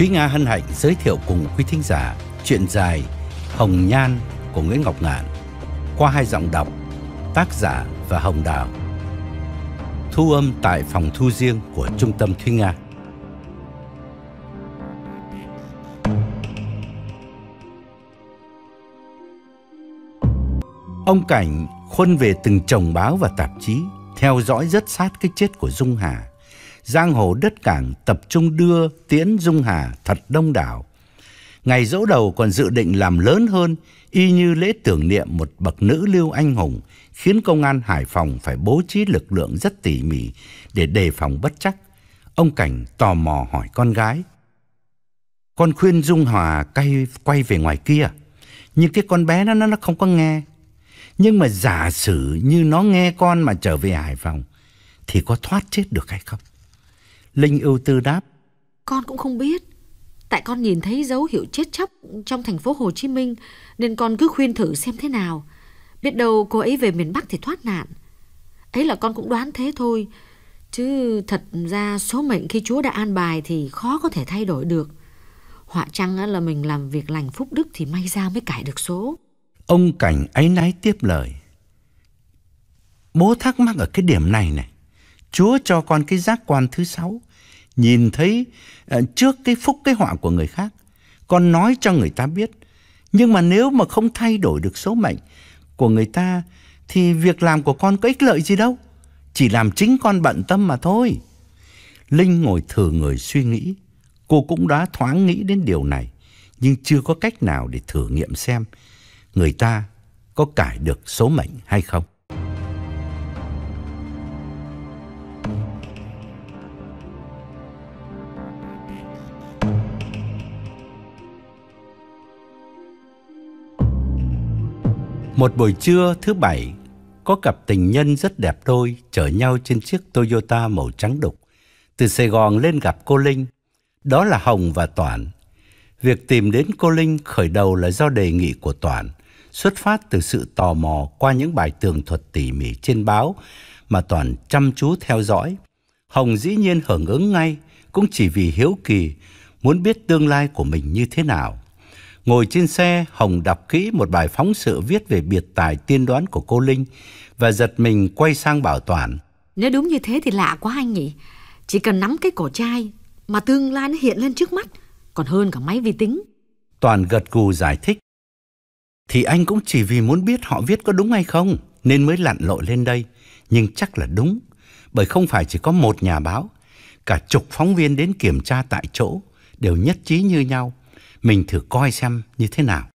Thúy Nga hân hạnh giới thiệu cùng quý thính giả chuyện dài Hồng Nhan của Nguyễn Ngọc Ngạn qua hai giọng đọc tác giả và Hồng Đào. Thu âm tại phòng thu riêng của Trung tâm Thúy Nga. Ông Cảnh khuân về từng chồng báo và tạp chí, theo dõi rất sát cái chết của Dung Hà giang hồ đất cảng tập trung đưa tiễn Dung Hà thật đông đảo. Ngày dỗ đầu còn dự định làm lớn hơn, y như lễ tưởng niệm một bậc nữ lưu anh hùng, khiến công an Hải Phòng phải bố trí lực lượng rất tỉ mỉ để đề phòng bất chắc. Ông Cảnh tò mò hỏi con gái. Con khuyên Dung Hòa cay quay về ngoài kia, nhưng cái con bé nó, nó không có nghe. Nhưng mà giả sử như nó nghe con mà trở về Hải Phòng, thì có thoát chết được hay không? Linh ưu tư đáp. Con cũng không biết. Tại con nhìn thấy dấu hiệu chết chóc trong thành phố Hồ Chí Minh nên con cứ khuyên thử xem thế nào. Biết đâu cô ấy về miền Bắc thì thoát nạn. Ấy là con cũng đoán thế thôi. Chứ thật ra số mệnh khi Chúa đã an bài thì khó có thể thay đổi được. Họa chăng là mình làm việc lành phúc đức thì may ra mới cải được số. Ông Cảnh ấy náy tiếp lời. Bố thắc mắc ở cái điểm này này. Chúa cho con cái giác quan thứ sáu nhìn thấy ờ, trước cái phúc cái họa của người khác, con nói cho người ta biết. Nhưng mà nếu mà không thay đổi được số mệnh của người ta thì việc làm của con có ích lợi gì đâu, chỉ làm chính con bận tâm mà thôi. Linh ngồi thử người suy nghĩ, cô cũng đã thoáng nghĩ đến điều này nhưng chưa có cách nào để thử nghiệm xem người ta có cải được số mệnh hay không. Một buổi trưa thứ bảy, có cặp tình nhân rất đẹp đôi chở nhau trên chiếc Toyota màu trắng đục từ Sài Gòn lên gặp cô Linh. Đó là Hồng và Toản. Việc tìm đến cô Linh khởi đầu là do đề nghị của Toản, xuất phát từ sự tò mò qua những bài tường thuật tỉ mỉ trên báo mà Toản chăm chú theo dõi. Hồng dĩ nhiên hưởng ứng ngay, cũng chỉ vì hiếu kỳ, muốn biết tương lai của mình như thế nào. Ngồi trên xe, Hồng đọc kỹ một bài phóng sự viết về biệt tài tiên đoán của cô Linh và giật mình quay sang bảo Toàn. Nếu đúng như thế thì lạ quá anh nhỉ. Chỉ cần nắm cái cổ chai mà tương lai nó hiện lên trước mắt, còn hơn cả máy vi tính. Toàn gật gù giải thích. Thì anh cũng chỉ vì muốn biết họ viết có đúng hay không nên mới lặn lội lên đây. Nhưng chắc là đúng, bởi không phải chỉ có một nhà báo, cả chục phóng viên đến kiểm tra tại chỗ đều nhất trí như nhau mình thử coi xem như thế nào.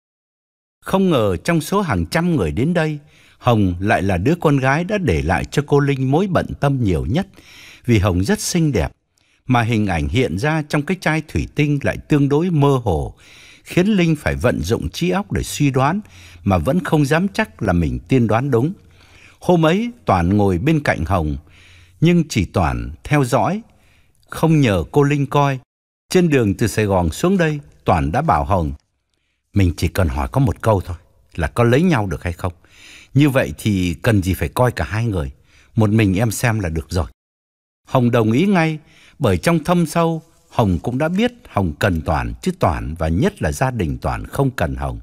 Không ngờ trong số hàng trăm người đến đây, Hồng lại là đứa con gái đã để lại cho cô Linh mối bận tâm nhiều nhất, vì Hồng rất xinh đẹp, mà hình ảnh hiện ra trong cái chai thủy tinh lại tương đối mơ hồ, khiến Linh phải vận dụng trí óc để suy đoán mà vẫn không dám chắc là mình tiên đoán đúng. Hôm ấy Toàn ngồi bên cạnh Hồng, nhưng chỉ Toàn theo dõi, không nhờ cô Linh coi. Trên đường từ Sài Gòn xuống đây, Toàn đã bảo Hồng, mình chỉ cần hỏi có một câu thôi, là có lấy nhau được hay không. Như vậy thì cần gì phải coi cả hai người, một mình em xem là được rồi. Hồng đồng ý ngay, bởi trong thâm sâu, Hồng cũng đã biết Hồng cần Toàn, chứ Toàn và nhất là gia đình Toàn không cần Hồng.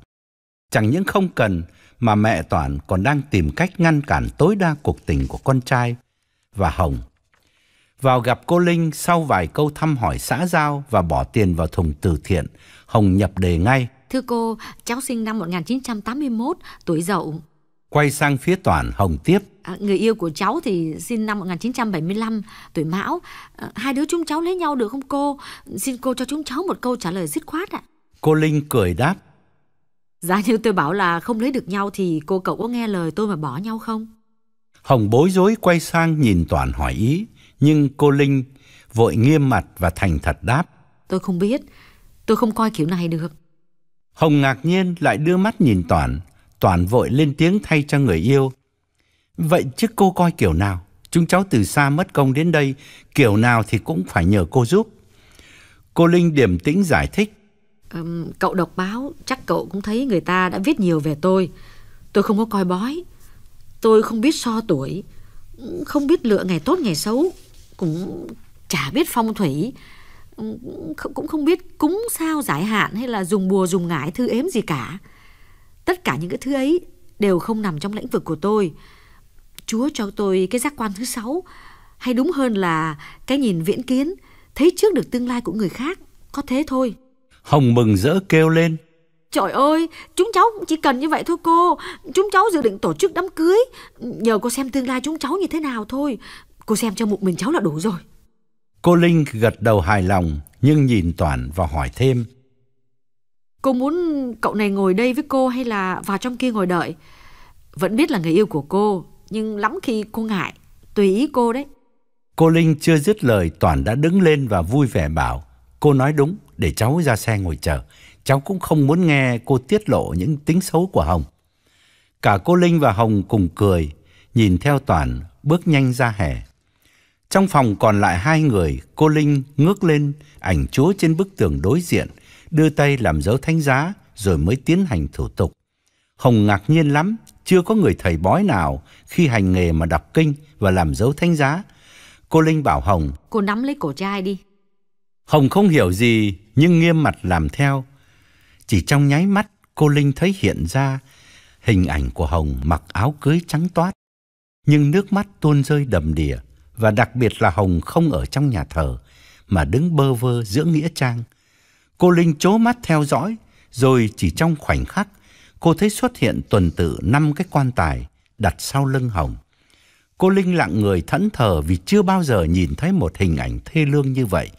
Chẳng những không cần, mà mẹ Toàn còn đang tìm cách ngăn cản tối đa cuộc tình của con trai. Và Hồng vào gặp cô Linh sau vài câu thăm hỏi xã giao và bỏ tiền vào thùng từ thiện, Hồng nhập đề ngay. Thưa cô, cháu sinh năm 1981, tuổi dậu. Quay sang phía Toàn, Hồng tiếp. À, người yêu của cháu thì sinh năm 1975, tuổi Mão. À, hai đứa chúng cháu lấy nhau được không cô? Xin cô cho chúng cháu một câu trả lời dứt khoát ạ. Cô Linh cười đáp. giả như tôi bảo là không lấy được nhau thì cô cậu có nghe lời tôi mà bỏ nhau không? Hồng bối rối quay sang nhìn Toàn hỏi ý nhưng cô Linh vội nghiêm mặt và thành thật đáp. Tôi không biết, tôi không coi kiểu này được. Hồng ngạc nhiên lại đưa mắt nhìn Toản Toản vội lên tiếng thay cho người yêu. Vậy chứ cô coi kiểu nào? Chúng cháu từ xa mất công đến đây, kiểu nào thì cũng phải nhờ cô giúp. Cô Linh điềm tĩnh giải thích. Um, cậu đọc báo, chắc cậu cũng thấy người ta đã viết nhiều về tôi. Tôi không có coi bói, tôi không biết so tuổi, không biết lựa ngày tốt ngày xấu, cũng chả biết phong thủy cũng không biết cúng sao giải hạn hay là dùng bùa dùng ngải thư ếm gì cả tất cả những cái thứ ấy đều không nằm trong lĩnh vực của tôi chúa cho tôi cái giác quan thứ sáu hay đúng hơn là cái nhìn viễn kiến thấy trước được tương lai của người khác có thế thôi hồng mừng rỡ kêu lên Trời ơi, chúng cháu cũng chỉ cần như vậy thôi cô. Chúng cháu dự định tổ chức đám cưới. Nhờ cô xem tương lai chúng cháu như thế nào thôi. Cô xem cho một mình cháu là đủ rồi Cô Linh gật đầu hài lòng Nhưng nhìn Toàn và hỏi thêm Cô muốn cậu này ngồi đây với cô Hay là vào trong kia ngồi đợi Vẫn biết là người yêu của cô Nhưng lắm khi cô ngại Tùy ý cô đấy Cô Linh chưa dứt lời Toàn đã đứng lên và vui vẻ bảo Cô nói đúng để cháu ra xe ngồi chờ Cháu cũng không muốn nghe cô tiết lộ những tính xấu của Hồng Cả cô Linh và Hồng cùng cười Nhìn theo Toàn bước nhanh ra hè trong phòng còn lại hai người, cô Linh ngước lên ảnh chúa trên bức tường đối diện, đưa tay làm dấu thánh giá rồi mới tiến hành thủ tục. Hồng ngạc nhiên lắm, chưa có người thầy bói nào khi hành nghề mà đọc kinh và làm dấu thánh giá. Cô Linh bảo Hồng, "Cô nắm lấy cổ trai đi." Hồng không hiểu gì nhưng nghiêm mặt làm theo. Chỉ trong nháy mắt, cô Linh thấy hiện ra hình ảnh của Hồng mặc áo cưới trắng toát, nhưng nước mắt tuôn rơi đầm đìa và đặc biệt là Hồng không ở trong nhà thờ mà đứng bơ vơ giữa nghĩa trang. Cô Linh chố mắt theo dõi, rồi chỉ trong khoảnh khắc, cô thấy xuất hiện tuần tự năm cái quan tài đặt sau lưng Hồng. Cô Linh lặng người thẫn thờ vì chưa bao giờ nhìn thấy một hình ảnh thê lương như vậy.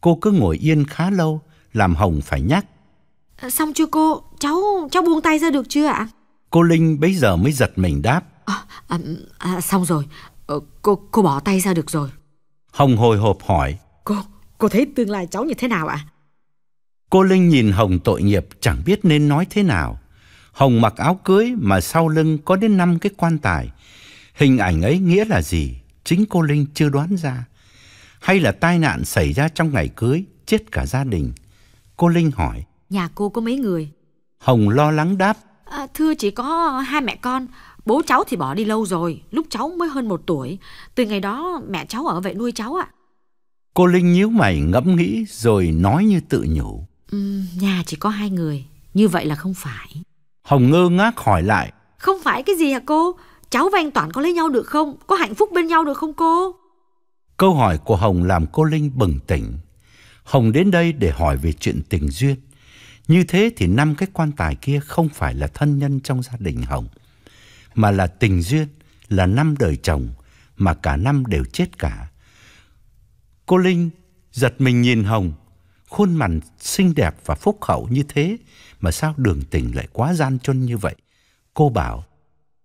Cô cứ ngồi yên khá lâu, làm Hồng phải nhắc. À, xong chưa cô? Cháu, cháu buông tay ra được chưa ạ? Cô Linh bây giờ mới giật mình đáp. À, à, à, xong rồi, Ờ, cô cô bỏ tay ra được rồi. Hồng hồi hộp hỏi. Cô, cô thấy tương lai cháu như thế nào ạ? Cô Linh nhìn Hồng tội nghiệp chẳng biết nên nói thế nào. Hồng mặc áo cưới mà sau lưng có đến năm cái quan tài. Hình ảnh ấy nghĩa là gì? Chính cô Linh chưa đoán ra. Hay là tai nạn xảy ra trong ngày cưới, chết cả gia đình? Cô Linh hỏi. Nhà cô có mấy người? Hồng lo lắng đáp. À, thưa chỉ có hai mẹ con, Bố cháu thì bỏ đi lâu rồi, lúc cháu mới hơn một tuổi. Từ ngày đó mẹ cháu ở vậy nuôi cháu ạ. Cô Linh nhíu mày ngẫm nghĩ rồi nói như tự nhủ. Ừ, nhà chỉ có hai người, như vậy là không phải. Hồng ngơ ngác hỏi lại. Không phải cái gì hả cô? Cháu và anh Toản có lấy nhau được không? Có hạnh phúc bên nhau được không cô? Câu hỏi của Hồng làm cô Linh bừng tỉnh. Hồng đến đây để hỏi về chuyện tình duyên. Như thế thì năm cái quan tài kia không phải là thân nhân trong gia đình Hồng mà là tình duyên, là năm đời chồng mà cả năm đều chết cả. Cô Linh giật mình nhìn Hồng, khuôn mặt xinh đẹp và phúc hậu như thế mà sao đường tình lại quá gian truân như vậy. Cô bảo: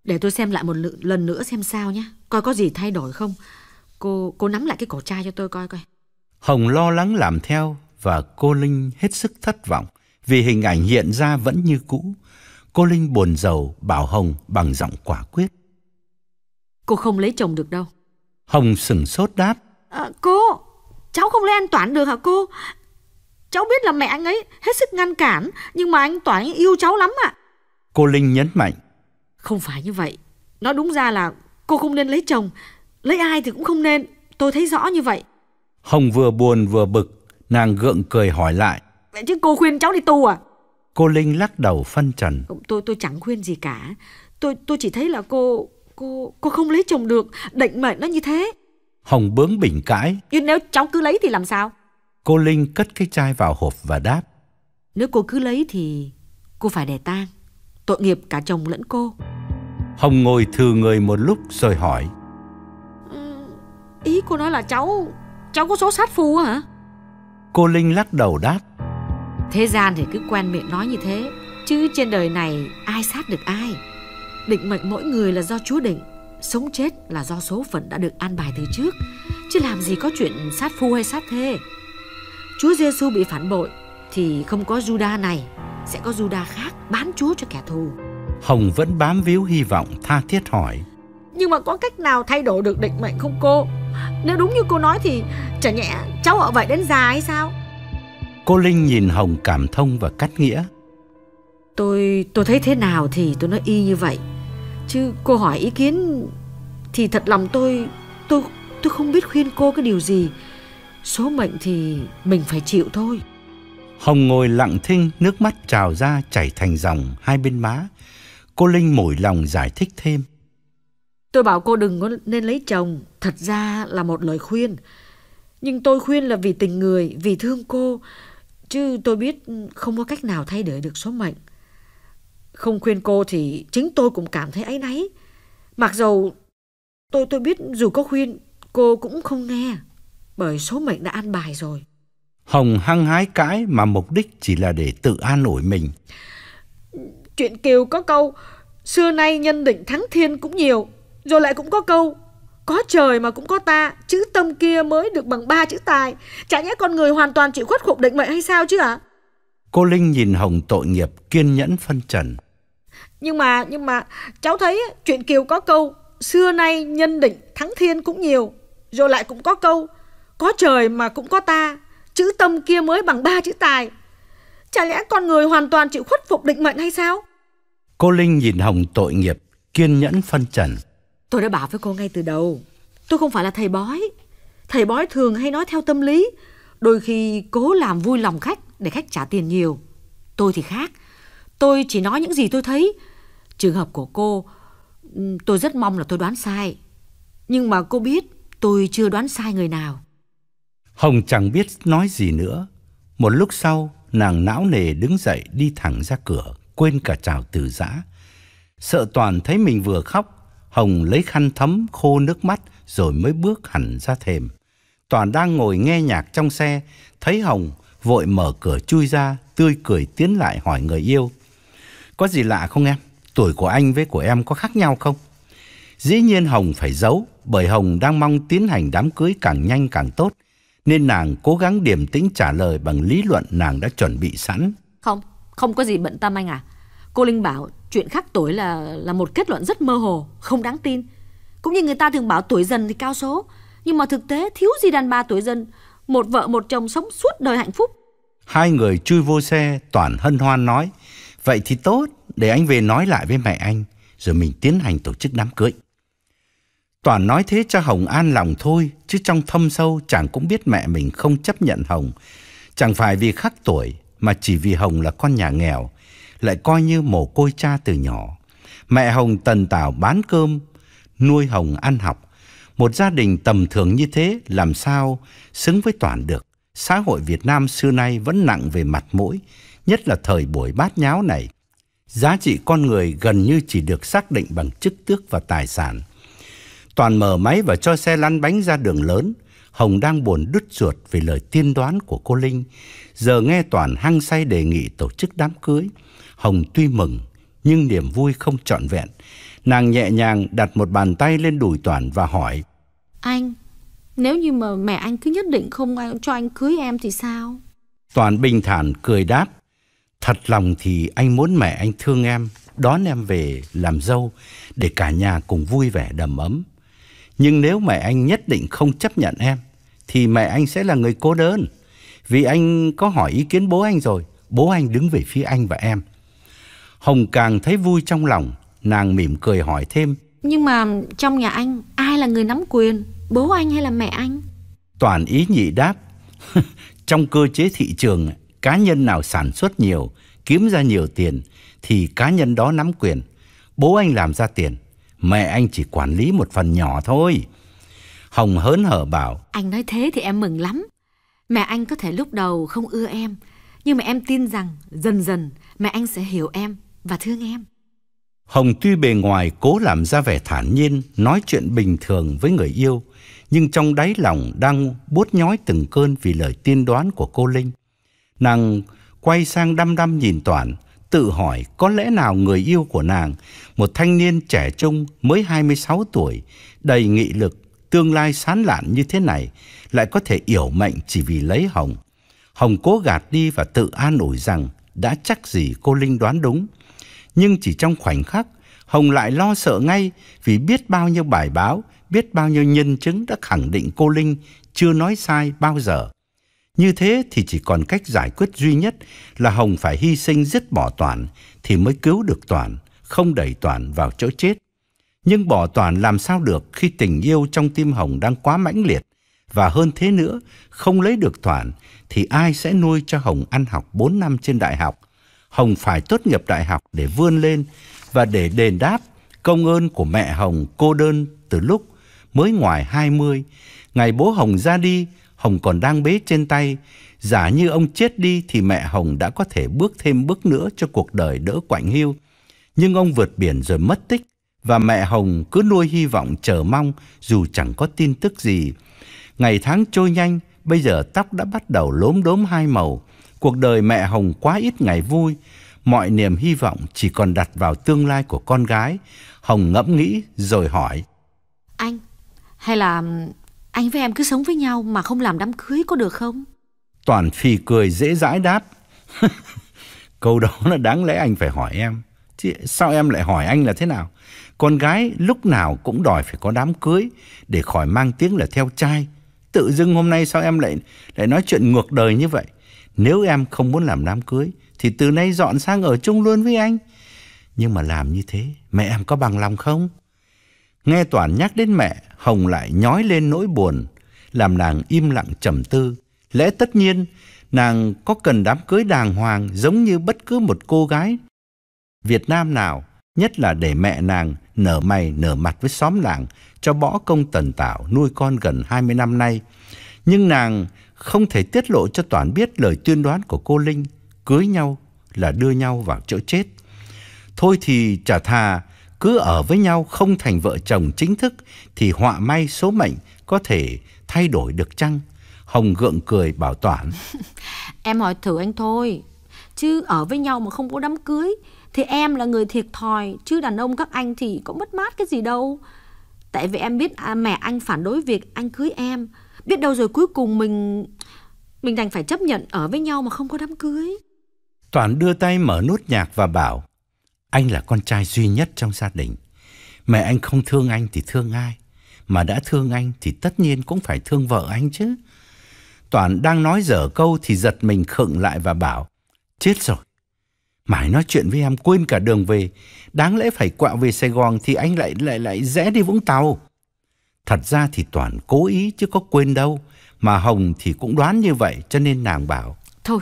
"Để tôi xem lại một lần nữa xem sao nhé, coi có gì thay đổi không. Cô cô nắm lại cái cổ trai cho tôi coi coi." Hồng lo lắng làm theo và cô Linh hết sức thất vọng vì hình ảnh hiện ra vẫn như cũ, Cô Linh buồn rầu bảo Hồng bằng giọng quả quyết. Cô không lấy chồng được đâu. Hồng sừng sốt đáp. À, cô, cháu không lấy anh Toản được hả cô? Cháu biết là mẹ anh ấy hết sức ngăn cản, nhưng mà anh Toản yêu cháu lắm ạ. Cô Linh nhấn mạnh. Không phải như vậy. nó đúng ra là cô không nên lấy chồng. Lấy ai thì cũng không nên. Tôi thấy rõ như vậy. Hồng vừa buồn vừa bực, nàng gượng cười hỏi lại. Vậy chứ cô khuyên cháu đi tu à? Cô Linh lắc đầu phân trần. Tôi tôi chẳng khuyên gì cả. Tôi tôi chỉ thấy là cô cô cô không lấy chồng được, định mệnh nó như thế. Hồng bướng bỉnh cãi. Nhưng nếu cháu cứ lấy thì làm sao? Cô Linh cất cái chai vào hộp và đáp. Nếu cô cứ lấy thì cô phải để tang. Tội nghiệp cả chồng lẫn cô. Hồng ngồi thừ người một lúc rồi hỏi. Ừ, ý cô nói là cháu, cháu có số sát phù hả? Cô Linh lắc đầu đáp. Thế gian thì cứ quen miệng nói như thế Chứ trên đời này ai sát được ai Định mệnh mỗi người là do Chúa định Sống chết là do số phận đã được an bài từ trước Chứ làm gì có chuyện sát phu hay sát thê Chúa Giêsu bị phản bội Thì không có Juda này Sẽ có Juda khác bán Chúa cho kẻ thù Hồng vẫn bám víu hy vọng tha thiết hỏi Nhưng mà có cách nào thay đổi được định mệnh không cô Nếu đúng như cô nói thì Chả nhẽ cháu ở vậy đến già hay sao Cô Linh nhìn Hồng cảm thông và cắt nghĩa. Tôi tôi thấy thế nào thì tôi nói y như vậy. Chứ cô hỏi ý kiến thì thật lòng tôi tôi tôi không biết khuyên cô cái điều gì. Số mệnh thì mình phải chịu thôi. Hồng ngồi lặng thinh, nước mắt trào ra chảy thành dòng hai bên má. Cô Linh mỏi lòng giải thích thêm. Tôi bảo cô đừng có nên lấy chồng, thật ra là một lời khuyên. Nhưng tôi khuyên là vì tình người, vì thương cô, Chứ tôi biết không có cách nào thay đổi được số mệnh. Không khuyên cô thì chính tôi cũng cảm thấy ấy náy. Mặc dầu tôi tôi biết dù có khuyên cô cũng không nghe. Bởi số mệnh đã an bài rồi. Hồng hăng hái cãi mà mục đích chỉ là để tự an ủi mình. Chuyện Kiều có câu Xưa nay nhân định thắng thiên cũng nhiều Rồi lại cũng có câu có trời mà cũng có ta chữ tâm kia mới được bằng ba chữ tài chả nhẽ con người hoàn toàn chịu khuất phục định mệnh hay sao chứ ạ cô linh nhìn hồng tội nghiệp kiên nhẫn phân trần nhưng mà nhưng mà cháu thấy chuyện kiều có câu xưa nay nhân định thắng thiên cũng nhiều rồi lại cũng có câu có trời mà cũng có ta chữ tâm kia mới bằng ba chữ tài chả lẽ con người hoàn toàn chịu khuất phục định mệnh hay sao cô linh nhìn hồng tội nghiệp kiên nhẫn phân trần Tôi đã bảo với cô ngay từ đầu Tôi không phải là thầy bói Thầy bói thường hay nói theo tâm lý Đôi khi cố làm vui lòng khách Để khách trả tiền nhiều Tôi thì khác Tôi chỉ nói những gì tôi thấy Trường hợp của cô Tôi rất mong là tôi đoán sai Nhưng mà cô biết tôi chưa đoán sai người nào Hồng chẳng biết nói gì nữa Một lúc sau Nàng não nề đứng dậy đi thẳng ra cửa Quên cả chào từ giã Sợ toàn thấy mình vừa khóc Hồng lấy khăn thấm khô nước mắt rồi mới bước hẳn ra thềm. Toàn đang ngồi nghe nhạc trong xe, thấy Hồng vội mở cửa chui ra, tươi cười tiến lại hỏi người yêu. Có gì lạ không em? Tuổi của anh với của em có khác nhau không? Dĩ nhiên Hồng phải giấu, bởi Hồng đang mong tiến hành đám cưới càng nhanh càng tốt, nên nàng cố gắng điềm tĩnh trả lời bằng lý luận nàng đã chuẩn bị sẵn. Không, không có gì bận tâm anh à. Cô Linh bảo chuyện khắc tuổi là là một kết luận rất mơ hồ, không đáng tin. Cũng như người ta thường bảo tuổi dần thì cao số, nhưng mà thực tế thiếu gì đàn bà tuổi dần, một vợ một chồng sống suốt đời hạnh phúc. Hai người chui vô xe, Toàn hân hoan nói, vậy thì tốt, để anh về nói lại với mẹ anh, rồi mình tiến hành tổ chức đám cưới. Toàn nói thế cho Hồng an lòng thôi, chứ trong thâm sâu chàng cũng biết mẹ mình không chấp nhận Hồng. Chẳng phải vì khắc tuổi, mà chỉ vì Hồng là con nhà nghèo, lại coi như mồ côi cha từ nhỏ. Mẹ Hồng tần tảo bán cơm, nuôi Hồng ăn học. Một gia đình tầm thường như thế làm sao xứng với Toàn được. Xã hội Việt Nam xưa nay vẫn nặng về mặt mũi, nhất là thời buổi bát nháo này. Giá trị con người gần như chỉ được xác định bằng chức tước và tài sản. Toàn mở máy và cho xe lăn bánh ra đường lớn. Hồng đang buồn đứt ruột về lời tiên đoán của cô Linh. Giờ nghe Toàn hăng say đề nghị tổ chức đám cưới. Hồng tuy mừng nhưng niềm vui không trọn vẹn. Nàng nhẹ nhàng đặt một bàn tay lên đùi Toàn và hỏi: "Anh, nếu như mà mẹ anh cứ nhất định không cho anh cưới em thì sao?" Toàn bình thản cười đáp: "Thật lòng thì anh muốn mẹ anh thương em, đón em về làm dâu để cả nhà cùng vui vẻ đầm ấm. Nhưng nếu mẹ anh nhất định không chấp nhận em thì mẹ anh sẽ là người cô đơn." Vì anh có hỏi ý kiến bố anh rồi Bố anh đứng về phía anh và em Hồng càng thấy vui trong lòng, nàng mỉm cười hỏi thêm. Nhưng mà trong nhà anh, ai là người nắm quyền? Bố anh hay là mẹ anh? Toàn ý nhị đáp. trong cơ chế thị trường, cá nhân nào sản xuất nhiều, kiếm ra nhiều tiền, thì cá nhân đó nắm quyền. Bố anh làm ra tiền, mẹ anh chỉ quản lý một phần nhỏ thôi. Hồng hớn hở bảo. Anh nói thế thì em mừng lắm. Mẹ anh có thể lúc đầu không ưa em, nhưng mà em tin rằng dần dần mẹ anh sẽ hiểu em và thương em. Hồng tuy bề ngoài cố làm ra vẻ thản nhiên, nói chuyện bình thường với người yêu, nhưng trong đáy lòng đang buốt nhói từng cơn vì lời tiên đoán của cô Linh. Nàng quay sang đăm đăm nhìn Toàn, tự hỏi có lẽ nào người yêu của nàng, một thanh niên trẻ trung mới 26 tuổi, đầy nghị lực, tương lai sáng lạn như thế này, lại có thể yểu mệnh chỉ vì lấy Hồng. Hồng cố gạt đi và tự an ủi rằng đã chắc gì cô Linh đoán đúng nhưng chỉ trong khoảnh khắc, Hồng lại lo sợ ngay vì biết bao nhiêu bài báo, biết bao nhiêu nhân chứng đã khẳng định cô Linh chưa nói sai bao giờ. Như thế thì chỉ còn cách giải quyết duy nhất là Hồng phải hy sinh giết bỏ Toàn thì mới cứu được Toàn, không đẩy Toàn vào chỗ chết. Nhưng bỏ Toàn làm sao được khi tình yêu trong tim Hồng đang quá mãnh liệt và hơn thế nữa, không lấy được Toàn thì ai sẽ nuôi cho Hồng ăn học 4 năm trên đại học? Hồng phải tốt nghiệp đại học để vươn lên và để đền đáp công ơn của mẹ Hồng cô đơn từ lúc mới ngoài 20. Ngày bố Hồng ra đi, Hồng còn đang bế trên tay. Giả như ông chết đi thì mẹ Hồng đã có thể bước thêm bước nữa cho cuộc đời đỡ quạnh hiu. Nhưng ông vượt biển rồi mất tích và mẹ Hồng cứ nuôi hy vọng chờ mong dù chẳng có tin tức gì. Ngày tháng trôi nhanh, bây giờ tóc đã bắt đầu lốm đốm hai màu. Cuộc đời mẹ Hồng quá ít ngày vui, mọi niềm hy vọng chỉ còn đặt vào tương lai của con gái. Hồng ngẫm nghĩ rồi hỏi: "Anh, hay là anh với em cứ sống với nhau mà không làm đám cưới có được không?" Toàn Phi cười dễ dãi đáp: "Câu đó là đáng lẽ anh phải hỏi em, chứ sao em lại hỏi anh là thế nào? Con gái lúc nào cũng đòi phải có đám cưới để khỏi mang tiếng là theo trai." Tự dưng hôm nay sao em lại lại nói chuyện ngược đời như vậy? Nếu em không muốn làm đám cưới Thì từ nay dọn sang ở chung luôn với anh Nhưng mà làm như thế Mẹ em có bằng lòng không Nghe Toàn nhắc đến mẹ Hồng lại nhói lên nỗi buồn Làm nàng im lặng trầm tư Lẽ tất nhiên Nàng có cần đám cưới đàng hoàng Giống như bất cứ một cô gái Việt Nam nào Nhất là để mẹ nàng nở mày nở mặt với xóm làng Cho bỏ công tần tảo nuôi con gần 20 năm nay Nhưng nàng không thể tiết lộ cho Toàn biết lời tuyên đoán của cô Linh cưới nhau là đưa nhau vào chỗ chết. Thôi thì chả thà cứ ở với nhau không thành vợ chồng chính thức thì họa may số mệnh có thể thay đổi được chăng? Hồng gượng cười bảo Toản. em hỏi thử anh thôi, chứ ở với nhau mà không có đám cưới thì em là người thiệt thòi, chứ đàn ông các anh thì có mất mát cái gì đâu. Tại vì em biết à, mẹ anh phản đối việc anh cưới em Biết đâu rồi cuối cùng mình... Mình đành phải chấp nhận ở với nhau mà không có đám cưới. Toàn đưa tay mở nốt nhạc và bảo Anh là con trai duy nhất trong gia đình. Mẹ anh không thương anh thì thương ai? Mà đã thương anh thì tất nhiên cũng phải thương vợ anh chứ. Toàn đang nói dở câu thì giật mình khựng lại và bảo Chết rồi. Mãi nói chuyện với em quên cả đường về. Đáng lẽ phải quẹo về Sài Gòn thì anh lại lại lại rẽ đi Vũng Tàu. Thật ra thì Toàn cố ý chứ có quên đâu. Mà Hồng thì cũng đoán như vậy cho nên nàng bảo. Thôi,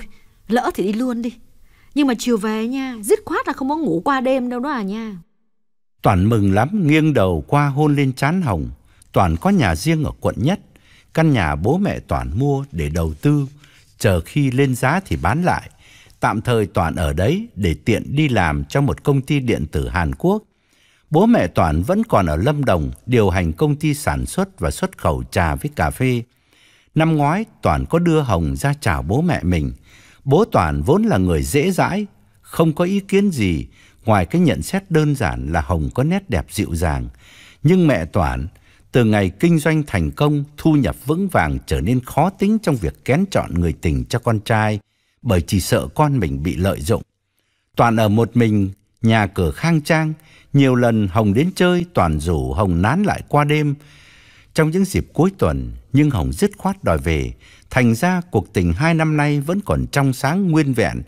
lỡ thì đi luôn đi. Nhưng mà chiều về nha, dứt khoát là không có ngủ qua đêm đâu đó à nha. Toàn mừng lắm, nghiêng đầu qua hôn lên chán Hồng. Toàn có nhà riêng ở quận nhất. Căn nhà bố mẹ Toàn mua để đầu tư. Chờ khi lên giá thì bán lại. Tạm thời Toàn ở đấy để tiện đi làm cho một công ty điện tử Hàn Quốc bố mẹ Toản vẫn còn ở Lâm Đồng điều hành công ty sản xuất và xuất khẩu trà với cà phê. Năm ngoái, Toản có đưa Hồng ra chào bố mẹ mình. Bố Toản vốn là người dễ dãi, không có ý kiến gì ngoài cái nhận xét đơn giản là Hồng có nét đẹp dịu dàng. Nhưng mẹ Toản, từ ngày kinh doanh thành công, thu nhập vững vàng trở nên khó tính trong việc kén chọn người tình cho con trai bởi chỉ sợ con mình bị lợi dụng. Toàn ở một mình, nhà cửa khang trang, nhiều lần Hồng đến chơi toàn rủ Hồng nán lại qua đêm. Trong những dịp cuối tuần, nhưng Hồng dứt khoát đòi về, thành ra cuộc tình hai năm nay vẫn còn trong sáng nguyên vẹn,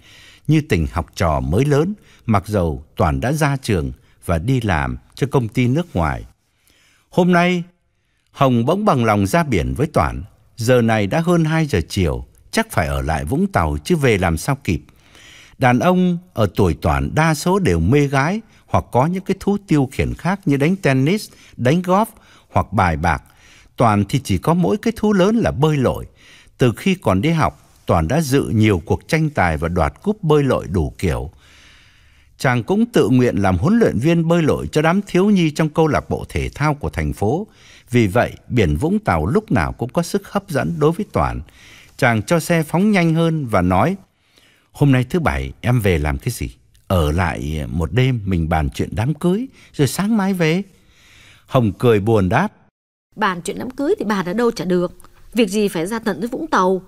như tình học trò mới lớn, mặc dầu Toàn đã ra trường và đi làm cho công ty nước ngoài. Hôm nay, Hồng bỗng bằng lòng ra biển với Toàn, giờ này đã hơn 2 giờ chiều, chắc phải ở lại Vũng Tàu chứ về làm sao kịp. Đàn ông ở tuổi Toàn đa số đều mê gái, hoặc có những cái thú tiêu khiển khác như đánh tennis, đánh golf hoặc bài bạc. Toàn thì chỉ có mỗi cái thú lớn là bơi lội. Từ khi còn đi học, Toàn đã dự nhiều cuộc tranh tài và đoạt cúp bơi lội đủ kiểu. Chàng cũng tự nguyện làm huấn luyện viên bơi lội cho đám thiếu nhi trong câu lạc bộ thể thao của thành phố. Vì vậy, biển Vũng Tàu lúc nào cũng có sức hấp dẫn đối với Toàn. Chàng cho xe phóng nhanh hơn và nói, hôm nay thứ bảy em về làm cái gì? ở lại một đêm mình bàn chuyện đám cưới rồi sáng mai về. Hồng cười buồn đáp. Bàn chuyện đám cưới thì bàn ở đâu chả được. Việc gì phải ra tận tới Vũng Tàu.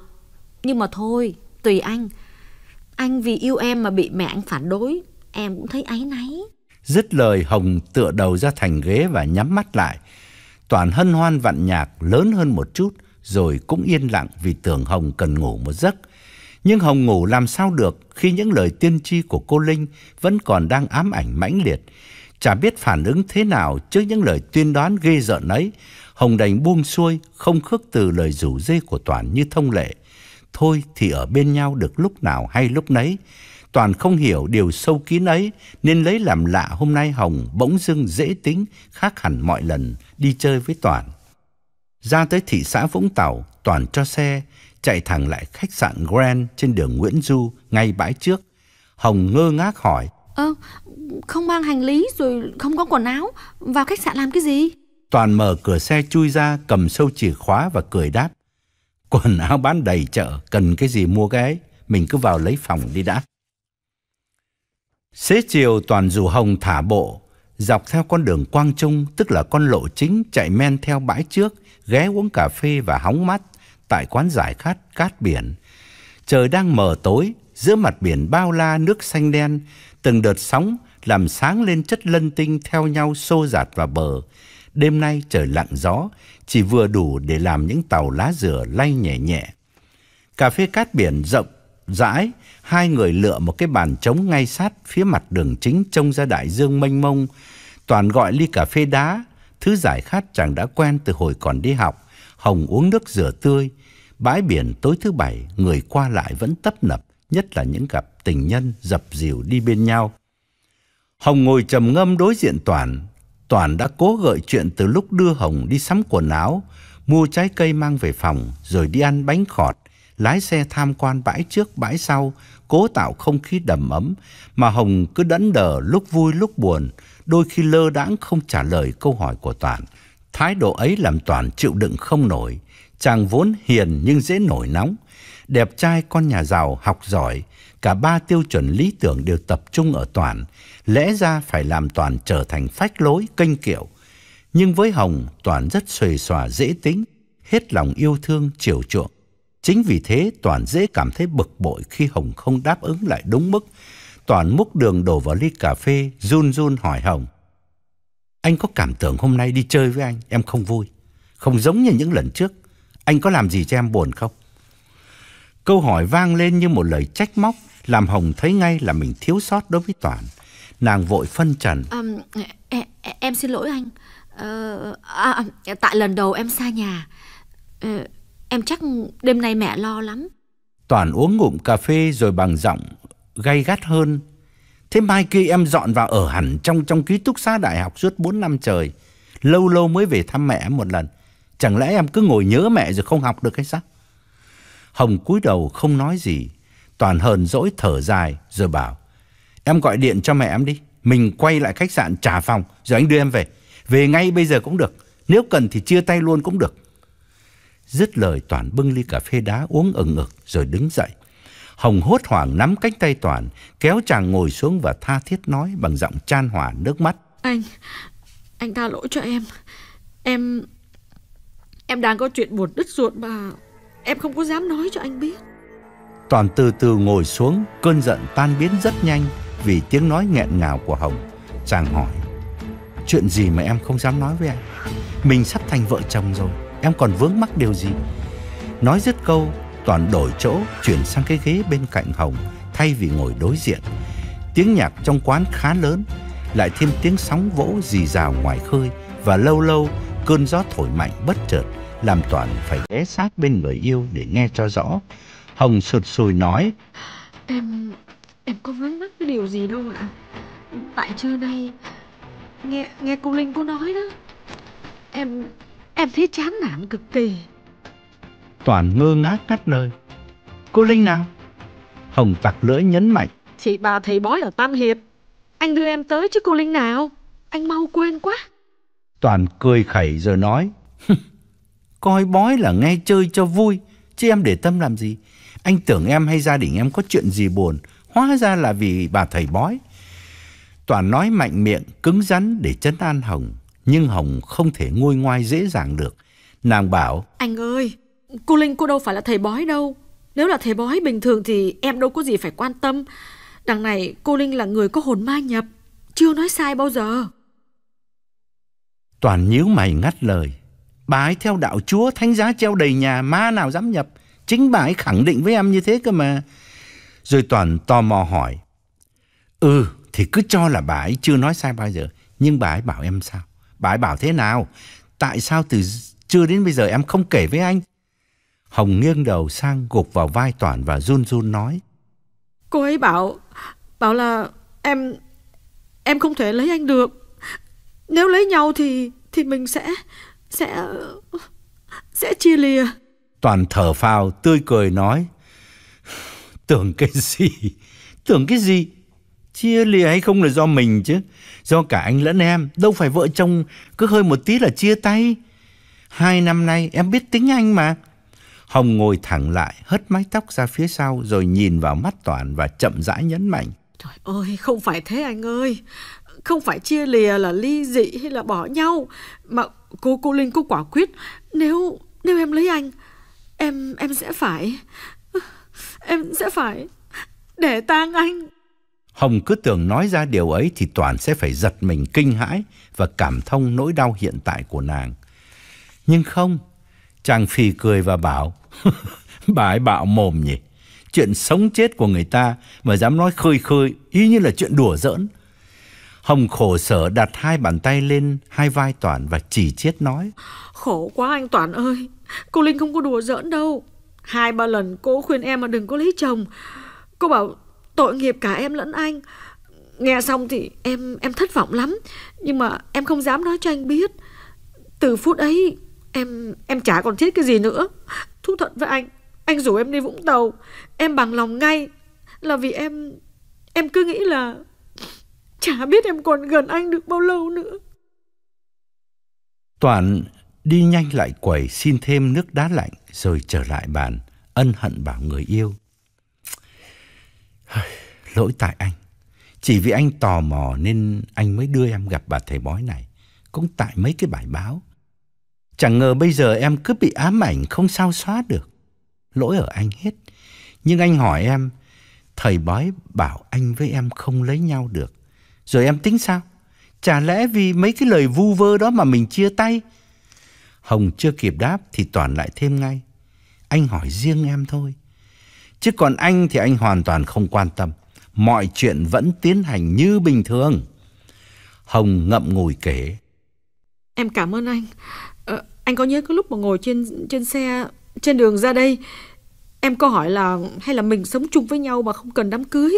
Nhưng mà thôi, tùy anh. Anh vì yêu em mà bị mẹ anh phản đối, em cũng thấy áy náy. Dứt lời Hồng tựa đầu ra thành ghế và nhắm mắt lại. Toàn hân hoan vặn nhạc lớn hơn một chút rồi cũng yên lặng vì tưởng Hồng cần ngủ một giấc. Nhưng Hồng ngủ làm sao được khi những lời tiên tri của cô Linh vẫn còn đang ám ảnh mãnh liệt. Chả biết phản ứng thế nào trước những lời tuyên đoán ghê rợn ấy. Hồng đành buông xuôi, không khước từ lời rủ dê của Toàn như thông lệ. Thôi thì ở bên nhau được lúc nào hay lúc nấy. Toàn không hiểu điều sâu kín ấy nên lấy làm lạ hôm nay Hồng bỗng dưng dễ tính khác hẳn mọi lần đi chơi với Toàn. Ra tới thị xã Vũng Tàu, Toàn cho xe chạy thẳng lại khách sạn Grand trên đường Nguyễn Du ngay bãi trước. Hồng ngơ ngác hỏi. Ơ, không mang hành lý rồi không có quần áo, vào khách sạn làm cái gì? Toàn mở cửa xe chui ra cầm sâu chìa khóa và cười đáp. Quần áo bán đầy chợ, cần cái gì mua cái mình cứ vào lấy phòng đi đã. Xế chiều Toàn rủ Hồng thả bộ, dọc theo con đường Quang Trung, tức là con lộ chính chạy men theo bãi trước, ghé uống cà phê và hóng mát tại quán giải khát cát biển. Trời đang mờ tối, giữa mặt biển bao la nước xanh đen, từng đợt sóng làm sáng lên chất lân tinh theo nhau xô dạt vào bờ. Đêm nay trời lặng gió, chỉ vừa đủ để làm những tàu lá dừa lay nhẹ nhẹ. Cà phê cát biển rộng, rãi, hai người lựa một cái bàn trống ngay sát phía mặt đường chính trông ra đại dương mênh mông. Toàn gọi ly cà phê đá, thứ giải khát chàng đã quen từ hồi còn đi học. Hồng uống nước rửa tươi, bãi biển tối thứ bảy người qua lại vẫn tấp nập, nhất là những cặp tình nhân dập dìu đi bên nhau. Hồng ngồi trầm ngâm đối diện Toàn. Toàn đã cố gợi chuyện từ lúc đưa Hồng đi sắm quần áo, mua trái cây mang về phòng, rồi đi ăn bánh khọt, lái xe tham quan bãi trước bãi sau, cố tạo không khí đầm ấm, mà Hồng cứ đẫn đờ lúc vui lúc buồn, đôi khi lơ đãng không trả lời câu hỏi của Toàn. Thái độ ấy làm Toàn chịu đựng không nổi. Chàng vốn hiền nhưng dễ nổi nóng. Đẹp trai con nhà giàu học giỏi. Cả ba tiêu chuẩn lý tưởng đều tập trung ở Toàn. Lẽ ra phải làm Toàn trở thành phách lối, kênh kiệu. Nhưng với Hồng, Toàn rất xuề xòa dễ tính, hết lòng yêu thương, chiều chuộng. Chính vì thế Toàn dễ cảm thấy bực bội khi Hồng không đáp ứng lại đúng mức. Toàn múc đường đổ vào ly cà phê, run run hỏi Hồng. Anh có cảm tưởng hôm nay đi chơi với anh em không vui, không giống như những lần trước. Anh có làm gì cho em buồn không? Câu hỏi vang lên như một lời trách móc, làm Hồng thấy ngay là mình thiếu sót đối với Toàn. Nàng vội phân trần. À, em, em xin lỗi anh. À, à, tại lần đầu em xa nhà, à, em chắc đêm nay mẹ lo lắm. Toàn uống ngụm cà phê rồi bằng giọng gay gắt hơn Thế mai kia em dọn vào ở hẳn trong trong ký túc xá đại học suốt 4 năm trời. Lâu lâu mới về thăm mẹ một lần. Chẳng lẽ em cứ ngồi nhớ mẹ rồi không học được hay sao? Hồng cúi đầu không nói gì. Toàn hờn dỗi thở dài rồi bảo. Em gọi điện cho mẹ em đi. Mình quay lại khách sạn trả phòng rồi anh đưa em về. Về ngay bây giờ cũng được. Nếu cần thì chia tay luôn cũng được. Dứt lời Toàn bưng ly cà phê đá uống ẩn ực rồi đứng dậy. Hồng hốt hoảng nắm cánh tay Toàn, kéo chàng ngồi xuống và tha thiết nói bằng giọng chan hòa nước mắt. Anh, anh tha lỗi cho em. Em, em đang có chuyện buồn đứt ruột mà em không có dám nói cho anh biết. Toàn từ từ ngồi xuống, cơn giận tan biến rất nhanh vì tiếng nói nghẹn ngào của Hồng. Chàng hỏi, chuyện gì mà em không dám nói với anh? Mình sắp thành vợ chồng rồi, em còn vướng mắc điều gì? Nói dứt câu, Toàn đổi chỗ, chuyển sang cái ghế bên cạnh Hồng thay vì ngồi đối diện. Tiếng nhạc trong quán khá lớn, lại thêm tiếng sóng vỗ rì rào ngoài khơi và lâu lâu cơn gió thổi mạnh bất chợt làm Toàn phải ghé sát bên người yêu để nghe cho rõ. Hồng sụt sùi nói: "Em em có vướng mắc cái điều gì đâu ạ? Tại trưa nay nghe nghe cô Linh cô nói đó, em em thấy chán nản cực kỳ." toàn ngơ ngác ngắt lời. Cô Linh nào? Hồng tặc lưỡi nhấn mạnh. Chị bà thầy bói ở Tam Hiệp. Anh đưa em tới chứ cô Linh nào? Anh mau quên quá. Toàn cười khẩy rồi nói. Coi bói là nghe chơi cho vui, chứ em để tâm làm gì? Anh tưởng em hay gia đình em có chuyện gì buồn, hóa ra là vì bà thầy bói. Toàn nói mạnh miệng, cứng rắn để chấn an Hồng, nhưng Hồng không thể nguôi ngoai dễ dàng được. Nàng bảo, Anh ơi, Cô Linh cô đâu phải là thầy bói đâu Nếu là thầy bói bình thường thì em đâu có gì phải quan tâm Đằng này cô Linh là người có hồn ma nhập Chưa nói sai bao giờ Toàn nhíu mày ngắt lời Bà ấy theo đạo chúa thánh giá treo đầy nhà Ma nào dám nhập Chính bà ấy khẳng định với em như thế cơ mà Rồi Toàn tò mò hỏi Ừ thì cứ cho là bà ấy chưa nói sai bao giờ Nhưng bà ấy bảo em sao Bà ấy bảo thế nào Tại sao từ chưa đến bây giờ em không kể với anh Hồng nghiêng đầu sang gục vào vai Toản và run run nói. Cô ấy bảo, bảo là em, em không thể lấy anh được. Nếu lấy nhau thì, thì mình sẽ, sẽ, sẽ chia lìa. Toàn thở phào, tươi cười nói. Tưởng cái gì, tưởng cái gì. Chia lìa hay không là do mình chứ. Do cả anh lẫn em, đâu phải vợ chồng cứ hơi một tí là chia tay. Hai năm nay em biết tính anh mà. Hồng ngồi thẳng lại, hất mái tóc ra phía sau rồi nhìn vào mắt Toàn và chậm rãi nhấn mạnh. Trời ơi, không phải thế anh ơi. Không phải chia lìa là ly dị hay là bỏ nhau. Mà cô cô Linh cô quả quyết. Nếu nếu em lấy anh, em em sẽ phải... Em sẽ phải để tang anh. Hồng cứ tưởng nói ra điều ấy thì Toàn sẽ phải giật mình kinh hãi và cảm thông nỗi đau hiện tại của nàng. Nhưng không, chàng phì cười và bảo Bà ấy bạo mồm nhỉ Chuyện sống chết của người ta Mà dám nói khơi khơi Ý như là chuyện đùa giỡn Hồng khổ sở đặt hai bàn tay lên Hai vai Toàn và chỉ chết nói Khổ quá anh Toàn ơi Cô Linh không có đùa giỡn đâu Hai ba lần cô khuyên em mà đừng có lấy chồng Cô bảo tội nghiệp cả em lẫn anh Nghe xong thì em em thất vọng lắm Nhưng mà em không dám nói cho anh biết Từ phút ấy Em em chả còn thiết cái gì nữa thú thuận với anh Anh rủ em đi Vũng Tàu Em bằng lòng ngay Là vì em Em cứ nghĩ là Chả biết em còn gần anh được bao lâu nữa Toàn đi nhanh lại quầy xin thêm nước đá lạnh Rồi trở lại bàn Ân hận bảo người yêu Lỗi tại anh Chỉ vì anh tò mò nên anh mới đưa em gặp bà thầy bói này Cũng tại mấy cái bài báo Chẳng ngờ bây giờ em cứ bị ám ảnh không sao xóa được. Lỗi ở anh hết. Nhưng anh hỏi em, thầy bói bảo anh với em không lấy nhau được. Rồi em tính sao? Chả lẽ vì mấy cái lời vu vơ đó mà mình chia tay? Hồng chưa kịp đáp thì Toàn lại thêm ngay. Anh hỏi riêng em thôi. Chứ còn anh thì anh hoàn toàn không quan tâm. Mọi chuyện vẫn tiến hành như bình thường. Hồng ngậm ngùi kể. Em cảm ơn anh. Ờ, anh có nhớ cái lúc mà ngồi trên trên xe trên đường ra đây, em có hỏi là hay là mình sống chung với nhau mà không cần đám cưới.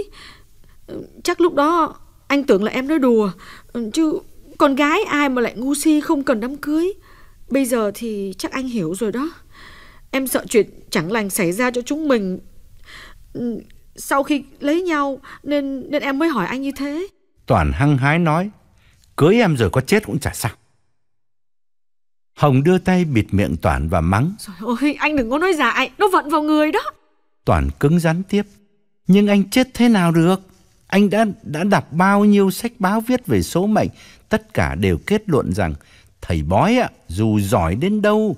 Chắc lúc đó anh tưởng là em nói đùa, chứ con gái ai mà lại ngu si không cần đám cưới. Bây giờ thì chắc anh hiểu rồi đó. Em sợ chuyện chẳng lành xảy ra cho chúng mình sau khi lấy nhau nên nên em mới hỏi anh như thế. Toàn hăng hái nói, cưới em rồi có chết cũng chả sao. Hồng đưa tay bịt miệng Toản và mắng. Trời ơi, anh đừng có nói dại, nó vận vào người đó. Toản cứng rắn tiếp. Nhưng anh chết thế nào được? Anh đã đã đọc bao nhiêu sách báo viết về số mệnh, tất cả đều kết luận rằng thầy bói ạ, dù giỏi đến đâu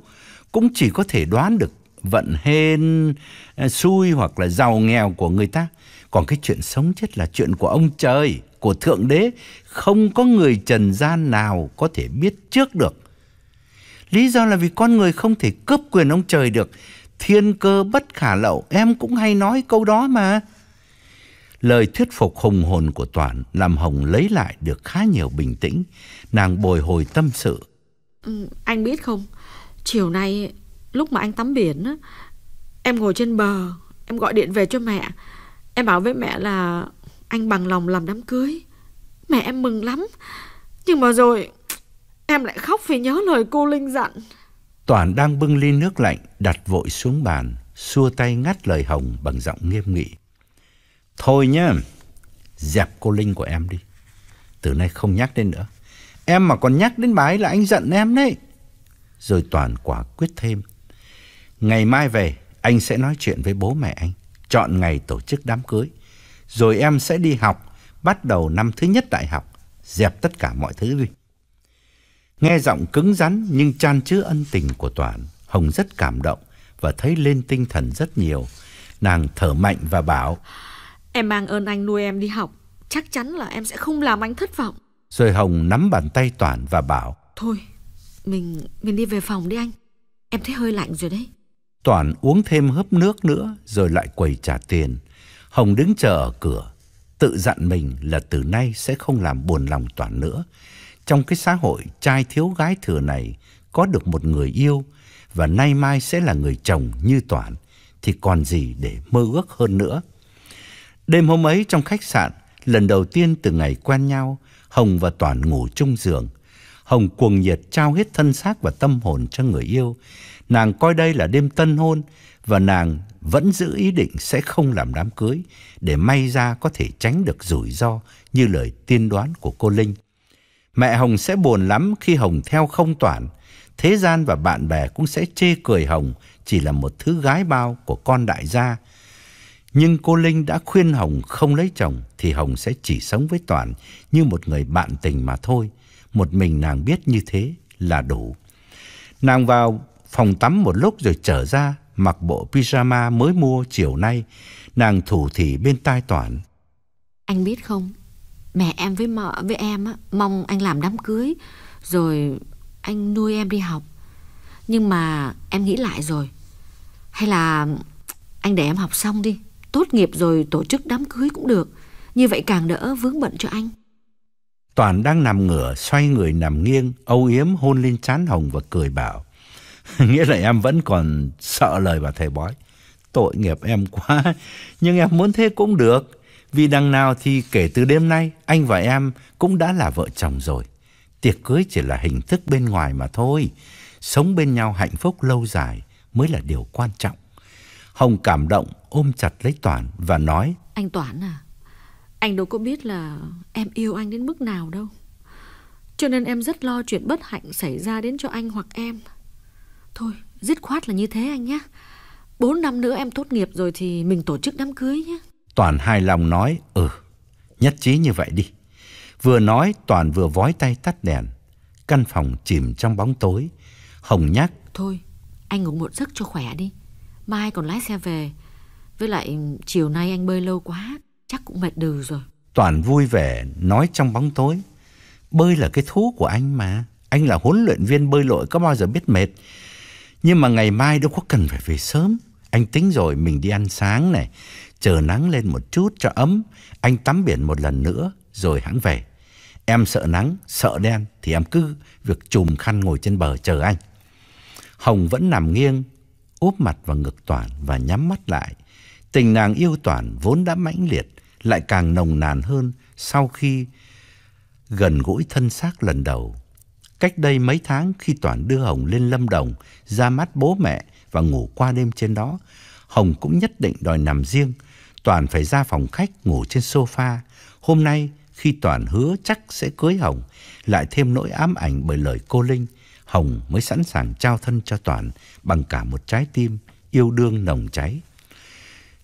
cũng chỉ có thể đoán được vận hên, à, xui hoặc là giàu nghèo của người ta. Còn cái chuyện sống chết là chuyện của ông trời, của Thượng Đế. Không có người trần gian nào có thể biết trước được Lý do là vì con người không thể cướp quyền ông trời được. Thiên cơ bất khả lậu, em cũng hay nói câu đó mà. Lời thuyết phục hùng hồn của Toàn làm Hồng lấy lại được khá nhiều bình tĩnh. Nàng bồi hồi tâm sự. Ừ, anh biết không, chiều nay lúc mà anh tắm biển, á, em ngồi trên bờ, em gọi điện về cho mẹ. Em bảo với mẹ là anh bằng lòng làm đám cưới. Mẹ em mừng lắm. Nhưng mà rồi Em lại khóc vì nhớ lời cô Linh dặn. Toàn đang bưng ly nước lạnh đặt vội xuống bàn, xua tay ngắt lời Hồng bằng giọng nghiêm nghị. Thôi nhá, dẹp cô Linh của em đi. Từ nay không nhắc đến nữa. Em mà còn nhắc đến bà ấy là anh giận em đấy. Rồi Toàn quả quyết thêm. Ngày mai về, anh sẽ nói chuyện với bố mẹ anh. Chọn ngày tổ chức đám cưới. Rồi em sẽ đi học, bắt đầu năm thứ nhất đại học. Dẹp tất cả mọi thứ đi. Nghe giọng cứng rắn nhưng chan chứa ân tình của Toàn, Hồng rất cảm động và thấy lên tinh thần rất nhiều. Nàng thở mạnh và bảo: "Em mang ơn anh nuôi em đi học, chắc chắn là em sẽ không làm anh thất vọng." Rồi Hồng nắm bàn tay Toàn và bảo: "Thôi, mình mình đi về phòng đi anh. Em thấy hơi lạnh rồi đấy." Toàn uống thêm hớp nước nữa rồi lại quầy trả tiền. Hồng đứng chờ ở cửa, tự dặn mình là từ nay sẽ không làm buồn lòng Toàn nữa trong cái xã hội trai thiếu gái thừa này có được một người yêu và nay mai sẽ là người chồng như Toản thì còn gì để mơ ước hơn nữa. Đêm hôm ấy trong khách sạn, lần đầu tiên từ ngày quen nhau, Hồng và Toản ngủ chung giường. Hồng cuồng nhiệt trao hết thân xác và tâm hồn cho người yêu. Nàng coi đây là đêm tân hôn và nàng vẫn giữ ý định sẽ không làm đám cưới để may ra có thể tránh được rủi ro như lời tiên đoán của cô Linh. Mẹ Hồng sẽ buồn lắm khi Hồng theo không toàn Thế gian và bạn bè cũng sẽ chê cười Hồng chỉ là một thứ gái bao của con đại gia. Nhưng cô Linh đã khuyên Hồng không lấy chồng thì Hồng sẽ chỉ sống với Toàn như một người bạn tình mà thôi. Một mình nàng biết như thế là đủ. Nàng vào phòng tắm một lúc rồi trở ra mặc bộ pyjama mới mua chiều nay. Nàng thủ thỉ bên tai Toàn. Anh biết không, mẹ em với mợ với em á, mong anh làm đám cưới rồi anh nuôi em đi học. Nhưng mà em nghĩ lại rồi. Hay là anh để em học xong đi, tốt nghiệp rồi tổ chức đám cưới cũng được. Như vậy càng đỡ vướng bận cho anh. Toàn đang nằm ngửa, xoay người nằm nghiêng, âu yếm hôn lên trán Hồng và cười bảo. Nghĩa là em vẫn còn sợ lời bà thầy bói. Tội nghiệp em quá, nhưng em muốn thế cũng được. Vì đằng nào thì kể từ đêm nay anh và em cũng đã là vợ chồng rồi. Tiệc cưới chỉ là hình thức bên ngoài mà thôi. Sống bên nhau hạnh phúc lâu dài mới là điều quan trọng. Hồng cảm động ôm chặt lấy Toàn và nói Anh Toàn à, anh đâu có biết là em yêu anh đến mức nào đâu. Cho nên em rất lo chuyện bất hạnh xảy ra đến cho anh hoặc em. Thôi, dứt khoát là như thế anh nhé. 4 năm nữa em tốt nghiệp rồi thì mình tổ chức đám cưới nhé. Toàn hài lòng nói, ừ, nhất trí như vậy đi. Vừa nói, Toàn vừa vói tay tắt đèn. Căn phòng chìm trong bóng tối. Hồng nhắc. Thôi, anh ngủ một giấc cho khỏe đi. Mai còn lái xe về. Với lại chiều nay anh bơi lâu quá, chắc cũng mệt đừ rồi. Toàn vui vẻ, nói trong bóng tối. Bơi là cái thú của anh mà. Anh là huấn luyện viên bơi lội có bao giờ biết mệt. Nhưng mà ngày mai đâu có cần phải về sớm. Anh tính rồi mình đi ăn sáng này chờ nắng lên một chút cho ấm, anh tắm biển một lần nữa rồi hãng về. Em sợ nắng, sợ đen thì em cứ việc chùm khăn ngồi trên bờ chờ anh. Hồng vẫn nằm nghiêng, úp mặt vào ngực Toàn và nhắm mắt lại. Tình nàng yêu Toàn vốn đã mãnh liệt, lại càng nồng nàn hơn sau khi gần gũi thân xác lần đầu. Cách đây mấy tháng khi Toàn đưa Hồng lên Lâm Đồng, ra mắt bố mẹ và ngủ qua đêm trên đó, Hồng cũng nhất định đòi nằm riêng Toàn phải ra phòng khách ngủ trên sofa. Hôm nay khi Toàn hứa chắc sẽ cưới Hồng, lại thêm nỗi ám ảnh bởi lời cô Linh, Hồng mới sẵn sàng trao thân cho Toàn bằng cả một trái tim yêu đương nồng cháy.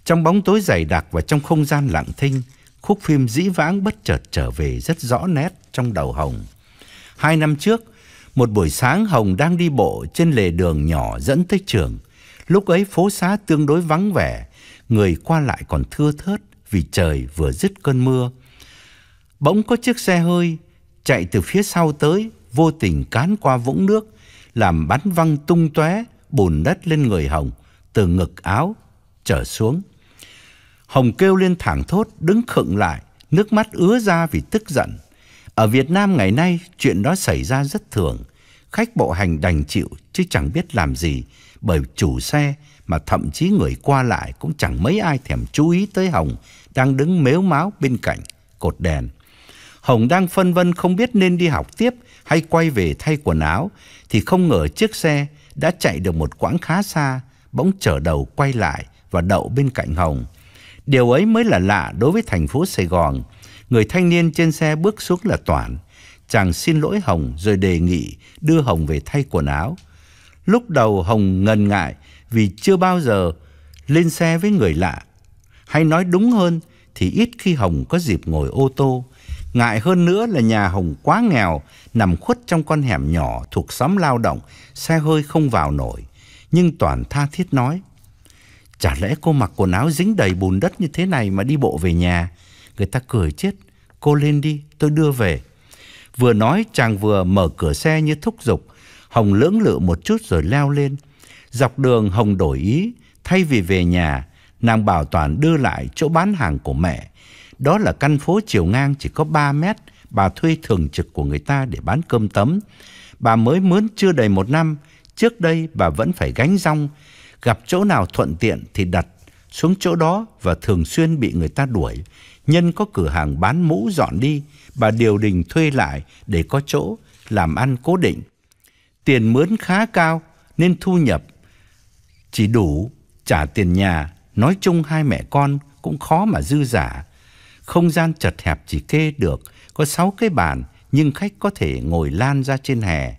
Trong bóng tối dày đặc và trong không gian lặng thinh, khúc phim dĩ vãng bất chợt trở về rất rõ nét trong đầu Hồng. Hai năm trước, một buổi sáng Hồng đang đi bộ trên lề đường nhỏ dẫn tới trường. Lúc ấy phố xá tương đối vắng vẻ, người qua lại còn thưa thớt vì trời vừa dứt cơn mưa. Bỗng có chiếc xe hơi chạy từ phía sau tới, vô tình cán qua vũng nước, làm bắn văng tung tóe bùn đất lên người Hồng từ ngực áo trở xuống. Hồng kêu lên thảng thốt, đứng khựng lại, nước mắt ứa ra vì tức giận. Ở Việt Nam ngày nay, chuyện đó xảy ra rất thường. Khách bộ hành đành chịu chứ chẳng biết làm gì bởi chủ xe mà thậm chí người qua lại cũng chẳng mấy ai thèm chú ý tới Hồng đang đứng mếu máo bên cạnh cột đèn. Hồng đang phân vân không biết nên đi học tiếp hay quay về thay quần áo thì không ngờ chiếc xe đã chạy được một quãng khá xa bỗng trở đầu quay lại và đậu bên cạnh Hồng. Điều ấy mới là lạ đối với thành phố Sài Gòn. Người thanh niên trên xe bước xuống là Toản. Chàng xin lỗi Hồng rồi đề nghị đưa Hồng về thay quần áo. Lúc đầu Hồng ngần ngại vì chưa bao giờ lên xe với người lạ. Hay nói đúng hơn thì ít khi Hồng có dịp ngồi ô tô. Ngại hơn nữa là nhà Hồng quá nghèo, nằm khuất trong con hẻm nhỏ thuộc xóm lao động, xe hơi không vào nổi. Nhưng Toàn tha thiết nói, chả lẽ cô mặc quần áo dính đầy bùn đất như thế này mà đi bộ về nhà? Người ta cười chết, cô lên đi, tôi đưa về. Vừa nói chàng vừa mở cửa xe như thúc giục, Hồng lưỡng lự một chút rồi leo lên. Dọc đường Hồng đổi ý, thay vì về nhà, nàng bảo Toàn đưa lại chỗ bán hàng của mẹ. Đó là căn phố chiều ngang chỉ có 3 mét, bà thuê thường trực của người ta để bán cơm tấm. Bà mới mướn chưa đầy một năm, trước đây bà vẫn phải gánh rong, gặp chỗ nào thuận tiện thì đặt xuống chỗ đó và thường xuyên bị người ta đuổi. Nhân có cửa hàng bán mũ dọn đi, bà điều đình thuê lại để có chỗ làm ăn cố định. Tiền mướn khá cao nên thu nhập chỉ đủ trả tiền nhà, nói chung hai mẹ con cũng khó mà dư giả. Không gian chật hẹp chỉ kê được có sáu cái bàn, nhưng khách có thể ngồi lan ra trên hè.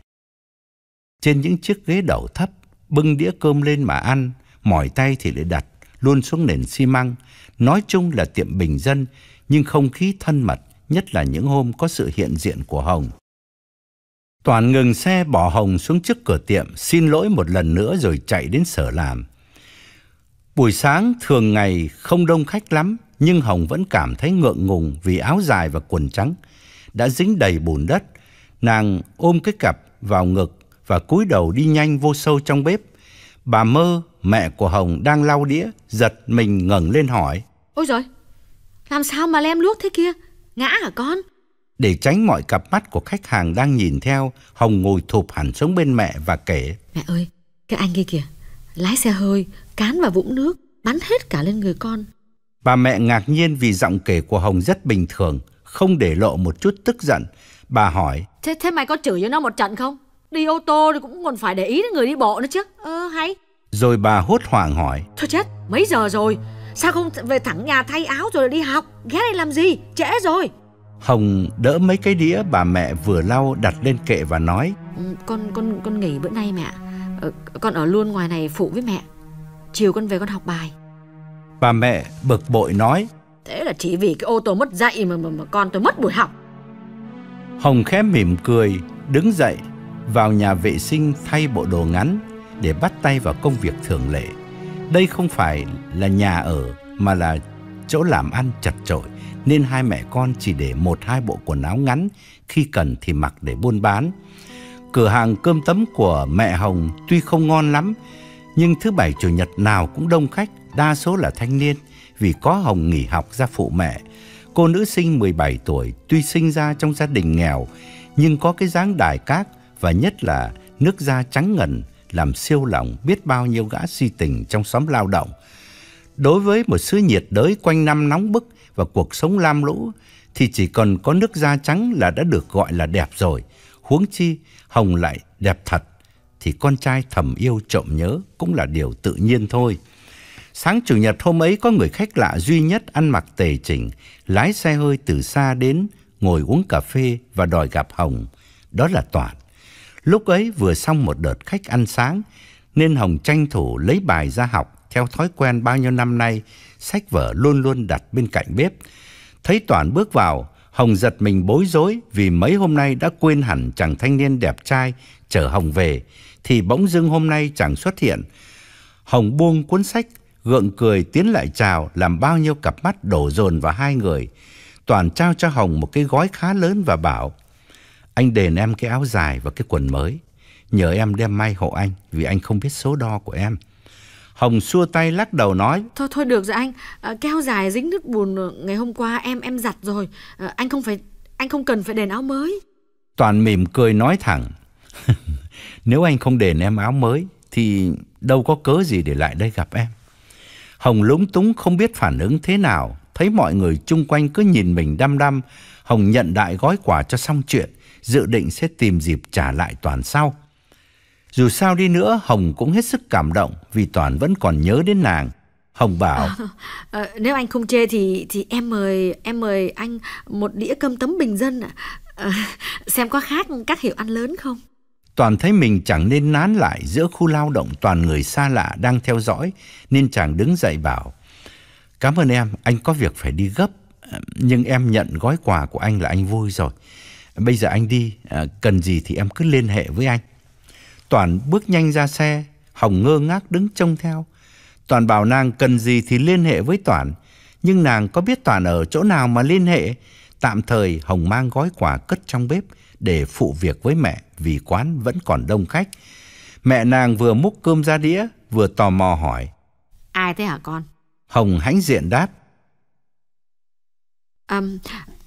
Trên những chiếc ghế đẩu thấp, bưng đĩa cơm lên mà ăn, mỏi tay thì lại đặt luôn xuống nền xi măng. Nói chung là tiệm bình dân, nhưng không khí thân mật, nhất là những hôm có sự hiện diện của Hồng. Toàn ngừng xe bỏ Hồng xuống trước cửa tiệm, xin lỗi một lần nữa rồi chạy đến sở làm. Buổi sáng thường ngày không đông khách lắm, nhưng Hồng vẫn cảm thấy ngượng ngùng vì áo dài và quần trắng đã dính đầy bùn đất. Nàng ôm cái cặp vào ngực và cúi đầu đi nhanh vô sâu trong bếp. Bà Mơ, mẹ của Hồng đang lau đĩa, giật mình ngẩng lên hỏi: "Ôi giời, làm sao mà lem luốc thế kia? Ngã hả con?" Để tránh mọi cặp mắt của khách hàng đang nhìn theo, Hồng ngồi thụp hẳn xuống bên mẹ và kể. Mẹ ơi, cái anh kia kìa, lái xe hơi, cán vào vũng nước, bắn hết cả lên người con. Bà mẹ ngạc nhiên vì giọng kể của Hồng rất bình thường, không để lộ một chút tức giận. Bà hỏi. Thế, thế mày có chửi cho nó một trận không? Đi ô tô thì cũng còn phải để ý đến người đi bộ nữa chứ. Ờ, hay. Rồi bà hốt hoảng hỏi. Thôi chết, mấy giờ rồi? Sao không về thẳng nhà thay áo rồi đi học? Ghé đây làm gì? Trễ rồi. Hồng đỡ mấy cái đĩa bà mẹ vừa lau đặt lên kệ và nói ừ, Con con con nghỉ bữa nay mẹ ờ, Con ở luôn ngoài này phụ với mẹ Chiều con về con học bài Bà mẹ bực bội nói Thế là chỉ vì cái ô tô mất dạy mà, mà, mà con tôi mất buổi học Hồng khẽ mỉm cười Đứng dậy Vào nhà vệ sinh thay bộ đồ ngắn Để bắt tay vào công việc thường lệ Đây không phải là nhà ở Mà là chỗ làm ăn chật chội nên hai mẹ con chỉ để một hai bộ quần áo ngắn khi cần thì mặc để buôn bán. Cửa hàng cơm tấm của mẹ Hồng tuy không ngon lắm, nhưng thứ bảy chủ nhật nào cũng đông khách, đa số là thanh niên vì có Hồng nghỉ học ra phụ mẹ. Cô nữ sinh 17 tuổi tuy sinh ra trong gia đình nghèo nhưng có cái dáng đài cát và nhất là nước da trắng ngần làm siêu lòng biết bao nhiêu gã si tình trong xóm lao động. Đối với một xứ nhiệt đới quanh năm nóng bức và cuộc sống lam lũ thì chỉ cần có nước da trắng là đã được gọi là đẹp rồi. Huống chi Hồng lại đẹp thật thì con trai thầm yêu trộm nhớ cũng là điều tự nhiên thôi. Sáng chủ nhật hôm ấy có người khách lạ duy nhất ăn mặc tề chỉnh, lái xe hơi từ xa đến, ngồi uống cà phê và đòi gặp Hồng. Đó là Toàn. Lúc ấy vừa xong một đợt khách ăn sáng, nên Hồng tranh thủ lấy bài ra học theo thói quen bao nhiêu năm nay sách vở luôn luôn đặt bên cạnh bếp. Thấy Toàn bước vào, Hồng giật mình bối rối vì mấy hôm nay đã quên hẳn chàng thanh niên đẹp trai chở Hồng về, thì bỗng dưng hôm nay chàng xuất hiện. Hồng buông cuốn sách, gượng cười tiến lại chào làm bao nhiêu cặp mắt đổ dồn vào hai người. Toàn trao cho Hồng một cái gói khá lớn và bảo Anh đền em cái áo dài và cái quần mới Nhờ em đem may hộ anh Vì anh không biết số đo của em Hồng xua tay lắc đầu nói Thôi thôi được rồi anh à, Keo dài dính nước bùn ờ, ngày hôm qua em em giặt rồi à, Anh không phải anh không cần phải đền áo mới Toàn mỉm cười nói thẳng Nếu anh không đền em áo mới Thì đâu có cớ gì để lại đây gặp em Hồng lúng túng không biết phản ứng thế nào Thấy mọi người chung quanh cứ nhìn mình đăm đăm Hồng nhận đại gói quà cho xong chuyện Dự định sẽ tìm dịp trả lại Toàn sau dù sao đi nữa, Hồng cũng hết sức cảm động vì Toàn vẫn còn nhớ đến nàng. Hồng bảo à, à, nếu anh không chê thì thì em mời em mời anh một đĩa cơm tấm bình dân ạ. Ờ, xem có khác các hiệu ăn lớn không? Toàn thấy mình chẳng nên nán lại giữa khu lao động toàn người xa lạ đang theo dõi nên chàng đứng dậy bảo: "Cảm ơn em, anh có việc phải đi gấp, ờ, nhưng em nhận gói quà của anh là anh vui rồi. Bây giờ anh đi, cần gì thì em cứ liên hệ với anh." Toàn bước nhanh ra xe, Hồng ngơ ngác đứng trông theo. Toàn bảo nàng cần gì thì liên hệ với Toàn, nhưng nàng có biết Toàn ở chỗ nào mà liên hệ. Tạm thời Hồng mang gói quà cất trong bếp để phụ việc với mẹ vì quán vẫn còn đông khách. Mẹ nàng vừa múc cơm ra đĩa, vừa tò mò hỏi. Ai thế hả con? Hồng hãnh diện đáp. À,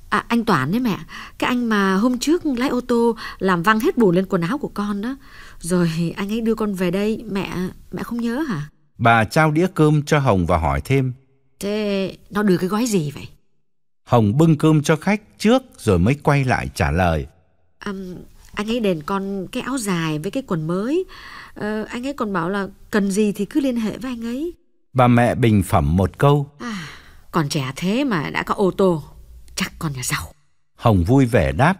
À, anh Toản đấy mẹ Cái anh mà hôm trước lái ô tô Làm văng hết bùn lên quần áo của con đó Rồi anh ấy đưa con về đây Mẹ mẹ không nhớ hả Bà trao đĩa cơm cho Hồng và hỏi thêm Thế nó đưa cái gói gì vậy Hồng bưng cơm cho khách trước Rồi mới quay lại trả lời à, Anh ấy đền con cái áo dài Với cái quần mới à, Anh ấy còn bảo là cần gì thì cứ liên hệ với anh ấy Bà mẹ bình phẩm một câu à, Còn trẻ thế mà đã có ô tô Chắc con nhà giàu. Hồng vui vẻ đáp.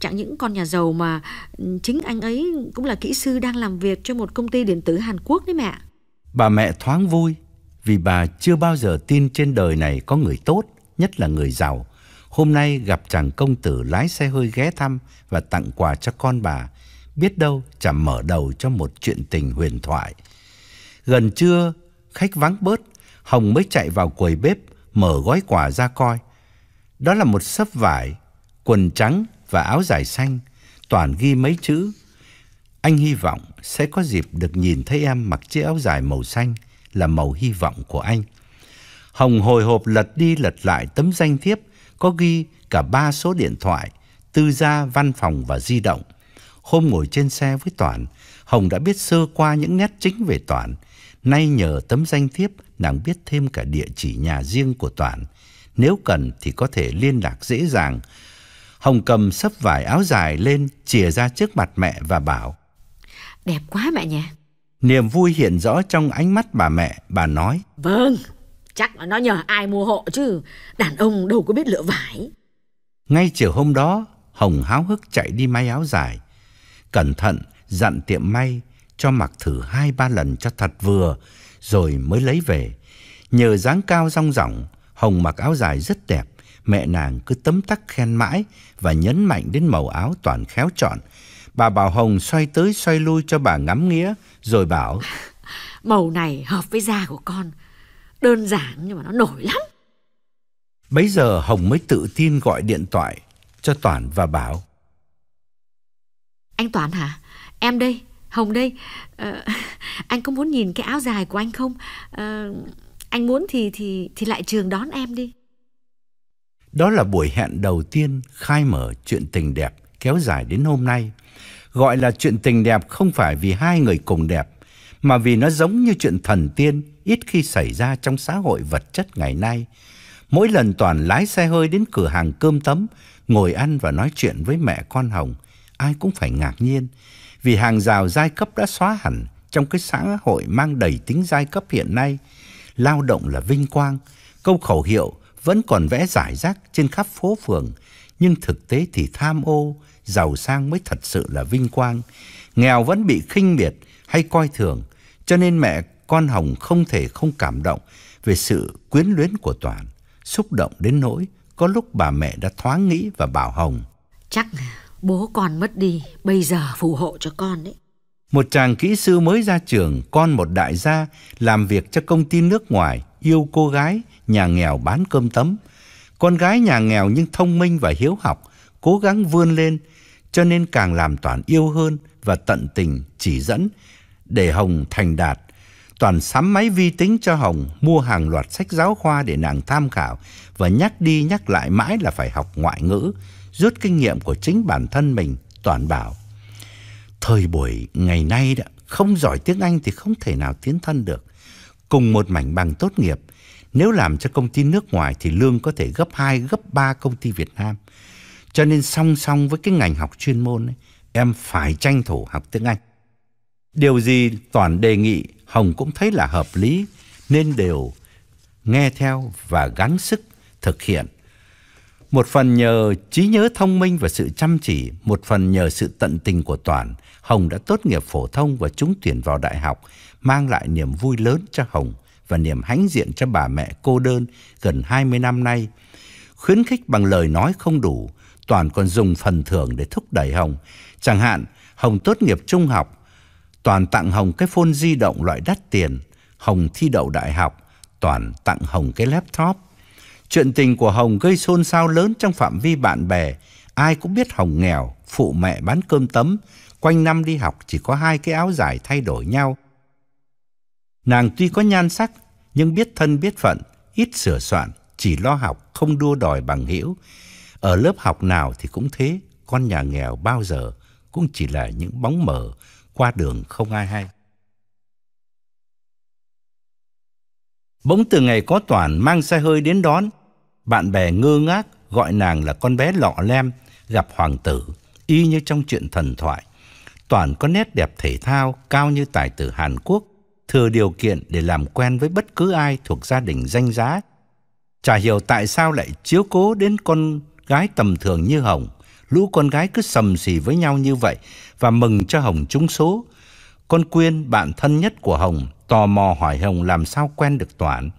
Chẳng những con nhà giàu mà chính anh ấy cũng là kỹ sư đang làm việc cho một công ty điện tử Hàn Quốc đấy mẹ. Bà mẹ thoáng vui vì bà chưa bao giờ tin trên đời này có người tốt, nhất là người giàu. Hôm nay gặp chàng công tử lái xe hơi ghé thăm và tặng quà cho con bà, biết đâu chẳng mở đầu cho một chuyện tình huyền thoại. Gần trưa, khách vắng bớt, Hồng mới chạy vào quầy bếp mở gói quà ra coi. Đó là một sấp vải, quần trắng và áo dài xanh, toàn ghi mấy chữ. Anh hy vọng sẽ có dịp được nhìn thấy em mặc chiếc áo dài màu xanh là màu hy vọng của anh. Hồng hồi hộp lật đi lật lại tấm danh thiếp có ghi cả ba số điện thoại, tư gia, văn phòng và di động. Hôm ngồi trên xe với Toản, Hồng đã biết sơ qua những nét chính về Toản. Nay nhờ tấm danh thiếp, nàng biết thêm cả địa chỉ nhà riêng của Toản nếu cần thì có thể liên lạc dễ dàng. Hồng cầm sấp vải áo dài lên, chìa ra trước mặt mẹ và bảo. Đẹp quá mẹ nhỉ. Niềm vui hiện rõ trong ánh mắt bà mẹ, bà nói. Vâng, chắc là nó nhờ ai mua hộ chứ, đàn ông đâu có biết lựa vải. Ngay chiều hôm đó, Hồng háo hức chạy đi may áo dài. Cẩn thận, dặn tiệm may, cho mặc thử hai ba lần cho thật vừa, rồi mới lấy về. Nhờ dáng cao rong rỏng, Hồng mặc áo dài rất đẹp, mẹ nàng cứ tấm tắc khen mãi và nhấn mạnh đến màu áo toàn khéo chọn. Bà Bảo Hồng xoay tới xoay lui cho bà ngắm nghĩa rồi bảo Màu này hợp với da của con, đơn giản nhưng mà nó nổi lắm. Bấy giờ Hồng mới tự tin gọi điện thoại cho Toản và bảo Anh Toản hả? Em đây, Hồng đây. Ờ, anh có muốn nhìn cái áo dài của anh không? Ờ, anh muốn thì thì thì lại trường đón em đi đó là buổi hẹn đầu tiên khai mở chuyện tình đẹp kéo dài đến hôm nay gọi là chuyện tình đẹp không phải vì hai người cùng đẹp mà vì nó giống như chuyện thần tiên ít khi xảy ra trong xã hội vật chất ngày nay mỗi lần toàn lái xe hơi đến cửa hàng cơm tấm ngồi ăn và nói chuyện với mẹ con hồng ai cũng phải ngạc nhiên vì hàng rào giai cấp đã xóa hẳn trong cái xã hội mang đầy tính giai cấp hiện nay lao động là vinh quang, câu khẩu hiệu vẫn còn vẽ rải rác trên khắp phố phường, nhưng thực tế thì tham ô, giàu sang mới thật sự là vinh quang. Nghèo vẫn bị khinh miệt hay coi thường, cho nên mẹ con Hồng không thể không cảm động về sự quyến luyến của Toàn, xúc động đến nỗi có lúc bà mẹ đã thoáng nghĩ và bảo Hồng. Chắc bố con mất đi, bây giờ phù hộ cho con đấy. Một chàng kỹ sư mới ra trường, con một đại gia, làm việc cho công ty nước ngoài, yêu cô gái, nhà nghèo bán cơm tấm. Con gái nhà nghèo nhưng thông minh và hiếu học, cố gắng vươn lên, cho nên càng làm Toàn yêu hơn và tận tình chỉ dẫn để Hồng thành đạt. Toàn sắm máy vi tính cho Hồng, mua hàng loạt sách giáo khoa để nàng tham khảo và nhắc đi nhắc lại mãi là phải học ngoại ngữ, rút kinh nghiệm của chính bản thân mình, Toàn bảo. Thời buổi ngày nay đó không giỏi tiếng Anh thì không thể nào tiến thân được. Cùng một mảnh bằng tốt nghiệp, nếu làm cho công ty nước ngoài thì lương có thể gấp 2, gấp 3 công ty Việt Nam. Cho nên song song với cái ngành học chuyên môn ấy, em phải tranh thủ học tiếng Anh. Điều gì Toàn đề nghị Hồng cũng thấy là hợp lý nên đều nghe theo và gắng sức thực hiện. Một phần nhờ trí nhớ thông minh và sự chăm chỉ, một phần nhờ sự tận tình của Toàn, Hồng đã tốt nghiệp phổ thông và trúng tuyển vào đại học, mang lại niềm vui lớn cho Hồng và niềm hãnh diện cho bà mẹ cô đơn gần 20 năm nay. Khuyến khích bằng lời nói không đủ, Toàn còn dùng phần thưởng để thúc đẩy Hồng. Chẳng hạn, Hồng tốt nghiệp trung học, Toàn tặng Hồng cái phone di động loại đắt tiền, Hồng thi đậu đại học, Toàn tặng Hồng cái laptop. Chuyện tình của Hồng gây xôn xao lớn trong phạm vi bạn bè. Ai cũng biết Hồng nghèo, phụ mẹ bán cơm tấm, quanh năm đi học chỉ có hai cái áo dài thay đổi nhau. Nàng tuy có nhan sắc, nhưng biết thân biết phận, ít sửa soạn, chỉ lo học, không đua đòi bằng hữu. Ở lớp học nào thì cũng thế, con nhà nghèo bao giờ cũng chỉ là những bóng mờ qua đường không ai hay. Bỗng từ ngày có toàn mang xe hơi đến đón, bạn bè ngơ ngác gọi nàng là con bé lọ lem gặp hoàng tử, y như trong chuyện thần thoại. toàn có nét đẹp thể thao cao như tài tử Hàn Quốc, thừa điều kiện để làm quen với bất cứ ai thuộc gia đình danh giá. Chả hiểu tại sao lại chiếu cố đến con gái tầm thường như Hồng. Lũ con gái cứ sầm xì với nhau như vậy và mừng cho Hồng trúng số. Con Quyên, bạn thân nhất của Hồng, tò mò hỏi Hồng làm sao quen được Toản.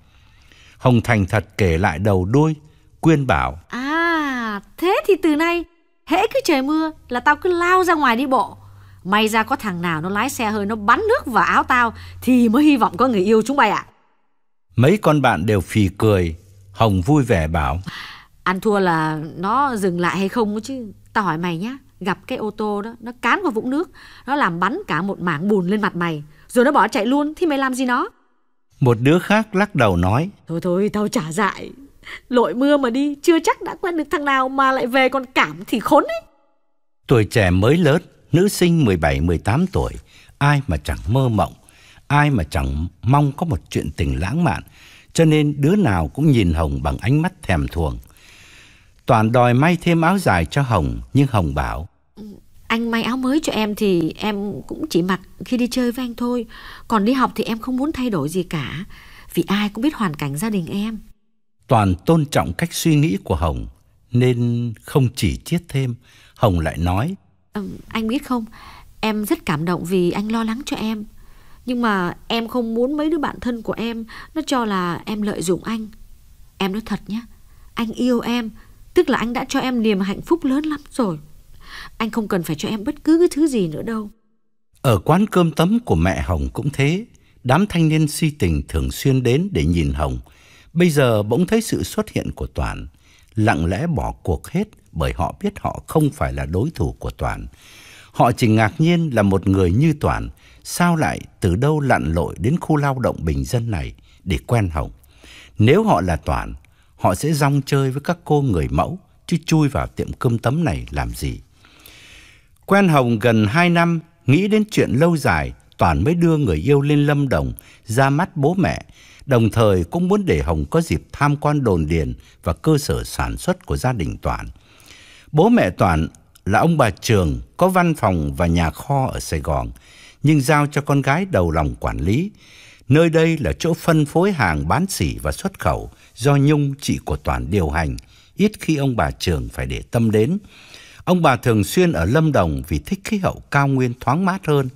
Hồng thành thật kể lại đầu đuôi, Quyên bảo. À, thế thì từ nay, hễ cứ trời mưa là tao cứ lao ra ngoài đi bộ. May ra có thằng nào nó lái xe hơi nó bắn nước vào áo tao thì mới hy vọng có người yêu chúng bay ạ. À. Mấy con bạn đều phì cười, Hồng vui vẻ bảo. Ăn thua là nó dừng lại hay không chứ. Tao hỏi mày nhá, gặp cái ô tô đó, nó cán vào vũng nước, nó làm bắn cả một mảng bùn lên mặt mày rồi nó bỏ chạy luôn thì mày làm gì nó? Một đứa khác lắc đầu nói. Thôi thôi, tao trả dại. Lội mưa mà đi, chưa chắc đã quen được thằng nào mà lại về còn cảm thì khốn ấy. Tuổi trẻ mới lớn, nữ sinh 17-18 tuổi, ai mà chẳng mơ mộng, ai mà chẳng mong có một chuyện tình lãng mạn, cho nên đứa nào cũng nhìn Hồng bằng ánh mắt thèm thuồng. Toàn đòi may thêm áo dài cho Hồng, nhưng Hồng bảo ừ anh may áo mới cho em thì em cũng chỉ mặc khi đi chơi với anh thôi. Còn đi học thì em không muốn thay đổi gì cả, vì ai cũng biết hoàn cảnh gia đình em. Toàn tôn trọng cách suy nghĩ của Hồng nên không chỉ chiết thêm, Hồng lại nói: à, "Anh biết không, em rất cảm động vì anh lo lắng cho em. Nhưng mà em không muốn mấy đứa bạn thân của em nó cho là em lợi dụng anh. Em nói thật nhé, anh yêu em, tức là anh đã cho em niềm hạnh phúc lớn lắm rồi." anh không cần phải cho em bất cứ cái thứ gì nữa đâu. Ở quán cơm tấm của mẹ Hồng cũng thế, đám thanh niên si tình thường xuyên đến để nhìn Hồng. Bây giờ bỗng thấy sự xuất hiện của Toàn, lặng lẽ bỏ cuộc hết bởi họ biết họ không phải là đối thủ của Toàn. Họ chỉ ngạc nhiên là một người như Toàn sao lại từ đâu lặn lội đến khu lao động bình dân này để quen Hồng. Nếu họ là Toàn, họ sẽ rong chơi với các cô người mẫu chứ chui vào tiệm cơm tấm này làm gì. Quen Hồng gần 2 năm, nghĩ đến chuyện lâu dài, Toàn mới đưa người yêu lên Lâm Đồng, ra mắt bố mẹ, đồng thời cũng muốn để Hồng có dịp tham quan đồn điền và cơ sở sản xuất của gia đình Toàn. Bố mẹ Toàn là ông bà Trường, có văn phòng và nhà kho ở Sài Gòn, nhưng giao cho con gái đầu lòng quản lý. Nơi đây là chỗ phân phối hàng bán sỉ và xuất khẩu do Nhung, chị của Toàn điều hành, ít khi ông bà Trường phải để tâm đến. Ông bà thường xuyên ở Lâm Đồng vì thích khí hậu cao nguyên thoáng mát hơn.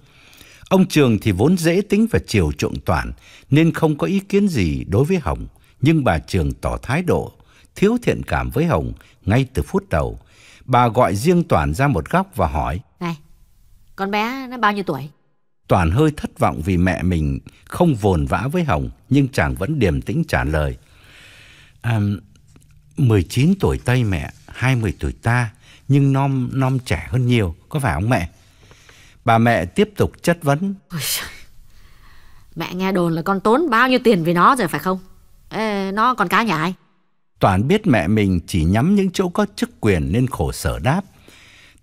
Ông Trường thì vốn dễ tính và chiều trộn toàn nên không có ý kiến gì đối với Hồng, nhưng bà Trường tỏ thái độ thiếu thiện cảm với Hồng ngay từ phút đầu. Bà gọi riêng Toàn ra một góc và hỏi: "Này, con bé nó bao nhiêu tuổi?" Toàn hơi thất vọng vì mẹ mình không vồn vã với Hồng, nhưng chàng vẫn điềm tĩnh trả lời: "À 19 tuổi Tây mẹ, 20 tuổi ta." nhưng non non trẻ hơn nhiều, có phải không mẹ? Bà mẹ tiếp tục chất vấn. Ôi trời. Mẹ nghe đồn là con tốn bao nhiêu tiền vì nó rồi phải không? Ê, nó còn cá nhà ai? Toàn biết mẹ mình chỉ nhắm những chỗ có chức quyền nên khổ sở đáp.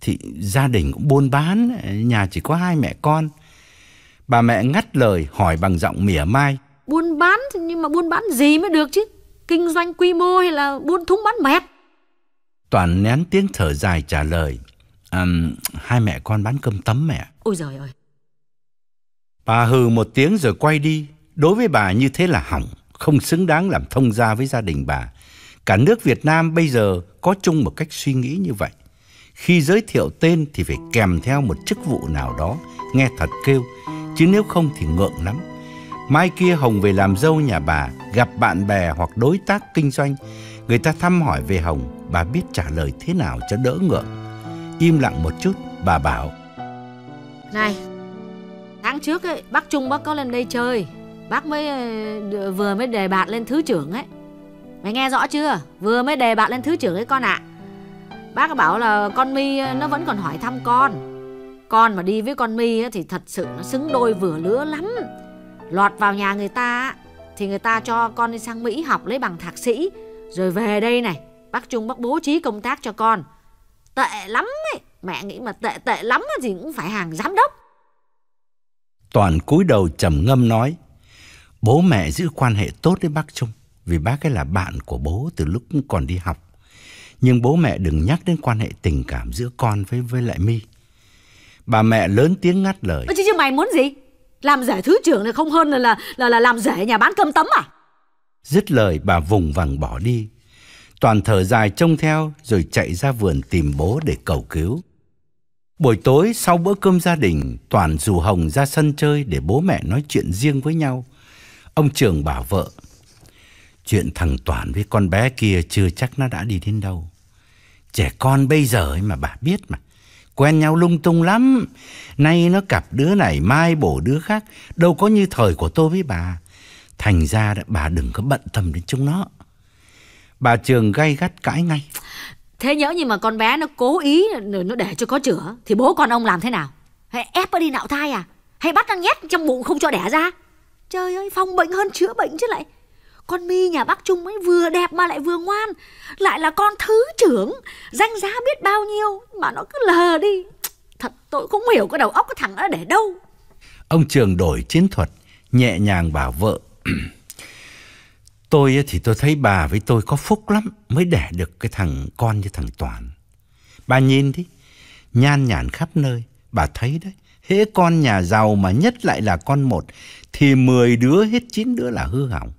Thì gia đình cũng buôn bán, nhà chỉ có hai mẹ con. Bà mẹ ngắt lời hỏi bằng giọng mỉa mai. Buôn bán nhưng mà buôn bán gì mới được chứ? Kinh doanh quy mô hay là buôn thúng bán mẹt? Toàn nén tiếng thở dài trả lời. Um, hai mẹ con bán cơm tấm mẹ. Ôi giời ơi. Bà hừ một tiếng rồi quay đi. Đối với bà như thế là hỏng, không xứng đáng làm thông gia với gia đình bà. Cả nước Việt Nam bây giờ có chung một cách suy nghĩ như vậy. Khi giới thiệu tên thì phải kèm theo một chức vụ nào đó, nghe thật kêu. Chứ nếu không thì ngượng lắm. Mai kia Hồng về làm dâu nhà bà, gặp bạn bè hoặc đối tác kinh doanh Người ta thăm hỏi về Hồng, bà biết trả lời thế nào cho đỡ ngượng. Im lặng một chút, bà bảo. Này, tháng trước ấy, bác Trung bác có lên đây chơi. Bác mới ờ, vừa mới đề bạt lên thứ trưởng ấy. Mày nghe rõ chưa? Vừa mới đề bạt lên thứ trưởng ấy con ạ. Bác bảo là con mi ờ, nó vẫn còn hỏi thăm con. Con mà đi với con mi thì thật sự nó xứng đôi vừa lứa lắm. Lọt vào nhà người ta thì người ta cho con đi sang Mỹ học lấy bằng thạc sĩ rồi về đây này, bác Trung bác bố trí công tác cho con. Tệ lắm ấy, mẹ nghĩ mà tệ tệ lắm gì cũng phải hàng giám đốc. Toàn cúi đầu trầm ngâm nói, bố mẹ giữ quan hệ tốt với bác Trung vì bác ấy là bạn của bố từ lúc còn đi học. Nhưng bố mẹ đừng nhắc đến quan hệ tình cảm giữa con với với lại mi. Bà mẹ lớn tiếng ngắt lời. Chứ, chứ mày muốn gì? Làm rể thứ trưởng này không hơn là là là làm rể nhà bán cơm tấm à? Dứt lời bà vùng vằng bỏ đi. Toàn thở dài trông theo rồi chạy ra vườn tìm bố để cầu cứu. Buổi tối sau bữa cơm gia đình, Toàn rủ Hồng ra sân chơi để bố mẹ nói chuyện riêng với nhau. Ông Trường bảo vợ, chuyện thằng Toàn với con bé kia chưa chắc nó đã đi đến đâu. Trẻ con bây giờ ấy mà bà biết mà, quen nhau lung tung lắm. Nay nó cặp đứa này, mai bổ đứa khác, đâu có như thời của tôi với bà. Thành ra đó, bà đừng có bận tâm đến chúng nó. Bà Trường gay gắt cãi ngay. Thế nhỡ như mà con bé nó cố ý rồi nó để cho có chữa thì bố con ông làm thế nào? Hay ép nó đi nạo thai à? Hay bắt nó nhét trong bụng không cho đẻ ra? Trời ơi, phòng bệnh hơn chữa bệnh chứ lại. Con mi nhà bác Trung ấy vừa đẹp mà lại vừa ngoan, lại là con thứ trưởng, danh giá biết bao nhiêu mà nó cứ lờ đi. Thật tôi không hiểu cái đầu óc cái thằng nó để đâu. Ông Trường đổi chiến thuật, nhẹ nhàng bảo vợ tôi thì tôi thấy bà với tôi có phúc lắm mới đẻ được cái thằng con như thằng Toàn. Bà nhìn đi, nhan nhản khắp nơi, bà thấy đấy. Hễ con nhà giàu mà nhất lại là con một thì 10 đứa hết 9 đứa là hư hỏng.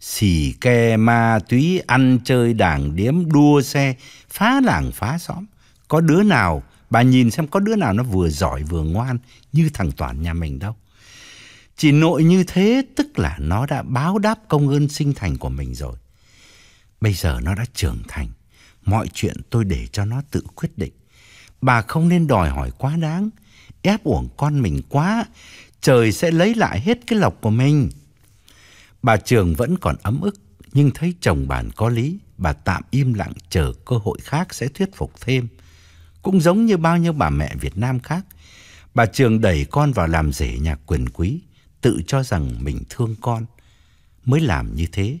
Xì ke ma túy ăn chơi đảng điếm đua xe phá làng phá xóm. Có đứa nào bà nhìn xem có đứa nào nó vừa giỏi vừa ngoan như thằng Toàn nhà mình đâu. Chỉ nội như thế tức là nó đã báo đáp công ơn sinh thành của mình rồi. Bây giờ nó đã trưởng thành, mọi chuyện tôi để cho nó tự quyết định. Bà không nên đòi hỏi quá đáng, ép uổng con mình quá, trời sẽ lấy lại hết cái lọc của mình. Bà Trường vẫn còn ấm ức, nhưng thấy chồng bạn có lý, bà tạm im lặng chờ cơ hội khác sẽ thuyết phục thêm. Cũng giống như bao nhiêu bà mẹ Việt Nam khác, bà Trường đẩy con vào làm rể nhà quyền quý tự cho rằng mình thương con mới làm như thế.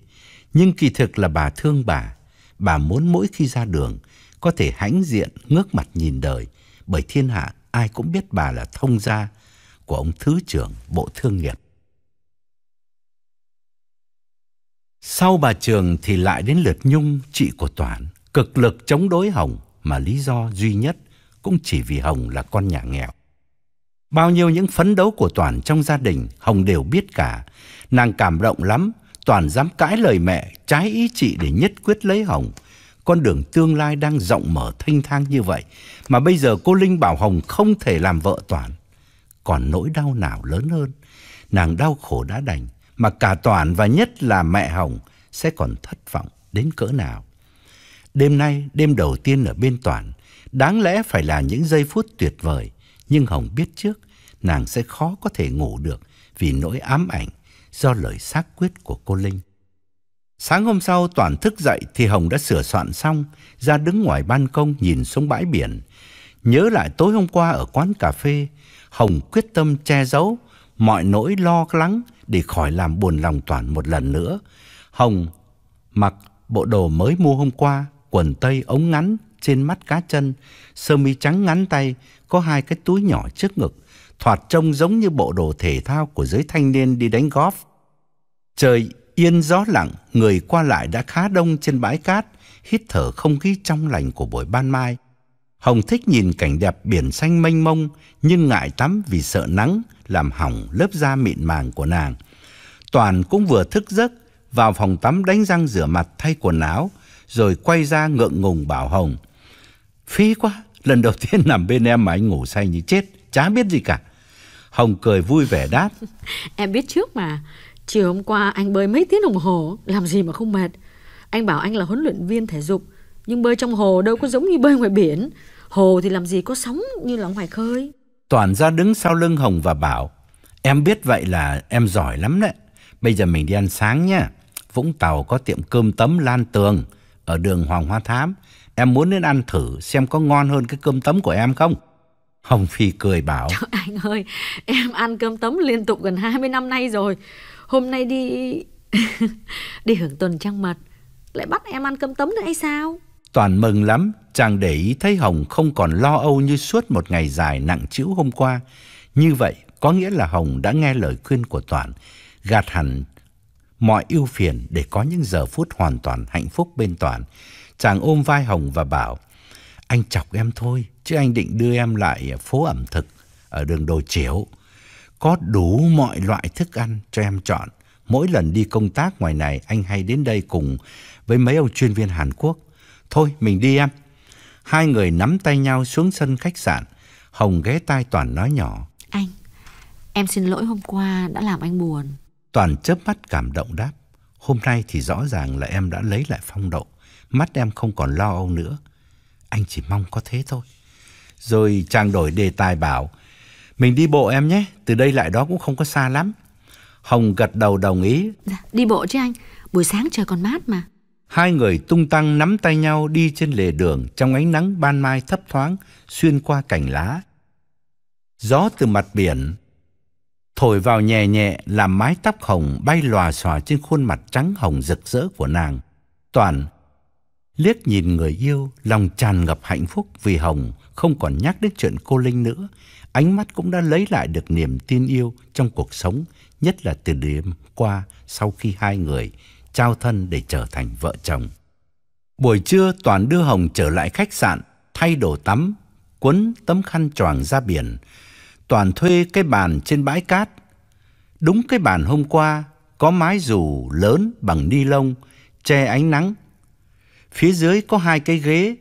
Nhưng kỳ thực là bà thương bà, bà muốn mỗi khi ra đường có thể hãnh diện ngước mặt nhìn đời, bởi thiên hạ ai cũng biết bà là thông gia của ông thứ trưởng Bộ Thương nghiệp. Sau bà Trường thì lại đến lượt Nhung, chị của Toản, cực lực chống đối Hồng mà lý do duy nhất cũng chỉ vì Hồng là con nhà nghèo. Bao nhiêu những phấn đấu của Toàn trong gia đình, Hồng đều biết cả. Nàng cảm động lắm, Toàn dám cãi lời mẹ, trái ý chị để nhất quyết lấy Hồng. Con đường tương lai đang rộng mở thanh thang như vậy, mà bây giờ cô Linh bảo Hồng không thể làm vợ Toàn. Còn nỗi đau nào lớn hơn, nàng đau khổ đã đành, mà cả Toàn và nhất là mẹ Hồng sẽ còn thất vọng đến cỡ nào. Đêm nay, đêm đầu tiên ở bên Toàn, đáng lẽ phải là những giây phút tuyệt vời, nhưng Hồng biết trước nàng sẽ khó có thể ngủ được vì nỗi ám ảnh do lời xác quyết của cô Linh. Sáng hôm sau toàn thức dậy thì Hồng đã sửa soạn xong, ra đứng ngoài ban công nhìn xuống bãi biển. Nhớ lại tối hôm qua ở quán cà phê, Hồng quyết tâm che giấu mọi nỗi lo lắng để khỏi làm buồn lòng Toàn một lần nữa. Hồng mặc bộ đồ mới mua hôm qua, quần tây ống ngắn trên mắt cá chân, sơ mi trắng ngắn tay, có hai cái túi nhỏ trước ngực thoạt trông giống như bộ đồ thể thao của giới thanh niên đi đánh golf. Trời yên gió lặng, người qua lại đã khá đông trên bãi cát, hít thở không khí trong lành của buổi ban mai. Hồng thích nhìn cảnh đẹp biển xanh mênh mông, nhưng ngại tắm vì sợ nắng, làm hỏng lớp da mịn màng của nàng. Toàn cũng vừa thức giấc, vào phòng tắm đánh răng rửa mặt thay quần áo, rồi quay ra ngượng ngùng bảo Hồng. Phí quá, lần đầu tiên nằm bên em mà anh ngủ say như chết chả biết gì cả. Hồng cười vui vẻ đáp. em biết trước mà, chiều hôm qua anh bơi mấy tiếng đồng hồ, làm gì mà không mệt. Anh bảo anh là huấn luyện viên thể dục, nhưng bơi trong hồ đâu có giống như bơi ngoài biển. Hồ thì làm gì có sóng như là ngoài khơi. Toàn ra đứng sau lưng Hồng và bảo, em biết vậy là em giỏi lắm đấy. Bây giờ mình đi ăn sáng nha. Vũng Tàu có tiệm cơm tấm Lan Tường ở đường Hoàng Hoa Thám. Em muốn đến ăn thử xem có ngon hơn cái cơm tấm của em không? Hồng Phi cười bảo Trời anh ơi Em ăn cơm tấm liên tục gần 20 năm nay rồi Hôm nay đi Đi hưởng tuần trăng mật Lại bắt em ăn cơm tấm nữa hay sao Toàn mừng lắm Chàng để ý thấy Hồng không còn lo âu Như suốt một ngày dài nặng chịu hôm qua Như vậy có nghĩa là Hồng đã nghe lời khuyên của Toàn Gạt hẳn mọi ưu phiền để có những giờ phút hoàn toàn hạnh phúc bên Toàn Chàng ôm vai Hồng và bảo anh chọc em thôi, chứ anh định đưa em lại phố ẩm thực ở đường Đồ Chiểu. Có đủ mọi loại thức ăn cho em chọn. Mỗi lần đi công tác ngoài này, anh hay đến đây cùng với mấy ông chuyên viên Hàn Quốc. Thôi, mình đi em. Hai người nắm tay nhau xuống sân khách sạn. Hồng ghé tai Toàn nói nhỏ. Anh, em xin lỗi hôm qua đã làm anh buồn. Toàn chớp mắt cảm động đáp. Hôm nay thì rõ ràng là em đã lấy lại phong độ. Mắt em không còn lo âu nữa. Anh chỉ mong có thế thôi. Rồi chàng đổi đề tài bảo, mình đi bộ em nhé, từ đây lại đó cũng không có xa lắm. Hồng gật đầu đồng ý. Dạ, đi bộ chứ anh, buổi sáng trời còn mát mà. Hai người tung tăng nắm tay nhau đi trên lề đường trong ánh nắng ban mai thấp thoáng xuyên qua cành lá. Gió từ mặt biển thổi vào nhẹ nhẹ làm mái tóc hồng bay lòa xòa trên khuôn mặt trắng hồng rực rỡ của nàng. Toàn Liếc nhìn người yêu, lòng tràn ngập hạnh phúc vì Hồng không còn nhắc đến chuyện cô Linh nữa. Ánh mắt cũng đã lấy lại được niềm tin yêu trong cuộc sống, nhất là từ đêm qua sau khi hai người trao thân để trở thành vợ chồng. Buổi trưa Toàn đưa Hồng trở lại khách sạn, thay đồ tắm, quấn tấm khăn choàng ra biển. Toàn thuê cái bàn trên bãi cát. Đúng cái bàn hôm qua, có mái dù lớn bằng ni lông, che ánh nắng phía dưới có hai cái ghế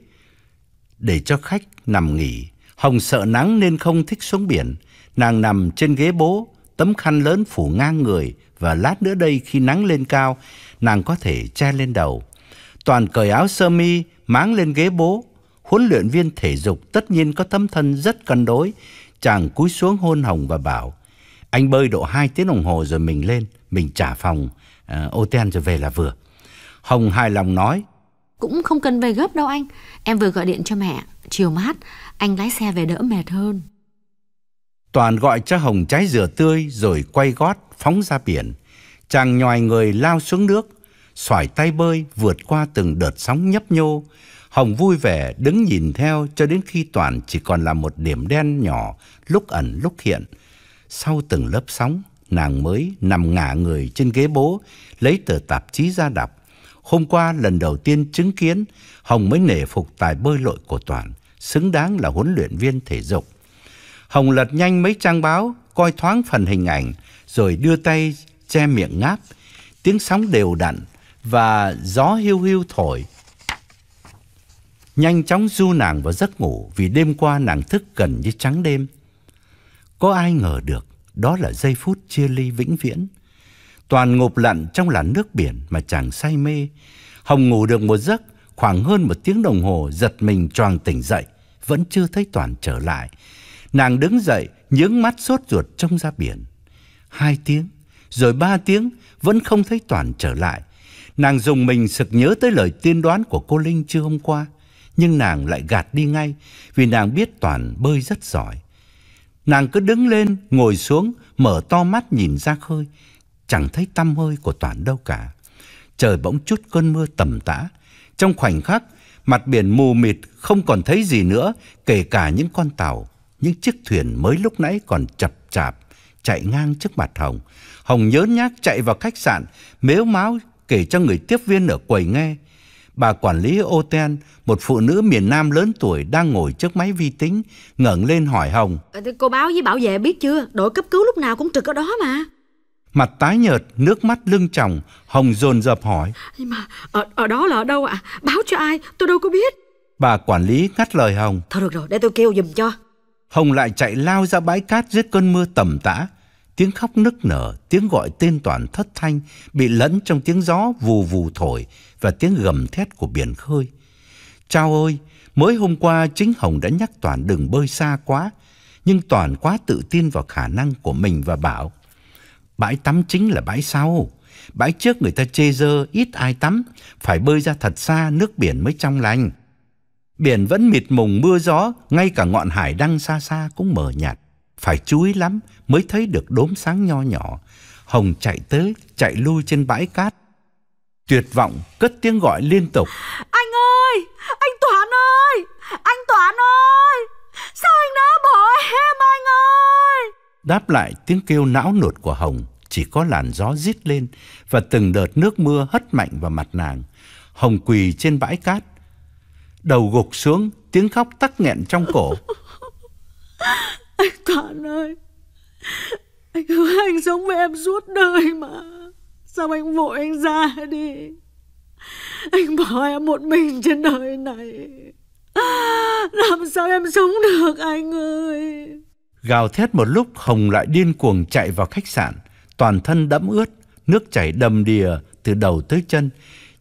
để cho khách nằm nghỉ. Hồng sợ nắng nên không thích xuống biển, nàng nằm trên ghế bố, tấm khăn lớn phủ ngang người và lát nữa đây khi nắng lên cao, nàng có thể che lên đầu. Toàn cởi áo sơ mi, máng lên ghế bố. Huấn luyện viên thể dục tất nhiên có tấm thân rất cân đối, chàng cúi xuống hôn Hồng và bảo: "Anh bơi độ 2 tiếng đồng hồ rồi mình lên, mình trả phòng, uh, à, hotel rồi về là vừa." Hồng hài lòng nói: cũng không cần về gấp đâu anh Em vừa gọi điện cho mẹ Chiều mát anh lái xe về đỡ mệt hơn Toàn gọi cho Hồng trái dừa tươi Rồi quay gót phóng ra biển Chàng nhòi người lao xuống nước Xoải tay bơi vượt qua từng đợt sóng nhấp nhô Hồng vui vẻ đứng nhìn theo Cho đến khi Toàn chỉ còn là một điểm đen nhỏ Lúc ẩn lúc hiện Sau từng lớp sóng Nàng mới nằm ngả người trên ghế bố Lấy tờ tạp chí ra đọc Hôm qua lần đầu tiên chứng kiến, Hồng mới nể phục tài bơi lội của Toàn, xứng đáng là huấn luyện viên thể dục. Hồng lật nhanh mấy trang báo, coi thoáng phần hình ảnh, rồi đưa tay che miệng ngáp. Tiếng sóng đều đặn và gió hiu hiu thổi. Nhanh chóng du nàng vào giấc ngủ vì đêm qua nàng thức gần như trắng đêm. Có ai ngờ được đó là giây phút chia ly vĩnh viễn toàn ngộp lặn trong làn nước biển mà chàng say mê. Hồng ngủ được một giấc, khoảng hơn một tiếng đồng hồ giật mình choàng tỉnh dậy, vẫn chưa thấy toàn trở lại. Nàng đứng dậy, nhướng mắt sốt ruột trông ra biển. Hai tiếng, rồi ba tiếng, vẫn không thấy toàn trở lại. Nàng dùng mình sực nhớ tới lời tiên đoán của cô Linh chưa hôm qua, nhưng nàng lại gạt đi ngay vì nàng biết toàn bơi rất giỏi. Nàng cứ đứng lên, ngồi xuống, mở to mắt nhìn ra khơi, chẳng thấy tăm hơi của Toàn đâu cả. Trời bỗng chút cơn mưa tầm tã. Trong khoảnh khắc, mặt biển mù mịt không còn thấy gì nữa, kể cả những con tàu, những chiếc thuyền mới lúc nãy còn chập chạp chạy ngang trước mặt Hồng. Hồng nhớ nhác chạy vào khách sạn, mếu máo kể cho người tiếp viên ở quầy nghe. Bà quản lý Oten, một phụ nữ miền Nam lớn tuổi đang ngồi trước máy vi tính, ngẩng lên hỏi Hồng. Ờ, cô báo với bảo vệ biết chưa, đội cấp cứu lúc nào cũng trực ở đó mà mặt tái nhợt, nước mắt lưng tròng, Hồng dồn dập hỏi. Nhưng mà ở, ở đó là ở đâu ạ? Báo cho ai? Tôi đâu có biết. Bà quản lý ngắt lời Hồng. Thôi được rồi, để tôi kêu dùm cho. Hồng lại chạy lao ra bãi cát dưới cơn mưa tầm tã. Tiếng khóc nức nở, tiếng gọi tên toàn thất thanh, bị lẫn trong tiếng gió vù vù thổi và tiếng gầm thét của biển khơi. Chao ơi, mới hôm qua chính Hồng đã nhắc Toàn đừng bơi xa quá, nhưng Toàn quá tự tin vào khả năng của mình và bảo Bãi tắm chính là bãi sau. Bãi trước người ta chê dơ, ít ai tắm, phải bơi ra thật xa nước biển mới trong lành. Biển vẫn mịt mùng mưa gió, ngay cả ngọn hải đăng xa xa cũng mờ nhạt. Phải chú ý lắm mới thấy được đốm sáng nho nhỏ. Hồng chạy tới, chạy lui trên bãi cát. Tuyệt vọng, cất tiếng gọi liên tục. Anh ơi! Anh Toán ơi! Anh Toán ơi! Sao anh đã bỏ em anh ơi? Đáp lại tiếng kêu não nột của Hồng chỉ có làn gió rít lên và từng đợt nước mưa hất mạnh vào mặt nàng. Hồng quỳ trên bãi cát. Đầu gục xuống, tiếng khóc tắc nghẹn trong cổ. Anh Toàn ơi, anh hứa anh sống với em suốt đời mà. Sao anh vội anh ra đi? Anh bỏ em một mình trên đời này. Làm sao em sống được anh ơi? Gào thét một lúc, Hồng lại điên cuồng chạy vào khách sạn, toàn thân đẫm ướt, nước chảy đầm đìa từ đầu tới chân.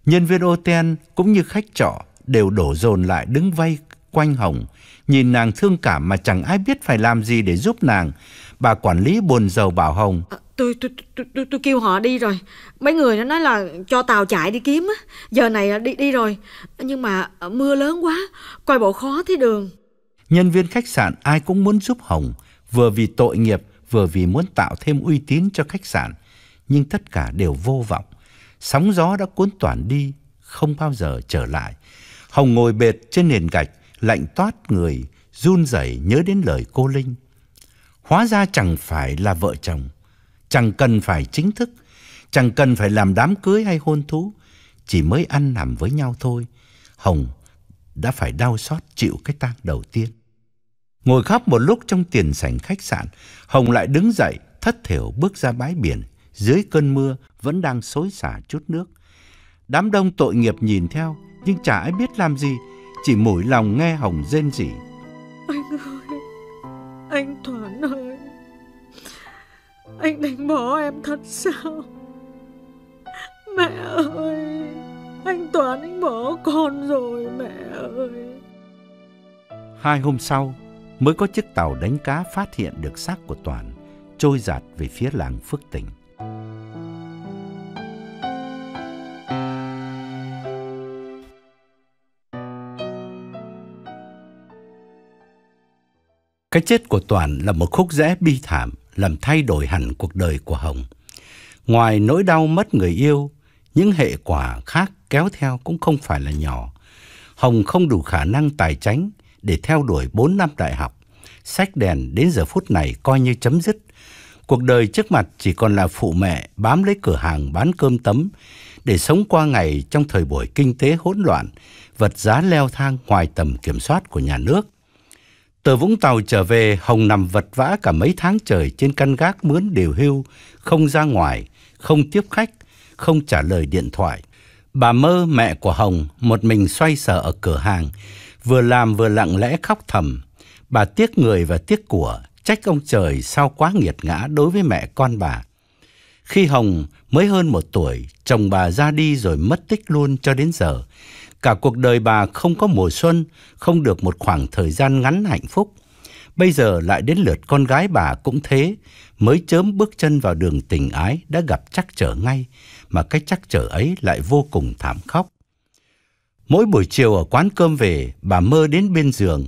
Nhân viên hotel cũng như khách trọ đều đổ dồn lại đứng vây quanh Hồng, nhìn nàng thương cảm mà chẳng ai biết phải làm gì để giúp nàng. Bà quản lý buồn rầu bảo Hồng: à, tôi, tôi tôi tôi tôi kêu họ đi rồi. Mấy người nó nói là cho tàu chạy đi kiếm á, giờ này đi đi rồi. Nhưng mà à, mưa lớn quá, quay bộ khó thấy đường. Nhân viên khách sạn ai cũng muốn giúp Hồng, vừa vì tội nghiệp, vừa vì muốn tạo thêm uy tín cho khách sạn, nhưng tất cả đều vô vọng. Sóng gió đã cuốn toàn đi, không bao giờ trở lại. Hồng ngồi bệt trên nền gạch, lạnh toát người, run rẩy nhớ đến lời cô Linh. Hóa ra chẳng phải là vợ chồng, chẳng cần phải chính thức, chẳng cần phải làm đám cưới hay hôn thú, chỉ mới ăn nằm với nhau thôi. Hồng đã phải đau xót chịu cái tang đầu tiên. Ngồi khóc một lúc trong tiền sảnh khách sạn, Hồng lại đứng dậy, thất thểu bước ra bãi biển. Dưới cơn mưa vẫn đang xối xả chút nước. Đám đông tội nghiệp nhìn theo, nhưng chả ai biết làm gì, chỉ mỗi lòng nghe Hồng rên rỉ. Anh ơi, anh Thoản ơi, anh đánh bỏ em thật sao? Mẹ ơi, anh Toán anh bỏ con rồi mẹ ơi. Hai hôm sau, mới có chiếc tàu đánh cá phát hiện được xác của Toàn trôi giạt về phía làng Phước Tỉnh. Cái chết của Toàn là một khúc rẽ bi thảm làm thay đổi hẳn cuộc đời của Hồng. Ngoài nỗi đau mất người yêu, những hệ quả khác kéo theo cũng không phải là nhỏ. Hồng không đủ khả năng tài chính để theo đuổi 4 năm đại học. Sách đèn đến giờ phút này coi như chấm dứt. Cuộc đời trước mặt chỉ còn là phụ mẹ bám lấy cửa hàng bán cơm tấm để sống qua ngày trong thời buổi kinh tế hỗn loạn, vật giá leo thang ngoài tầm kiểm soát của nhà nước. Từ Vũng Tàu trở về, Hồng nằm vật vã cả mấy tháng trời trên căn gác mướn điều hưu, không ra ngoài, không tiếp khách, không trả lời điện thoại. Bà Mơ, mẹ của Hồng, một mình xoay sở ở cửa hàng, vừa làm vừa lặng lẽ khóc thầm. Bà tiếc người và tiếc của, trách ông trời sao quá nghiệt ngã đối với mẹ con bà. Khi Hồng mới hơn một tuổi, chồng bà ra đi rồi mất tích luôn cho đến giờ. Cả cuộc đời bà không có mùa xuân, không được một khoảng thời gian ngắn hạnh phúc. Bây giờ lại đến lượt con gái bà cũng thế, mới chớm bước chân vào đường tình ái đã gặp chắc trở ngay, mà cái chắc trở ấy lại vô cùng thảm khốc. Mỗi buổi chiều ở quán cơm về, bà mơ đến bên giường,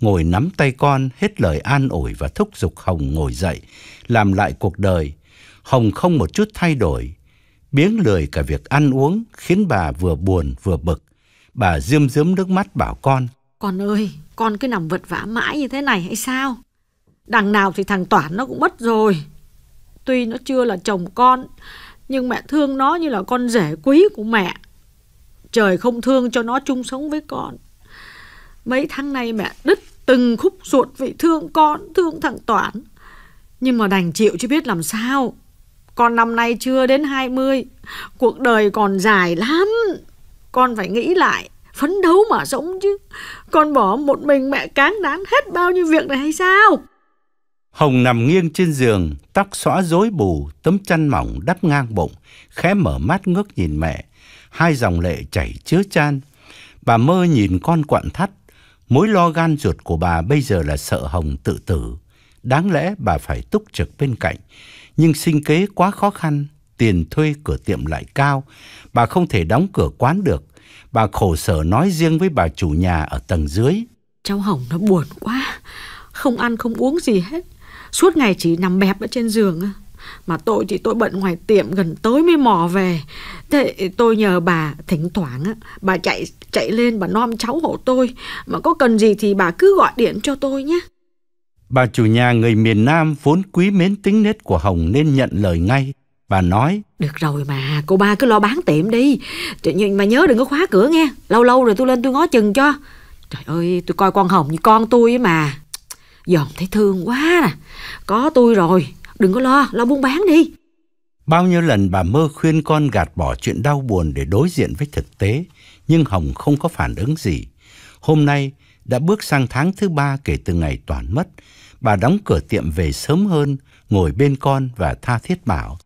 ngồi nắm tay con hết lời an ủi và thúc giục Hồng ngồi dậy, làm lại cuộc đời. Hồng không một chút thay đổi, biếng lười cả việc ăn uống khiến bà vừa buồn vừa bực. Bà diêm diếm nước mắt bảo con. Con ơi, con cứ nằm vật vã mãi như thế này hay sao? Đằng nào thì thằng Toản nó cũng mất rồi. Tuy nó chưa là chồng con, nhưng mẹ thương nó như là con rể quý của mẹ. Trời không thương cho nó chung sống với con. Mấy tháng nay mẹ đứt từng khúc ruột vì thương con, thương thằng Toản. Nhưng mà đành chịu chứ biết làm sao. Con năm nay chưa đến 20, cuộc đời còn dài lắm. Con phải nghĩ lại, phấn đấu mà sống chứ. Con bỏ một mình mẹ cáng đáng hết bao nhiêu việc này hay sao? Hồng nằm nghiêng trên giường, tóc xõa rối bù, tấm chăn mỏng đắp ngang bụng, khẽ mở mắt ngước nhìn mẹ hai dòng lệ chảy chứa chan. Bà mơ nhìn con quặn thắt, mối lo gan ruột của bà bây giờ là sợ Hồng tự tử. Đáng lẽ bà phải túc trực bên cạnh, nhưng sinh kế quá khó khăn, tiền thuê cửa tiệm lại cao, bà không thể đóng cửa quán được. Bà khổ sở nói riêng với bà chủ nhà ở tầng dưới. Cháu Hồng nó buồn quá, không ăn không uống gì hết, suốt ngày chỉ nằm bẹp ở trên giường mà tôi thì tôi bận ngoài tiệm gần tối mới mò về Thế tôi nhờ bà thỉnh thoảng á, Bà chạy chạy lên bà nom cháu hộ tôi Mà có cần gì thì bà cứ gọi điện cho tôi nhé Bà chủ nhà người miền Nam vốn quý mến tính nết của Hồng nên nhận lời ngay Bà nói Được rồi mà cô ba cứ lo bán tiệm đi Nhưng mà nhớ đừng có khóa cửa nghe Lâu lâu rồi tôi lên tôi ngó chừng cho Trời ơi tôi coi con Hồng như con tôi ấy mà Dòm thấy thương quá nè Có tôi rồi đừng có lo, lo buôn bán đi. Bao nhiêu lần bà mơ khuyên con gạt bỏ chuyện đau buồn để đối diện với thực tế, nhưng Hồng không có phản ứng gì. Hôm nay đã bước sang tháng thứ ba kể từ ngày Toàn mất, bà đóng cửa tiệm về sớm hơn, ngồi bên con và tha thiết bảo.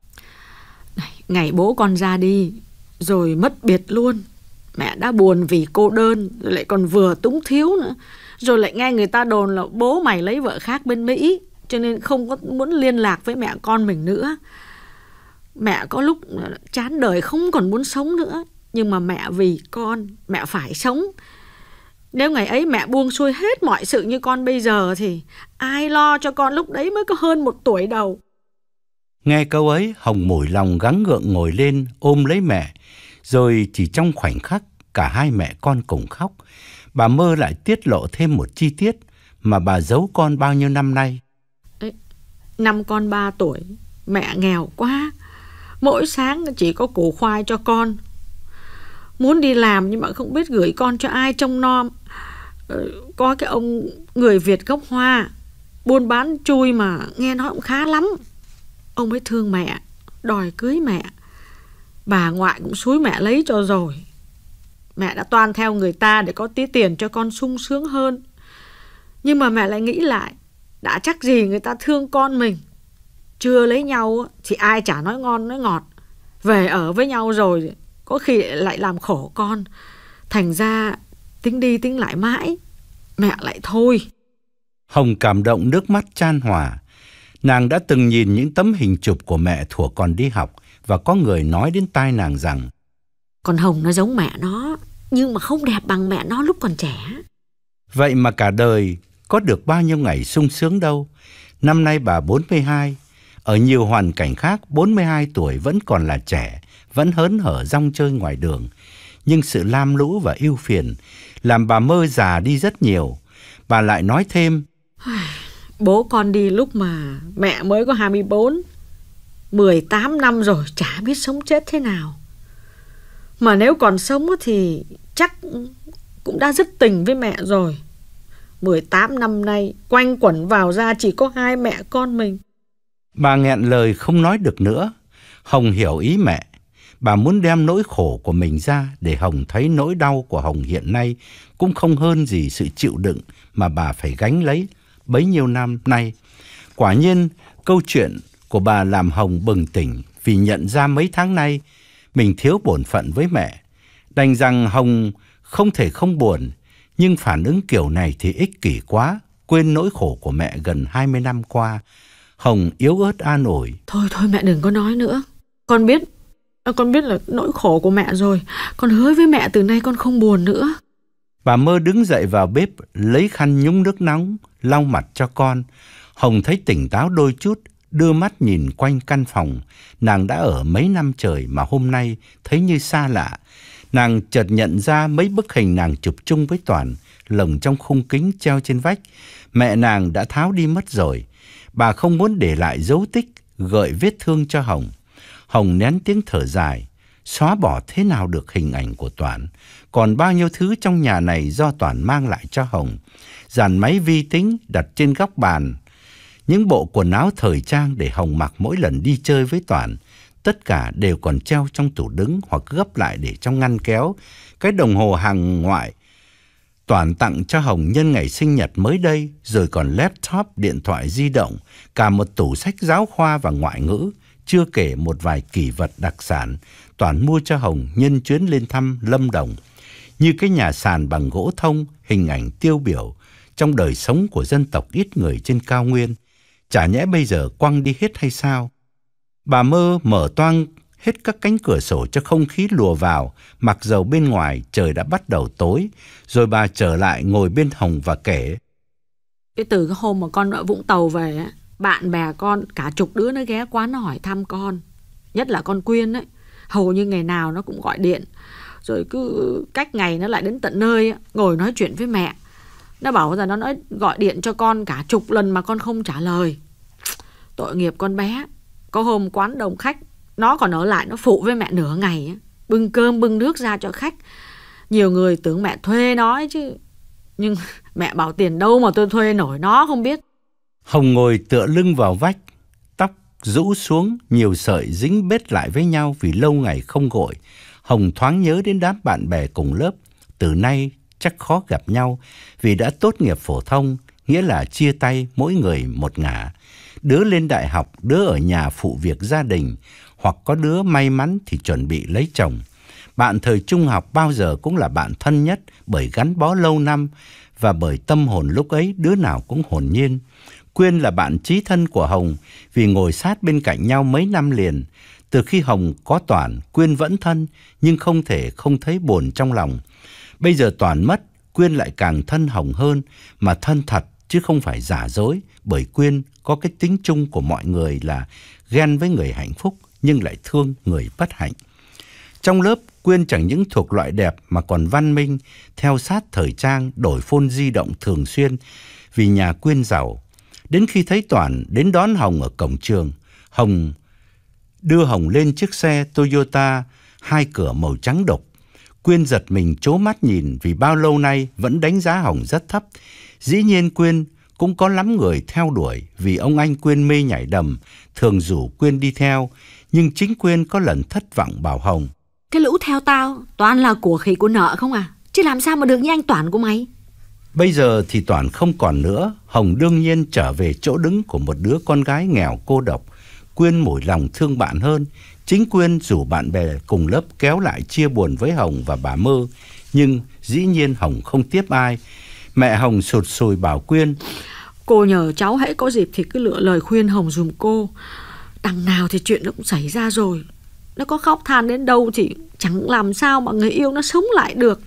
Ngày bố con ra đi, rồi mất biệt luôn. Mẹ đã buồn vì cô đơn, rồi lại còn vừa túng thiếu nữa. Rồi lại nghe người ta đồn là bố mày lấy vợ khác bên Mỹ, cho nên không có muốn liên lạc với mẹ con mình nữa mẹ có lúc chán đời không còn muốn sống nữa nhưng mà mẹ vì con mẹ phải sống nếu ngày ấy mẹ buông xuôi hết mọi sự như con bây giờ thì ai lo cho con lúc đấy mới có hơn một tuổi đầu nghe câu ấy hồng mùi lòng gắng gượng ngồi lên ôm lấy mẹ rồi chỉ trong khoảnh khắc cả hai mẹ con cùng khóc bà mơ lại tiết lộ thêm một chi tiết mà bà giấu con bao nhiêu năm nay Năm con ba tuổi, mẹ nghèo quá. Mỗi sáng chỉ có củ khoai cho con. Muốn đi làm nhưng mà không biết gửi con cho ai trông nom. Ờ, có cái ông người Việt gốc Hoa, buôn bán chui mà nghe nói cũng khá lắm. Ông ấy thương mẹ, đòi cưới mẹ. Bà ngoại cũng xúi mẹ lấy cho rồi. Mẹ đã toan theo người ta để có tí tiền cho con sung sướng hơn. Nhưng mà mẹ lại nghĩ lại đã chắc gì người ta thương con mình chưa lấy nhau thì ai chả nói ngon nói ngọt về ở với nhau rồi có khi lại làm khổ con thành ra tính đi tính lại mãi mẹ lại thôi hồng cảm động nước mắt chan hòa nàng đã từng nhìn những tấm hình chụp của mẹ thuở còn đi học và có người nói đến tai nàng rằng con hồng nó giống mẹ nó nhưng mà không đẹp bằng mẹ nó lúc còn trẻ vậy mà cả đời có được bao nhiêu ngày sung sướng đâu. Năm nay bà 42, ở nhiều hoàn cảnh khác 42 tuổi vẫn còn là trẻ, vẫn hớn hở rong chơi ngoài đường. Nhưng sự lam lũ và yêu phiền làm bà mơ già đi rất nhiều. Bà lại nói thêm, Bố con đi lúc mà mẹ mới có 24, 18 năm rồi chả biết sống chết thế nào. Mà nếu còn sống thì chắc cũng đã rất tình với mẹ rồi. 18 năm nay, quanh quẩn vào ra chỉ có hai mẹ con mình. Bà nghẹn lời không nói được nữa. Hồng hiểu ý mẹ. Bà muốn đem nỗi khổ của mình ra để Hồng thấy nỗi đau của Hồng hiện nay cũng không hơn gì sự chịu đựng mà bà phải gánh lấy bấy nhiêu năm nay. Quả nhiên, câu chuyện của bà làm Hồng bừng tỉnh vì nhận ra mấy tháng nay mình thiếu bổn phận với mẹ. Đành rằng Hồng không thể không buồn nhưng phản ứng kiểu này thì ích kỷ quá, quên nỗi khổ của mẹ gần 20 năm qua. Hồng yếu ớt an ủi. Thôi thôi mẹ đừng có nói nữa. Con biết, à, con biết là nỗi khổ của mẹ rồi. Con hứa với mẹ từ nay con không buồn nữa. Bà mơ đứng dậy vào bếp, lấy khăn nhúng nước nóng, lau mặt cho con. Hồng thấy tỉnh táo đôi chút, đưa mắt nhìn quanh căn phòng. Nàng đã ở mấy năm trời mà hôm nay thấy như xa lạ, Nàng chợt nhận ra mấy bức hình nàng chụp chung với Toàn lồng trong khung kính treo trên vách. Mẹ nàng đã tháo đi mất rồi. Bà không muốn để lại dấu tích gợi vết thương cho Hồng. Hồng nén tiếng thở dài. Xóa bỏ thế nào được hình ảnh của Toàn. Còn bao nhiêu thứ trong nhà này do Toàn mang lại cho Hồng. Dàn máy vi tính đặt trên góc bàn. Những bộ quần áo thời trang để Hồng mặc mỗi lần đi chơi với Toàn tất cả đều còn treo trong tủ đứng hoặc gấp lại để trong ngăn kéo. Cái đồng hồ hàng ngoại toàn tặng cho Hồng nhân ngày sinh nhật mới đây, rồi còn laptop, điện thoại di động, cả một tủ sách giáo khoa và ngoại ngữ, chưa kể một vài kỷ vật đặc sản, toàn mua cho Hồng nhân chuyến lên thăm Lâm Đồng. Như cái nhà sàn bằng gỗ thông, hình ảnh tiêu biểu trong đời sống của dân tộc ít người trên cao nguyên, chả nhẽ bây giờ quăng đi hết hay sao? Bà mơ mở toang hết các cánh cửa sổ cho không khí lùa vào, mặc dầu bên ngoài trời đã bắt đầu tối, rồi bà trở lại ngồi bên Hồng và kể. Cái từ cái hôm mà con ở Vũng Tàu về, bạn bè con cả chục đứa nó ghé quán nó hỏi thăm con, nhất là con Quyên ấy, hầu như ngày nào nó cũng gọi điện, rồi cứ cách ngày nó lại đến tận nơi ngồi nói chuyện với mẹ. Nó bảo là nó nói gọi điện cho con cả chục lần mà con không trả lời. Tội nghiệp con bé, có hôm quán đông khách, nó còn ở lại nó phụ với mẹ nửa ngày, bưng cơm bưng nước ra cho khách. Nhiều người tưởng mẹ thuê nó chứ. Nhưng mẹ bảo tiền đâu mà tôi thuê nổi nó không biết. Hồng ngồi tựa lưng vào vách, tóc rũ xuống, nhiều sợi dính bết lại với nhau vì lâu ngày không gội. Hồng thoáng nhớ đến đám bạn bè cùng lớp, từ nay chắc khó gặp nhau vì đã tốt nghiệp phổ thông, nghĩa là chia tay mỗi người một ngả đứa lên đại học, đứa ở nhà phụ việc gia đình, hoặc có đứa may mắn thì chuẩn bị lấy chồng. Bạn thời trung học bao giờ cũng là bạn thân nhất bởi gắn bó lâu năm và bởi tâm hồn lúc ấy đứa nào cũng hồn nhiên. Quyên là bạn chí thân của Hồng vì ngồi sát bên cạnh nhau mấy năm liền. Từ khi Hồng có Toàn, Quyên vẫn thân nhưng không thể không thấy buồn trong lòng. Bây giờ Toàn mất, Quyên lại càng thân Hồng hơn mà thân thật chứ không phải giả dối, bởi Quyên có cái tính chung của mọi người là ghen với người hạnh phúc nhưng lại thương người bất hạnh. Trong lớp, Quyên chẳng những thuộc loại đẹp mà còn văn minh, theo sát thời trang, đổi phone di động thường xuyên vì nhà Quyên giàu. Đến khi thấy Toàn đến đón Hồng ở cổng trường, Hồng đưa Hồng lên chiếc xe Toyota hai cửa màu trắng đục. Quyên giật mình chố mắt nhìn vì bao lâu nay vẫn đánh giá Hồng rất thấp, Dĩ nhiên Quyên cũng có lắm người theo đuổi vì ông anh Quyên mê nhảy đầm, thường rủ Quyên đi theo, nhưng chính Quyên có lần thất vọng bảo Hồng. Cái lũ theo tao toàn là của khỉ của nợ không à, chứ làm sao mà được như anh Toản của mày. Bây giờ thì Toản không còn nữa, Hồng đương nhiên trở về chỗ đứng của một đứa con gái nghèo cô độc. Quyên mỗi lòng thương bạn hơn, chính Quyên rủ bạn bè cùng lớp kéo lại chia buồn với Hồng và bà Mơ. Nhưng dĩ nhiên Hồng không tiếp ai, Mẹ Hồng sụt sùi bảo Quyên Cô nhờ cháu hãy có dịp thì cứ lựa lời khuyên Hồng dùm cô Đằng nào thì chuyện nó cũng xảy ra rồi Nó có khóc than đến đâu thì chẳng làm sao mà người yêu nó sống lại được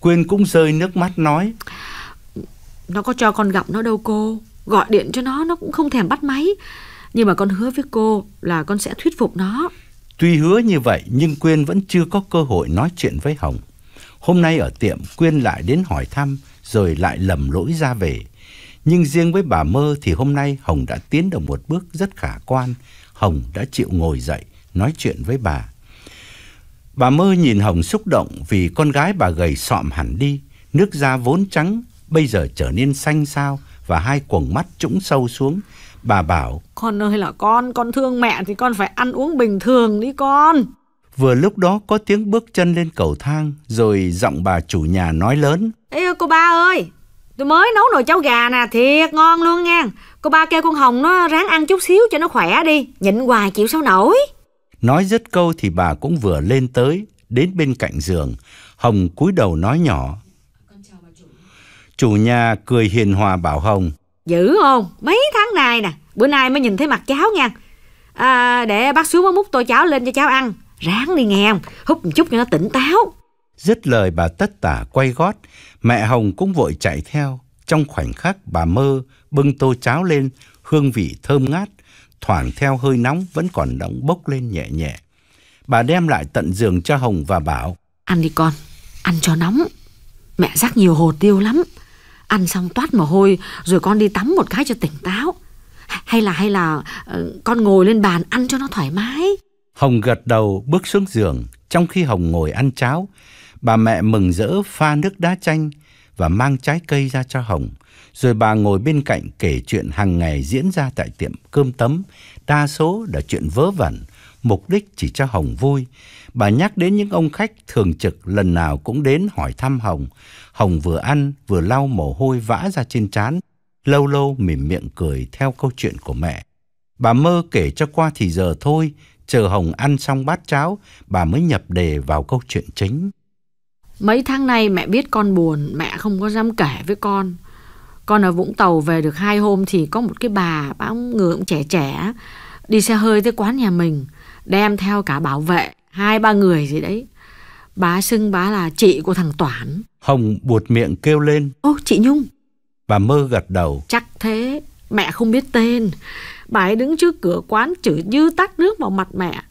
Quyên cũng rơi nước mắt nói Nó có cho con gặp nó đâu cô Gọi điện cho nó nó cũng không thèm bắt máy Nhưng mà con hứa với cô là con sẽ thuyết phục nó Tuy hứa như vậy nhưng Quyên vẫn chưa có cơ hội nói chuyện với Hồng Hôm nay ở tiệm Quyên lại đến hỏi thăm rồi lại lầm lỗi ra về. Nhưng riêng với bà Mơ thì hôm nay Hồng đã tiến được một bước rất khả quan. Hồng đã chịu ngồi dậy nói chuyện với bà. Bà Mơ nhìn Hồng xúc động vì con gái bà gầy sọm hẳn đi, nước da vốn trắng bây giờ trở nên xanh xao và hai quầng mắt trũng sâu xuống. Bà bảo: "Con ơi là con, con thương mẹ thì con phải ăn uống bình thường đi con." Vừa lúc đó có tiếng bước chân lên cầu thang Rồi giọng bà chủ nhà nói lớn Ê cô ba ơi Tôi mới nấu nồi cháo gà nè Thiệt ngon luôn nha Cô ba kêu con Hồng nó ráng ăn chút xíu cho nó khỏe đi Nhịn hoài chịu sao nổi Nói dứt câu thì bà cũng vừa lên tới Đến bên cạnh giường Hồng cúi đầu nói nhỏ Chủ nhà cười hiền hòa bảo Hồng Dữ không? Mấy tháng nay nè Bữa nay mới nhìn thấy mặt cháu nha à, Để bác xuống múc tô cháo lên cho cháu ăn Ráng đi nghe không? Húp một chút cho nó tỉnh táo. Dứt lời bà tất tả quay gót, mẹ Hồng cũng vội chạy theo. Trong khoảnh khắc bà mơ bưng tô cháo lên, hương vị thơm ngát, thoảng theo hơi nóng vẫn còn động bốc lên nhẹ nhẹ. Bà đem lại tận giường cho Hồng và bảo Ăn đi con, ăn cho nóng. Mẹ rắc nhiều hồ tiêu lắm. Ăn xong toát mồ hôi rồi con đi tắm một cái cho tỉnh táo. Hay là hay là ờ, con ngồi lên bàn ăn cho nó thoải mái. Hồng gật đầu bước xuống giường, trong khi Hồng ngồi ăn cháo, bà mẹ mừng rỡ pha nước đá chanh và mang trái cây ra cho Hồng. Rồi bà ngồi bên cạnh kể chuyện hàng ngày diễn ra tại tiệm cơm tấm, đa số là chuyện vớ vẩn, mục đích chỉ cho Hồng vui. Bà nhắc đến những ông khách thường trực lần nào cũng đến hỏi thăm Hồng. Hồng vừa ăn vừa lau mồ hôi vã ra trên trán, lâu lâu mỉm miệng cười theo câu chuyện của mẹ. Bà mơ kể cho qua thì giờ thôi, chờ Hồng ăn xong bát cháo, bà mới nhập đề vào câu chuyện chính. Mấy tháng nay mẹ biết con buồn, mẹ không có dám kể với con. Con ở Vũng Tàu về được hai hôm thì có một cái bà, bà người cũng trẻ trẻ, đi xe hơi tới quán nhà mình, đem theo cả bảo vệ, hai ba người gì đấy. Bà xưng bà là chị của thằng Toản. Hồng buột miệng kêu lên. Ô, chị Nhung. Bà mơ gật đầu. Chắc thế, mẹ không biết tên. Bà ấy đứng trước cửa quán chửi dư tắt nước vào mặt mẹ.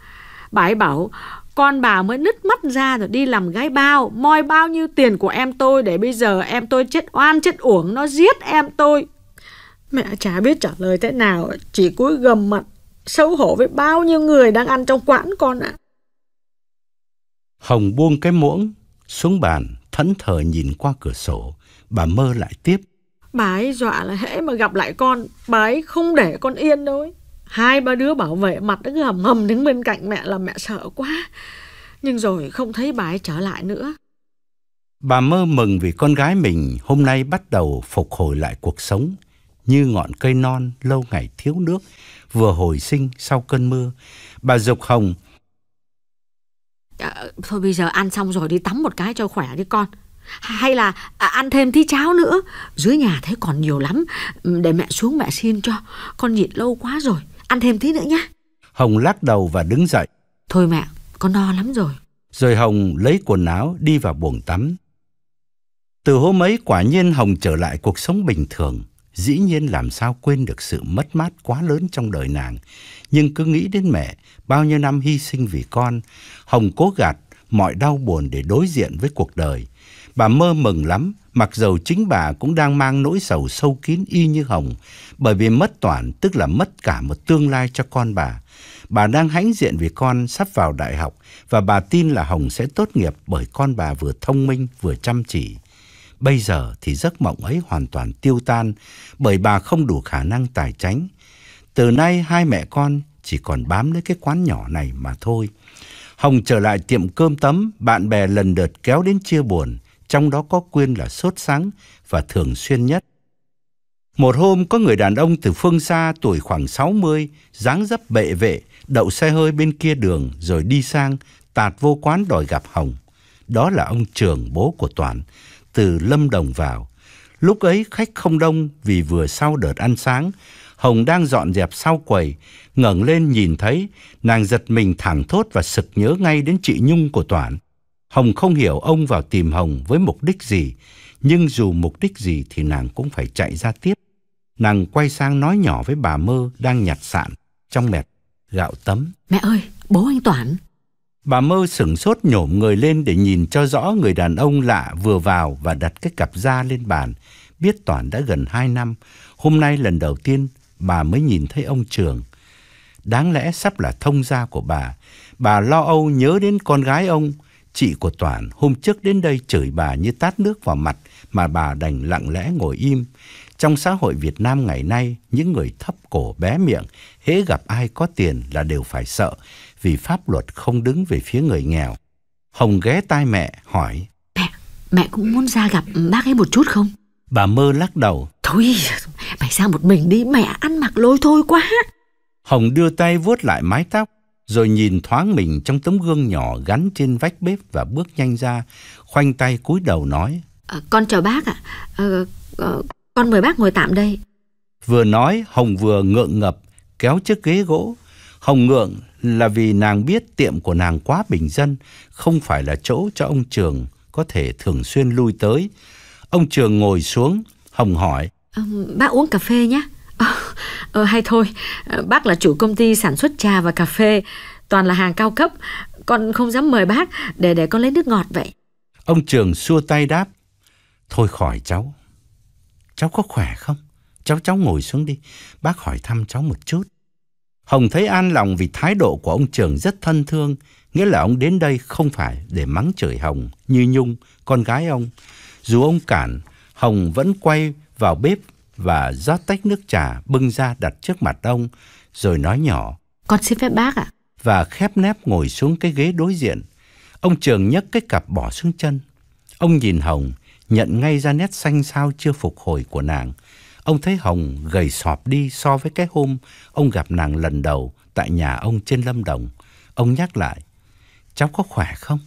Bà ấy bảo, con bà mới nứt mắt ra rồi đi làm gái bao, moi bao nhiêu tiền của em tôi để bây giờ em tôi chết oan, chết uổng, nó giết em tôi. Mẹ chả biết trả lời thế nào, chỉ cúi gầm mặt, xấu hổ với bao nhiêu người đang ăn trong quán con ạ. Hồng buông cái muỗng, xuống bàn, thẫn thờ nhìn qua cửa sổ, bà mơ lại tiếp Bà ấy dọa là hễ mà gặp lại con Bà ấy không để con yên đâu ấy. Hai ba đứa bảo vệ mặt nó cứ hầm hầm đứng bên cạnh mẹ là mẹ sợ quá Nhưng rồi không thấy bà ấy trở lại nữa Bà mơ mừng vì con gái mình hôm nay bắt đầu phục hồi lại cuộc sống Như ngọn cây non lâu ngày thiếu nước Vừa hồi sinh sau cơn mưa Bà Dục Hồng à, Thôi bây giờ ăn xong rồi đi tắm một cái cho khỏe đi con hay là à, ăn thêm tí cháo nữa dưới nhà thấy còn nhiều lắm ừ, để mẹ xuống mẹ xin cho con nhịn lâu quá rồi ăn thêm tí nữa nhé hồng lắc đầu và đứng dậy thôi mẹ con no lắm rồi rồi hồng lấy quần áo đi vào buồng tắm từ hôm ấy quả nhiên hồng trở lại cuộc sống bình thường dĩ nhiên làm sao quên được sự mất mát quá lớn trong đời nàng nhưng cứ nghĩ đến mẹ bao nhiêu năm hy sinh vì con hồng cố gạt mọi đau buồn để đối diện với cuộc đời Bà mơ mừng lắm, mặc dầu chính bà cũng đang mang nỗi sầu sâu kín y như Hồng, bởi vì mất toàn tức là mất cả một tương lai cho con bà. Bà đang hãnh diện vì con sắp vào đại học và bà tin là Hồng sẽ tốt nghiệp bởi con bà vừa thông minh vừa chăm chỉ. Bây giờ thì giấc mộng ấy hoàn toàn tiêu tan bởi bà không đủ khả năng tài chính. Từ nay hai mẹ con chỉ còn bám lấy cái quán nhỏ này mà thôi. Hồng trở lại tiệm cơm tấm, bạn bè lần lượt kéo đến chia buồn trong đó có Quyên là sốt sáng và thường xuyên nhất. Một hôm có người đàn ông từ phương xa tuổi khoảng 60, dáng dấp bệ vệ, đậu xe hơi bên kia đường rồi đi sang tạt vô quán đòi gặp Hồng. Đó là ông trưởng bố của Toàn, từ Lâm Đồng vào. Lúc ấy khách không đông vì vừa sau đợt ăn sáng, Hồng đang dọn dẹp sau quầy, ngẩng lên nhìn thấy, nàng giật mình thẳng thốt và sực nhớ ngay đến chị Nhung của Toàn. Hồng không hiểu ông vào tìm Hồng với mục đích gì, nhưng dù mục đích gì thì nàng cũng phải chạy ra tiếp. Nàng quay sang nói nhỏ với bà Mơ đang nhặt sạn trong mẹt gạo tấm. Mẹ ơi, bố anh Toản. Bà Mơ sững sốt nhổm người lên để nhìn cho rõ người đàn ông lạ vừa vào và đặt cái cặp da lên bàn. Biết Toản đã gần 2 năm, hôm nay lần đầu tiên bà mới nhìn thấy ông trưởng. Đáng lẽ sắp là thông gia của bà, bà lo âu nhớ đến con gái ông, Chị của Toản hôm trước đến đây chửi bà như tát nước vào mặt mà bà đành lặng lẽ ngồi im. Trong xã hội Việt Nam ngày nay, những người thấp cổ bé miệng, hễ gặp ai có tiền là đều phải sợ vì pháp luật không đứng về phía người nghèo. Hồng ghé tai mẹ hỏi Mẹ, mẹ cũng muốn ra gặp bác ấy một chút không? Bà mơ lắc đầu Thôi, mày ra một mình đi, mẹ ăn mặc lôi thôi quá Hồng đưa tay vuốt lại mái tóc rồi nhìn thoáng mình trong tấm gương nhỏ gắn trên vách bếp và bước nhanh ra, khoanh tay cúi đầu nói. À, con chào bác ạ, à, à, con mời bác ngồi tạm đây. Vừa nói, Hồng vừa ngượng ngập, kéo chiếc ghế gỗ. Hồng ngượng là vì nàng biết tiệm của nàng quá bình dân, không phải là chỗ cho ông Trường có thể thường xuyên lui tới. Ông Trường ngồi xuống, Hồng hỏi. À, bác uống cà phê nhé. Ờ, ờ, hay thôi, ờ, bác là chủ công ty sản xuất trà và cà phê, toàn là hàng cao cấp, con không dám mời bác để để con lấy nước ngọt vậy. Ông Trường xua tay đáp, thôi khỏi cháu, cháu có khỏe không? Cháu cháu ngồi xuống đi, bác hỏi thăm cháu một chút. Hồng thấy an lòng vì thái độ của ông Trường rất thân thương, nghĩa là ông đến đây không phải để mắng chửi Hồng như Nhung, con gái ông. Dù ông cản, Hồng vẫn quay vào bếp và rót tách nước trà bưng ra đặt trước mặt ông, rồi nói nhỏ. Con xin phép bác ạ. Và khép nép ngồi xuống cái ghế đối diện. Ông Trường nhấc cái cặp bỏ xuống chân. Ông nhìn Hồng, nhận ngay ra nét xanh xao chưa phục hồi của nàng. Ông thấy Hồng gầy sọp đi so với cái hôm ông gặp nàng lần đầu tại nhà ông trên Lâm Đồng. Ông nhắc lại, cháu có khỏe không?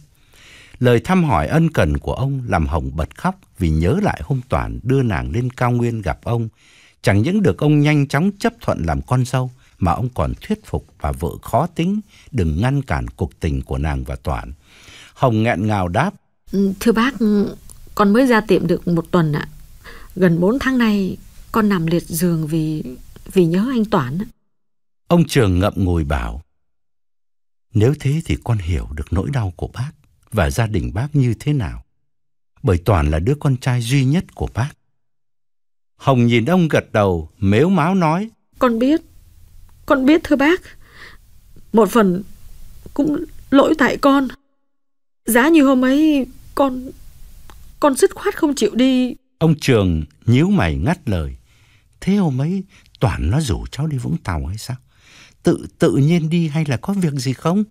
Lời thăm hỏi ân cần của ông làm Hồng bật khóc vì nhớ lại hôm Toàn đưa nàng lên cao nguyên gặp ông. Chẳng những được ông nhanh chóng chấp thuận làm con dâu, mà ông còn thuyết phục và vợ khó tính đừng ngăn cản cuộc tình của nàng và Toàn. Hồng nghẹn ngào đáp. Ừ, thưa bác, con mới ra tiệm được một tuần ạ. Gần 4 tháng nay con nằm liệt giường vì vì nhớ anh Toản. Ông Trường ngậm ngùi bảo. Nếu thế thì con hiểu được nỗi đau của bác và gia đình bác như thế nào, bởi Toàn là đứa con trai duy nhất của bác. Hồng nhìn ông gật đầu, mếu máo nói. Con biết, con biết thưa bác. Một phần cũng lỗi tại con. Giá như hôm ấy con con dứt khoát không chịu đi. Ông Trường nhíu mày ngắt lời. Thế hôm ấy Toàn nó rủ cháu đi Vũng Tàu hay sao? Tự tự nhiên đi hay là có việc gì không?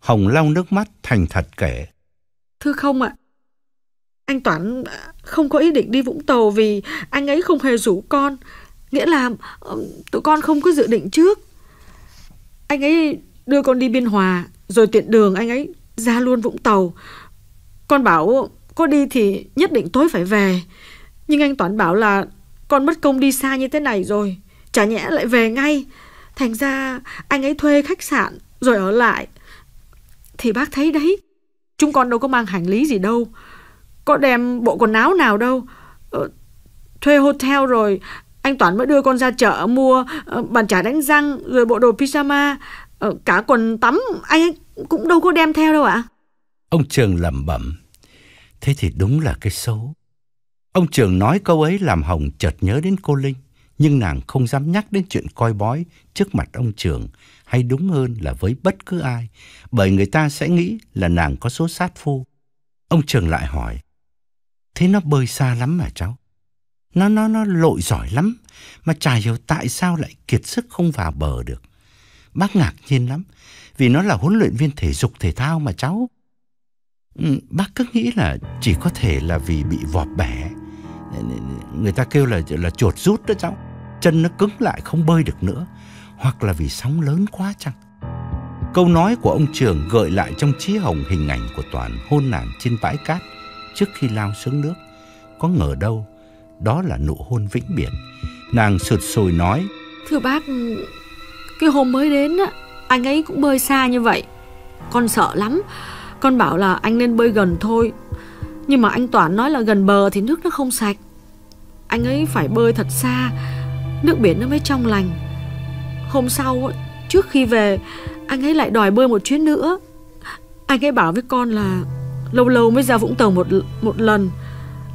Hồng lau nước mắt thành thật kể. Thưa không ạ, anh Toản không có ý định đi Vũng Tàu vì anh ấy không hề rủ con. Nghĩa là tụi con không có dự định trước. Anh ấy đưa con đi Biên Hòa, rồi tiện đường anh ấy ra luôn Vũng Tàu. Con bảo có đi thì nhất định tối phải về. Nhưng anh Toản bảo là con mất công đi xa như thế này rồi. Chả nhẽ lại về ngay. Thành ra anh ấy thuê khách sạn rồi ở lại – thì bác thấy đấy, chúng con đâu có mang hành lý gì đâu, có đem bộ quần áo nào đâu. Ờ, thuê hotel rồi, anh Toản mới đưa con ra chợ mua ờ, bàn chải đánh răng rồi bộ đồ pyjama, ờ, cả quần tắm anh cũng đâu có đem theo đâu ạ. Ông Trường lẩm bẩm, thế thì đúng là cái xấu. Ông Trường nói câu ấy làm Hồng chợt nhớ đến cô Linh, nhưng nàng không dám nhắc đến chuyện coi bói trước mặt ông Trường hay đúng hơn là với bất cứ ai, bởi người ta sẽ nghĩ là nàng có số sát phu. Ông Trường lại hỏi, thế nó bơi xa lắm mà cháu? Nó nó nó lội giỏi lắm, mà chả hiểu tại sao lại kiệt sức không vào bờ được. Bác ngạc nhiên lắm, vì nó là huấn luyện viên thể dục thể thao mà cháu. Ừ, bác cứ nghĩ là chỉ có thể là vì bị vọt bẻ. Người ta kêu là là chuột rút đó cháu. Chân nó cứng lại không bơi được nữa hoặc là vì sóng lớn quá chăng? Câu nói của ông Trường gợi lại trong trí hồng hình ảnh của Toàn hôn nàng trên bãi cát trước khi lao xuống nước. Có ngờ đâu, đó là nụ hôn vĩnh biệt. Nàng sụt sùi nói. Thưa bác, cái hôm mới đến á, anh ấy cũng bơi xa như vậy. Con sợ lắm, con bảo là anh nên bơi gần thôi. Nhưng mà anh Toàn nói là gần bờ thì nước nó không sạch. Anh ấy phải bơi thật xa, nước biển nó mới trong lành. Hôm sau trước khi về Anh ấy lại đòi bơi một chuyến nữa Anh ấy bảo với con là Lâu lâu mới ra Vũng Tàu một một lần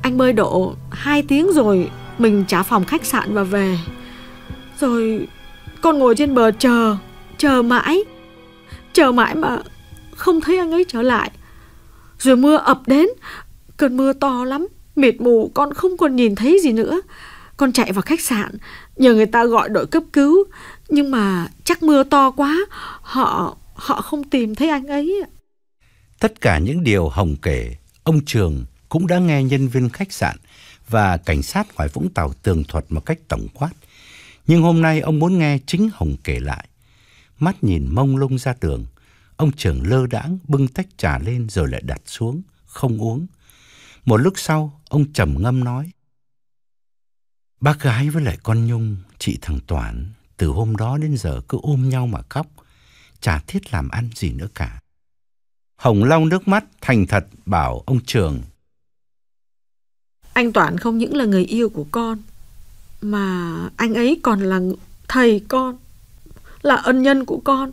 Anh bơi độ 2 tiếng rồi Mình trả phòng khách sạn và về Rồi con ngồi trên bờ chờ Chờ mãi Chờ mãi mà không thấy anh ấy trở lại Rồi mưa ập đến Cơn mưa to lắm Mịt mù con không còn nhìn thấy gì nữa Con chạy vào khách sạn Nhờ người ta gọi đội cấp cứu nhưng mà chắc mưa to quá, họ họ không tìm thấy anh ấy. Tất cả những điều Hồng kể, ông Trường cũng đã nghe nhân viên khách sạn và cảnh sát ngoài Vũng Tàu tường thuật một cách tổng quát. Nhưng hôm nay ông muốn nghe chính Hồng kể lại. Mắt nhìn mông lung ra tường, ông Trường lơ đãng bưng tách trà lên rồi lại đặt xuống, không uống. Một lúc sau, ông trầm ngâm nói. Bác gái với lại con Nhung, chị thằng Toản từ hôm đó đến giờ cứ ôm nhau mà khóc, chả thiết làm ăn gì nữa cả. Hồng Long nước mắt thành thật bảo ông Trường. Anh Toản không những là người yêu của con, mà anh ấy còn là thầy con, là ân nhân của con.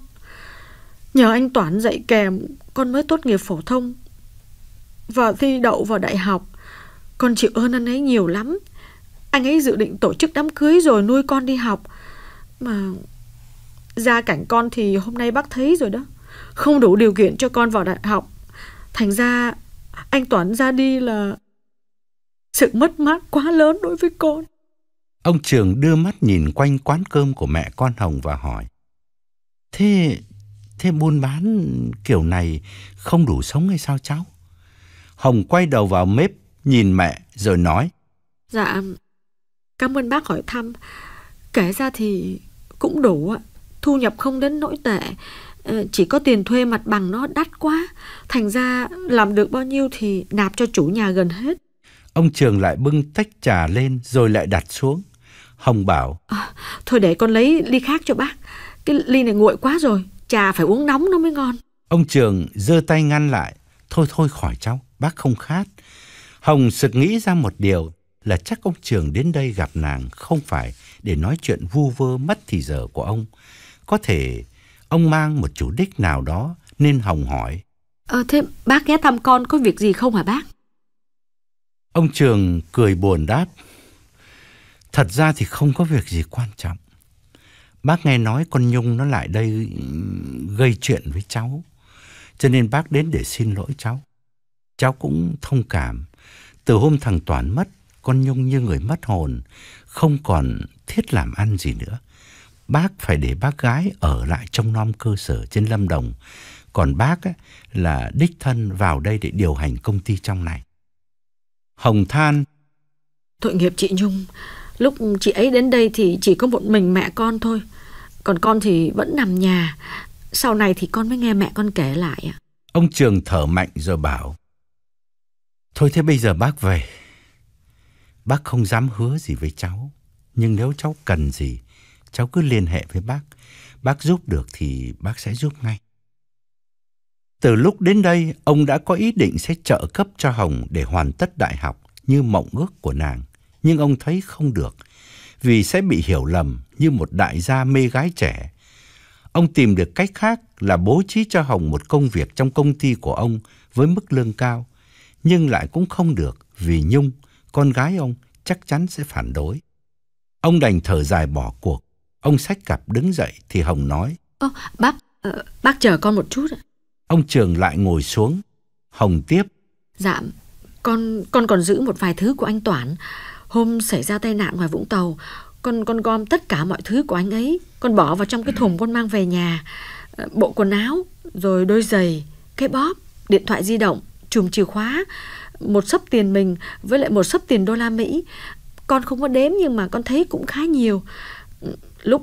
Nhờ anh Toản dạy kèm, con mới tốt nghiệp phổ thông và thi đậu vào đại học. Con chịu ơn anh ấy nhiều lắm. Anh ấy dự định tổ chức đám cưới rồi nuôi con đi học. Mà gia cảnh con thì hôm nay bác thấy rồi đó Không đủ điều kiện cho con vào đại học Thành ra anh Toán ra đi là sự mất mát quá lớn đối với con. Ông Trường đưa mắt nhìn quanh quán cơm của mẹ con Hồng và hỏi. Thế, thế buôn bán kiểu này không đủ sống hay sao cháu? Hồng quay đầu vào mếp, nhìn mẹ rồi nói. Dạ, cảm ơn bác hỏi thăm. Kể ra thì cũng đủ ạ, thu nhập không đến nỗi tệ ờ, chỉ có tiền thuê mặt bằng nó đắt quá thành ra làm được bao nhiêu thì nạp cho chủ nhà gần hết ông trường lại bưng tách trà lên rồi lại đặt xuống hồng bảo à, thôi để con lấy ly khác cho bác cái ly này nguội quá rồi trà phải uống nóng nó mới ngon ông trường giơ tay ngăn lại thôi thôi khỏi cháu bác không khát hồng sực nghĩ ra một điều là chắc ông trường đến đây gặp nàng không phải để nói chuyện vu vơ mất thì giờ của ông. Có thể ông mang một chủ đích nào đó nên Hồng hỏi. Ờ thế bác ghé thăm con có việc gì không hả bác? Ông Trường cười buồn đáp. Thật ra thì không có việc gì quan trọng. Bác nghe nói con Nhung nó lại đây gây chuyện với cháu. Cho nên bác đến để xin lỗi cháu. Cháu cũng thông cảm. Từ hôm thằng toàn mất, con Nhung như người mất hồn, không còn thiết làm ăn gì nữa. Bác phải để bác gái ở lại trong non cơ sở trên Lâm Đồng. Còn bác ấy, là đích thân vào đây để điều hành công ty trong này. Hồng Than Tội nghiệp chị Nhung, lúc chị ấy đến đây thì chỉ có một mình mẹ con thôi. Còn con thì vẫn nằm nhà. Sau này thì con mới nghe mẹ con kể lại. Ông Trường thở mạnh rồi bảo Thôi thế bây giờ bác về Bác không dám hứa gì với cháu nhưng nếu cháu cần gì, cháu cứ liên hệ với bác. Bác giúp được thì bác sẽ giúp ngay. Từ lúc đến đây, ông đã có ý định sẽ trợ cấp cho Hồng để hoàn tất đại học như mộng ước của nàng. Nhưng ông thấy không được, vì sẽ bị hiểu lầm như một đại gia mê gái trẻ. Ông tìm được cách khác là bố trí cho Hồng một công việc trong công ty của ông với mức lương cao, nhưng lại cũng không được vì Nhung, con gái ông, chắc chắn sẽ phản đối. Ông đành thở dài bỏ cuộc. Ông sách cặp đứng dậy thì Hồng nói. Ô, bác, ờ, bác chờ con một chút ạ. Ông Trường lại ngồi xuống. Hồng tiếp. Dạ, con con còn giữ một vài thứ của anh Toản. Hôm xảy ra tai nạn ngoài Vũng Tàu, con con gom tất cả mọi thứ của anh ấy, con bỏ vào trong cái thùng con mang về nhà. Ờ, bộ quần áo, rồi đôi giày, cái bóp, điện thoại di động, chùm chìa khóa, một sấp tiền mình với lại một sấp tiền đô la Mỹ con không có đếm nhưng mà con thấy cũng khá nhiều lúc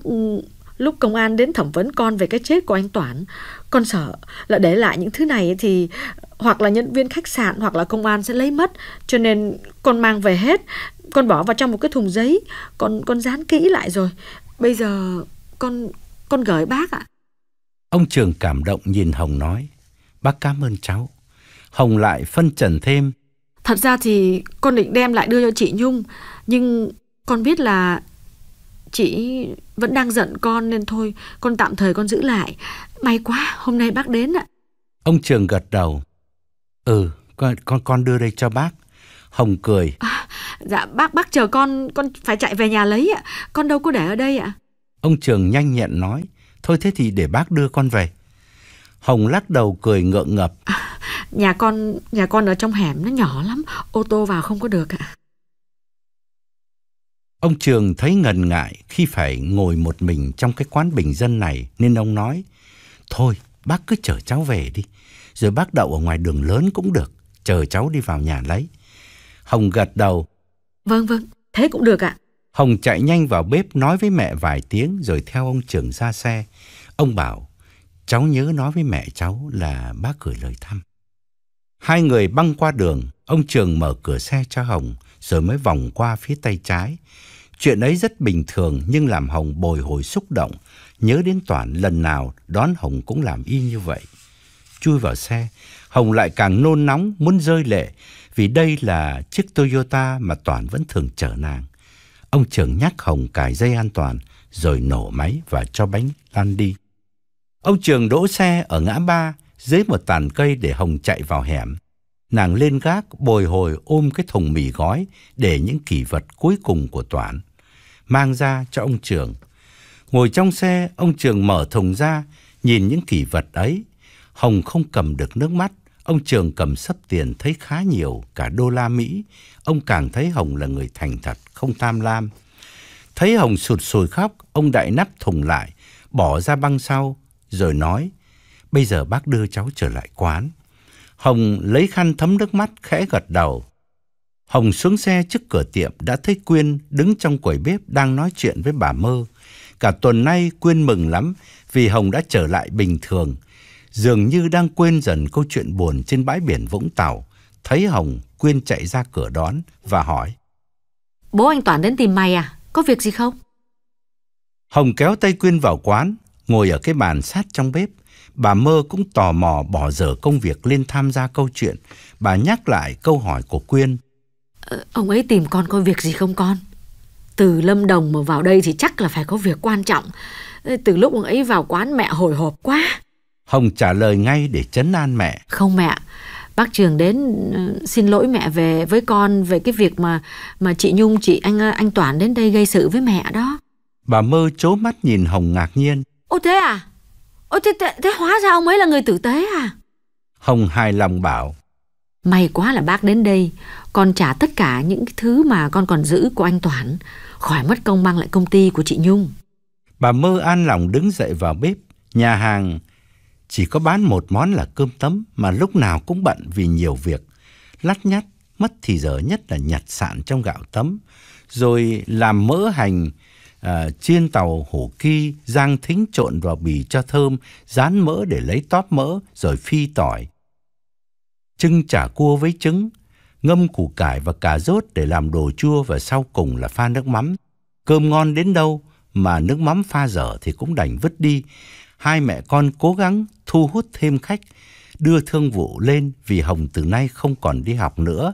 lúc công an đến thẩm vấn con về cái chết của anh Toản, con sợ là để lại những thứ này thì hoặc là nhân viên khách sạn hoặc là công an sẽ lấy mất, cho nên con mang về hết, con bỏ vào trong một cái thùng giấy, con con dán kỹ lại rồi. Bây giờ con con gửi bác ạ. Ông Trường cảm động nhìn Hồng nói, bác cảm ơn cháu. Hồng lại phân trần thêm. Thật ra thì con định đem lại đưa cho chị Nhung, nhưng con biết là chị vẫn đang giận con nên thôi con tạm thời con giữ lại. May quá, hôm nay bác đến ạ. Ông Trường gật đầu. Ừ, con con con đưa đây cho bác. Hồng cười. À, dạ bác bác chờ con, con phải chạy về nhà lấy ạ. Con đâu có để ở đây ạ. Ông Trường nhanh nhẹn nói, thôi thế thì để bác đưa con về. Hồng lắc đầu cười ngượng ngập. À, nhà con nhà con ở trong hẻm nó nhỏ lắm, ô tô vào không có được ạ. Ông Trường thấy ngần ngại khi phải ngồi một mình trong cái quán bình dân này nên ông nói, thôi bác cứ chở cháu về đi, rồi bác đậu ở ngoài đường lớn cũng được, chờ cháu đi vào nhà lấy. Hồng gật đầu. Vâng vâng, thế cũng được ạ. Hồng chạy nhanh vào bếp nói với mẹ vài tiếng rồi theo ông Trường ra xe. Ông bảo, cháu nhớ nói với mẹ cháu là bác gửi lời thăm. Hai người băng qua đường, ông Trường mở cửa xe cho Hồng rồi mới vòng qua phía tay trái. Chuyện ấy rất bình thường nhưng làm Hồng bồi hồi xúc động, nhớ đến Toàn lần nào đón Hồng cũng làm y như vậy. Chui vào xe, Hồng lại càng nôn nóng muốn rơi lệ vì đây là chiếc Toyota mà Toàn vẫn thường chở nàng. Ông trưởng nhắc Hồng cài dây an toàn rồi nổ máy và cho bánh lăn đi. Ông trường đỗ xe ở ngã ba dưới một tàn cây để Hồng chạy vào hẻm. Nàng lên gác bồi hồi ôm cái thùng mì gói để những kỷ vật cuối cùng của toàn mang ra cho ông Trường. Ngồi trong xe, ông Trường mở thùng ra, nhìn những kỷ vật ấy. Hồng không cầm được nước mắt, ông Trường cầm sấp tiền thấy khá nhiều, cả đô la Mỹ. Ông càng thấy Hồng là người thành thật, không tham lam. Thấy Hồng sụt sùi khóc, ông Đại nắp thùng lại, bỏ ra băng sau, rồi nói, bây giờ bác đưa cháu trở lại quán. Hồng lấy khăn thấm nước mắt khẽ gật đầu. Hồng xuống xe trước cửa tiệm đã thấy Quyên đứng trong quầy bếp đang nói chuyện với bà Mơ. Cả tuần nay Quyên mừng lắm vì Hồng đã trở lại bình thường. Dường như đang quên dần câu chuyện buồn trên bãi biển Vũng Tàu. Thấy Hồng, Quyên chạy ra cửa đón và hỏi. Bố anh Toản đến tìm mày à? Có việc gì không? Hồng kéo tay Quyên vào quán, ngồi ở cái bàn sát trong bếp. Bà Mơ cũng tò mò bỏ dở công việc lên tham gia câu chuyện. Bà nhắc lại câu hỏi của Quyên. Ờ, ông ấy tìm con có việc gì không con? Từ Lâm Đồng mà vào đây thì chắc là phải có việc quan trọng. Từ lúc ông ấy vào quán mẹ hồi hộp quá. Hồng trả lời ngay để chấn an mẹ. Không mẹ, bác Trường đến ờ, xin lỗi mẹ về với con về cái việc mà mà chị Nhung chị anh ờ, anh Toản đến đây gây sự với mẹ đó. Bà mơ chố mắt nhìn Hồng ngạc nhiên. Ô thế à? Ô thế, thế, thế hóa ra ông ấy là người tử tế à? Hồng hài lòng bảo. May quá là bác đến đây, con trả tất cả những thứ mà con còn giữ của anh Toản, khỏi mất công mang lại công ty của chị Nhung. Bà mơ an lòng đứng dậy vào bếp, nhà hàng chỉ có bán một món là cơm tấm mà lúc nào cũng bận vì nhiều việc. Lắt nhắt, mất thì giờ nhất là nhặt sạn trong gạo tấm, rồi làm mỡ hành, à, chiên tàu hổ ki, rang thính trộn vào bì cho thơm, rán mỡ để lấy tóp mỡ, rồi phi tỏi. Trưng chả cua với trứng, ngâm củ cải và cà rốt để làm đồ chua và sau cùng là pha nước mắm. Cơm ngon đến đâu mà nước mắm pha dở thì cũng đành vứt đi. Hai mẹ con cố gắng thu hút thêm khách, đưa thương vụ lên vì Hồng từ nay không còn đi học nữa.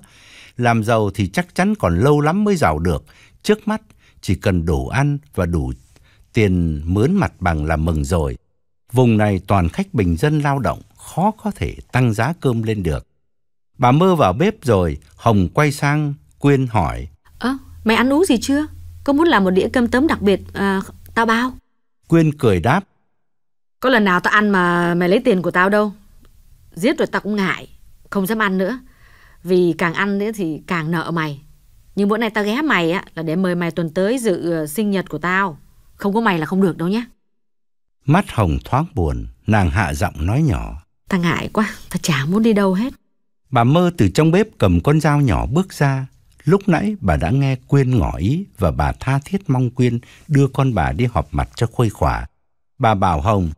Làm giàu thì chắc chắn còn lâu lắm mới giàu được. Trước mắt chỉ cần đủ ăn và đủ tiền mướn mặt bằng là mừng rồi. Vùng này toàn khách bình dân lao động, khó có thể tăng giá cơm lên được. Bà Mơ vào bếp rồi, Hồng quay sang Quyên hỏi. Ơ, mày ăn uống gì chưa? Có muốn làm một đĩa cơm tấm đặc biệt à, tao bao? Quyên cười đáp. Có lần nào tao ăn mà mày lấy tiền của tao đâu. Giết rồi tao cũng ngại, không dám ăn nữa. Vì càng ăn nữa thì càng nợ mày. Nhưng bữa nay tao ghé mày á là để mời mày tuần tới dự ờ, sinh nhật của tao. Không có mày là không được đâu nhé. Mắt Hồng thoáng buồn, nàng hạ giọng nói nhỏ. Ta ngại quá, ta chả muốn đi đâu hết. Bà mơ từ trong bếp cầm con dao nhỏ bước ra. Lúc nãy bà đã nghe Quyên ngỏ ý và bà tha thiết mong Quyên đưa con bà đi họp mặt cho khuây khỏa. Bà bảo Hồng.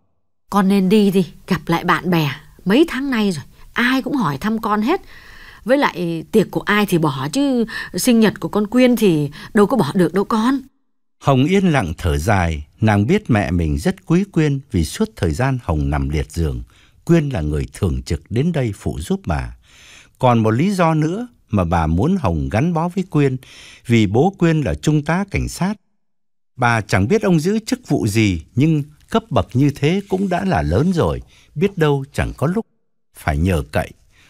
Con nên đi đi, gặp lại bạn bè. Mấy tháng nay rồi, ai cũng hỏi thăm con hết. Với lại tiệc của ai thì bỏ chứ sinh nhật của con Quyên thì đâu có bỏ được đâu con. Hồng yên lặng thở dài, nàng biết mẹ mình rất quý Quyên vì suốt thời gian Hồng nằm liệt giường, Quyên là người thường trực đến đây phụ giúp bà. Còn một lý do nữa mà bà muốn Hồng gắn bó với Quyên vì bố Quyên là trung tá cảnh sát. Bà chẳng biết ông giữ chức vụ gì nhưng cấp bậc như thế cũng đã là lớn rồi, biết đâu chẳng có lúc phải nhờ cậy.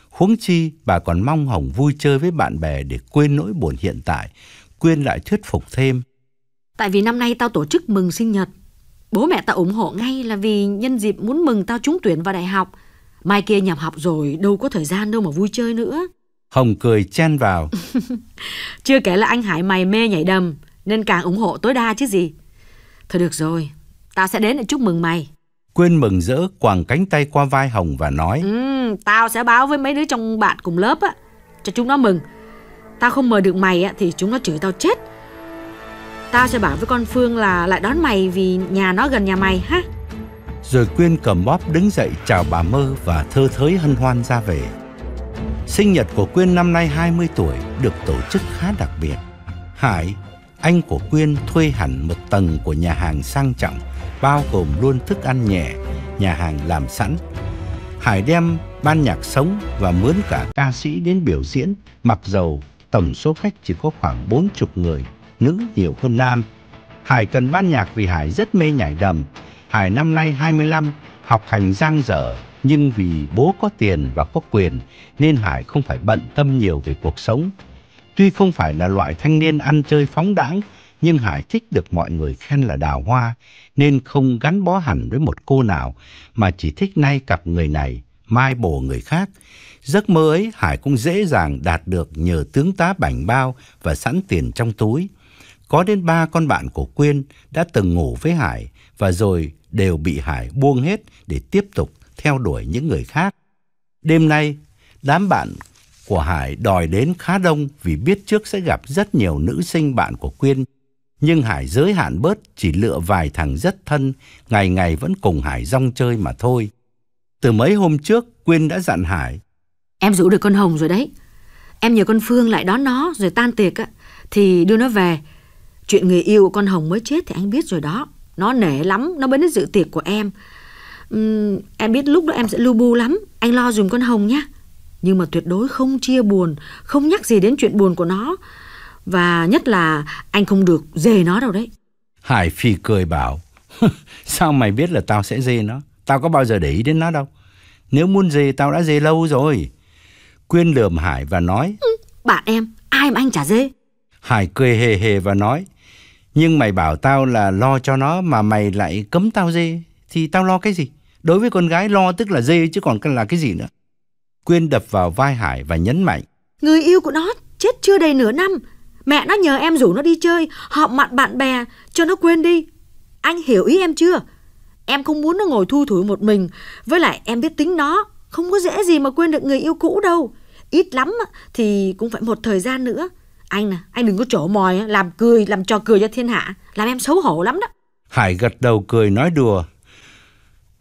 Huống chi bà còn mong Hồng vui chơi với bạn bè để quên nỗi buồn hiện tại. Quyên lại thuyết phục thêm. Tại vì năm nay tao tổ chức mừng sinh nhật. Bố mẹ tao ủng hộ ngay là vì nhân dịp muốn mừng tao trúng tuyển vào đại học – Mai kia nhập học rồi đâu có thời gian đâu mà vui chơi nữa. Hồng cười chen vào. Chưa kể là anh Hải mày mê nhảy đầm nên càng ủng hộ tối đa chứ gì. Thôi được rồi, tao sẽ đến để chúc mừng mày. Quyên mừng rỡ quàng cánh tay qua vai Hồng và nói. Ừ, tao sẽ báo với mấy đứa trong bạn cùng lớp á, cho chúng nó mừng. Tao không mời được mày á, thì chúng nó chửi tao chết. Tao sẽ bảo với con Phương là lại đón mày vì nhà nó gần nhà mày ha rồi Quyên cầm bóp đứng dậy chào bà Mơ và thơ thới hân hoan ra về. Sinh nhật của Quyên năm nay 20 tuổi được tổ chức khá đặc biệt. Hải, anh của Quyên thuê hẳn một tầng của nhà hàng sang trọng, bao gồm luôn thức ăn nhẹ, nhà hàng làm sẵn. Hải đem ban nhạc sống và mướn cả ca sĩ đến biểu diễn, mặc dầu tổng số khách chỉ có khoảng bốn chục người, nữ nhiều hơn nam. Hải cần ban nhạc vì Hải rất mê nhảy đầm, Hải năm nay 25, học hành giang dở, nhưng vì bố có tiền và có quyền nên Hải không phải bận tâm nhiều về cuộc sống. Tuy không phải là loại thanh niên ăn chơi phóng đãng, nhưng Hải thích được mọi người khen là đào hoa, nên không gắn bó hẳn với một cô nào, mà chỉ thích nay cặp người này, mai bổ người khác. Giấc mơ ấy Hải cũng dễ dàng đạt được nhờ tướng tá bảnh bao và sẵn tiền trong túi. Có đến ba con bạn của Quyên đã từng ngủ với Hải và rồi đều bị Hải buông hết để tiếp tục theo đuổi những người khác. Đêm nay, đám bạn của Hải đòi đến khá đông vì biết trước sẽ gặp rất nhiều nữ sinh bạn của Quyên. Nhưng Hải giới hạn bớt chỉ lựa vài thằng rất thân, ngày ngày vẫn cùng Hải rong chơi mà thôi. Từ mấy hôm trước, Quyên đã dặn Hải. Em rủ được con Hồng rồi đấy. Em nhờ con Phương lại đón nó rồi tan tiệc á, thì đưa nó về. Chuyện người yêu của con Hồng mới chết thì anh biết rồi đó. Nó nể lắm, nó bến đến dự tiệc của em. Uhm, em biết lúc đó em sẽ lưu bu lắm, anh lo dùm con Hồng nhé. Nhưng mà tuyệt đối không chia buồn, không nhắc gì đến chuyện buồn của nó. Và nhất là anh không được dề nó đâu đấy. Hải Phi cười bảo, sao mày biết là tao sẽ dê nó? Tao có bao giờ để ý đến nó đâu. Nếu muốn dê tao đã dê lâu rồi. Quyên lườm Hải và nói, Bạn em, ai mà anh chả dê? Hải cười hề hề và nói, nhưng mày bảo tao là lo cho nó mà mày lại cấm tao dê thì tao lo cái gì? Đối với con gái lo tức là dê chứ còn là cái gì nữa. Quyên đập vào vai Hải và nhấn mạnh. Người yêu của nó chết chưa đầy nửa năm. Mẹ nó nhờ em rủ nó đi chơi, họp mặt bạn bè, cho nó quên đi. Anh hiểu ý em chưa? Em không muốn nó ngồi thu thủi một mình. Với lại em biết tính nó, không có dễ gì mà quên được người yêu cũ đâu. Ít lắm thì cũng phải một thời gian nữa. Anh nè, anh đừng có trổ mòi, làm cười, làm trò cười cho thiên hạ, làm em xấu hổ lắm đó. Hải gật đầu cười nói đùa.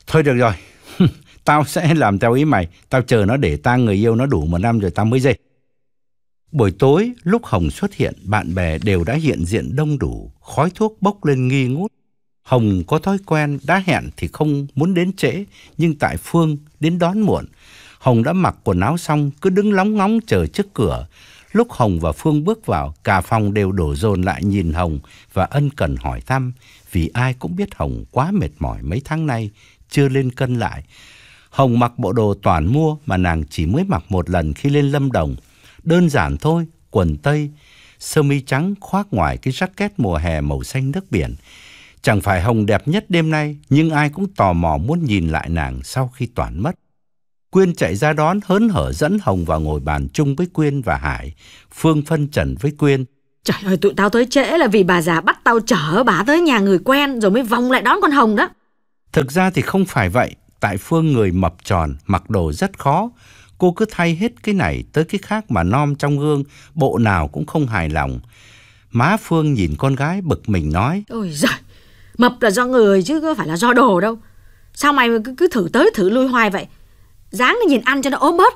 Thôi được rồi, tao sẽ làm theo ý mày, tao chờ nó để tang người yêu nó đủ một năm rồi tao mới dây. Buổi tối, lúc Hồng xuất hiện, bạn bè đều đã hiện diện đông đủ, khói thuốc bốc lên nghi ngút. Hồng có thói quen đã hẹn thì không muốn đến trễ, nhưng tại Phương đến đón muộn. Hồng đã mặc quần áo xong cứ đứng lóng ngóng chờ trước cửa. Lúc Hồng và Phương bước vào, cả phòng đều đổ dồn lại nhìn Hồng và ân cần hỏi thăm, vì ai cũng biết Hồng quá mệt mỏi mấy tháng nay, chưa lên cân lại. Hồng mặc bộ đồ toàn mua mà nàng chỉ mới mặc một lần khi lên Lâm Đồng. Đơn giản thôi, quần tây, sơ mi trắng khoác ngoài cái jacket mùa hè màu xanh nước biển. Chẳng phải Hồng đẹp nhất đêm nay, nhưng ai cũng tò mò muốn nhìn lại nàng sau khi toàn mất. Quyên chạy ra đón hớn hở dẫn Hồng vào ngồi bàn chung với Quyên và Hải. Phương phân trần với Quyên. Trời ơi, tụi tao tới trễ là vì bà già bắt tao chở bà tới nhà người quen rồi mới vòng lại đón con Hồng đó. Thực ra thì không phải vậy. Tại Phương người mập tròn, mặc đồ rất khó. Cô cứ thay hết cái này tới cái khác mà non trong gương, bộ nào cũng không hài lòng. Má Phương nhìn con gái bực mình nói. Ôi giời, mập là do người chứ có phải là do đồ đâu. Sao mày cứ, cứ thử tới thử lui hoài vậy? dáng nó nhìn ăn cho nó ốm bớt.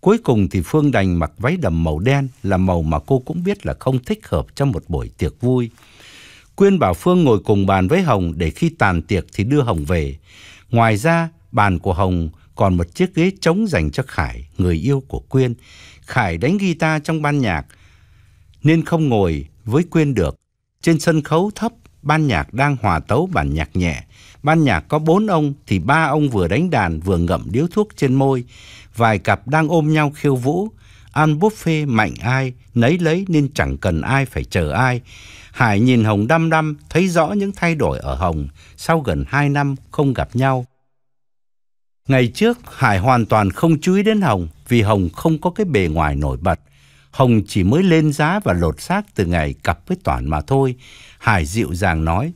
Cuối cùng thì Phương đành mặc váy đầm màu đen là màu mà cô cũng biết là không thích hợp cho một buổi tiệc vui. Quyên bảo Phương ngồi cùng bàn với Hồng để khi tàn tiệc thì đưa Hồng về. Ngoài ra, bàn của Hồng còn một chiếc ghế trống dành cho Khải, người yêu của Quyên. Khải đánh guitar trong ban nhạc nên không ngồi với Quyên được. Trên sân khấu thấp, ban nhạc đang hòa tấu bản nhạc nhẹ Ban nhạc có bốn ông thì ba ông vừa đánh đàn vừa ngậm điếu thuốc trên môi, vài cặp đang ôm nhau khiêu vũ, ăn buffet mạnh ai, nấy lấy nên chẳng cần ai phải chờ ai. Hải nhìn Hồng đăm đăm, thấy rõ những thay đổi ở Hồng sau gần hai năm không gặp nhau. Ngày trước, Hải hoàn toàn không chú ý đến Hồng vì Hồng không có cái bề ngoài nổi bật. Hồng chỉ mới lên giá và lột xác từ ngày cặp với Toản mà thôi. Hải dịu dàng nói,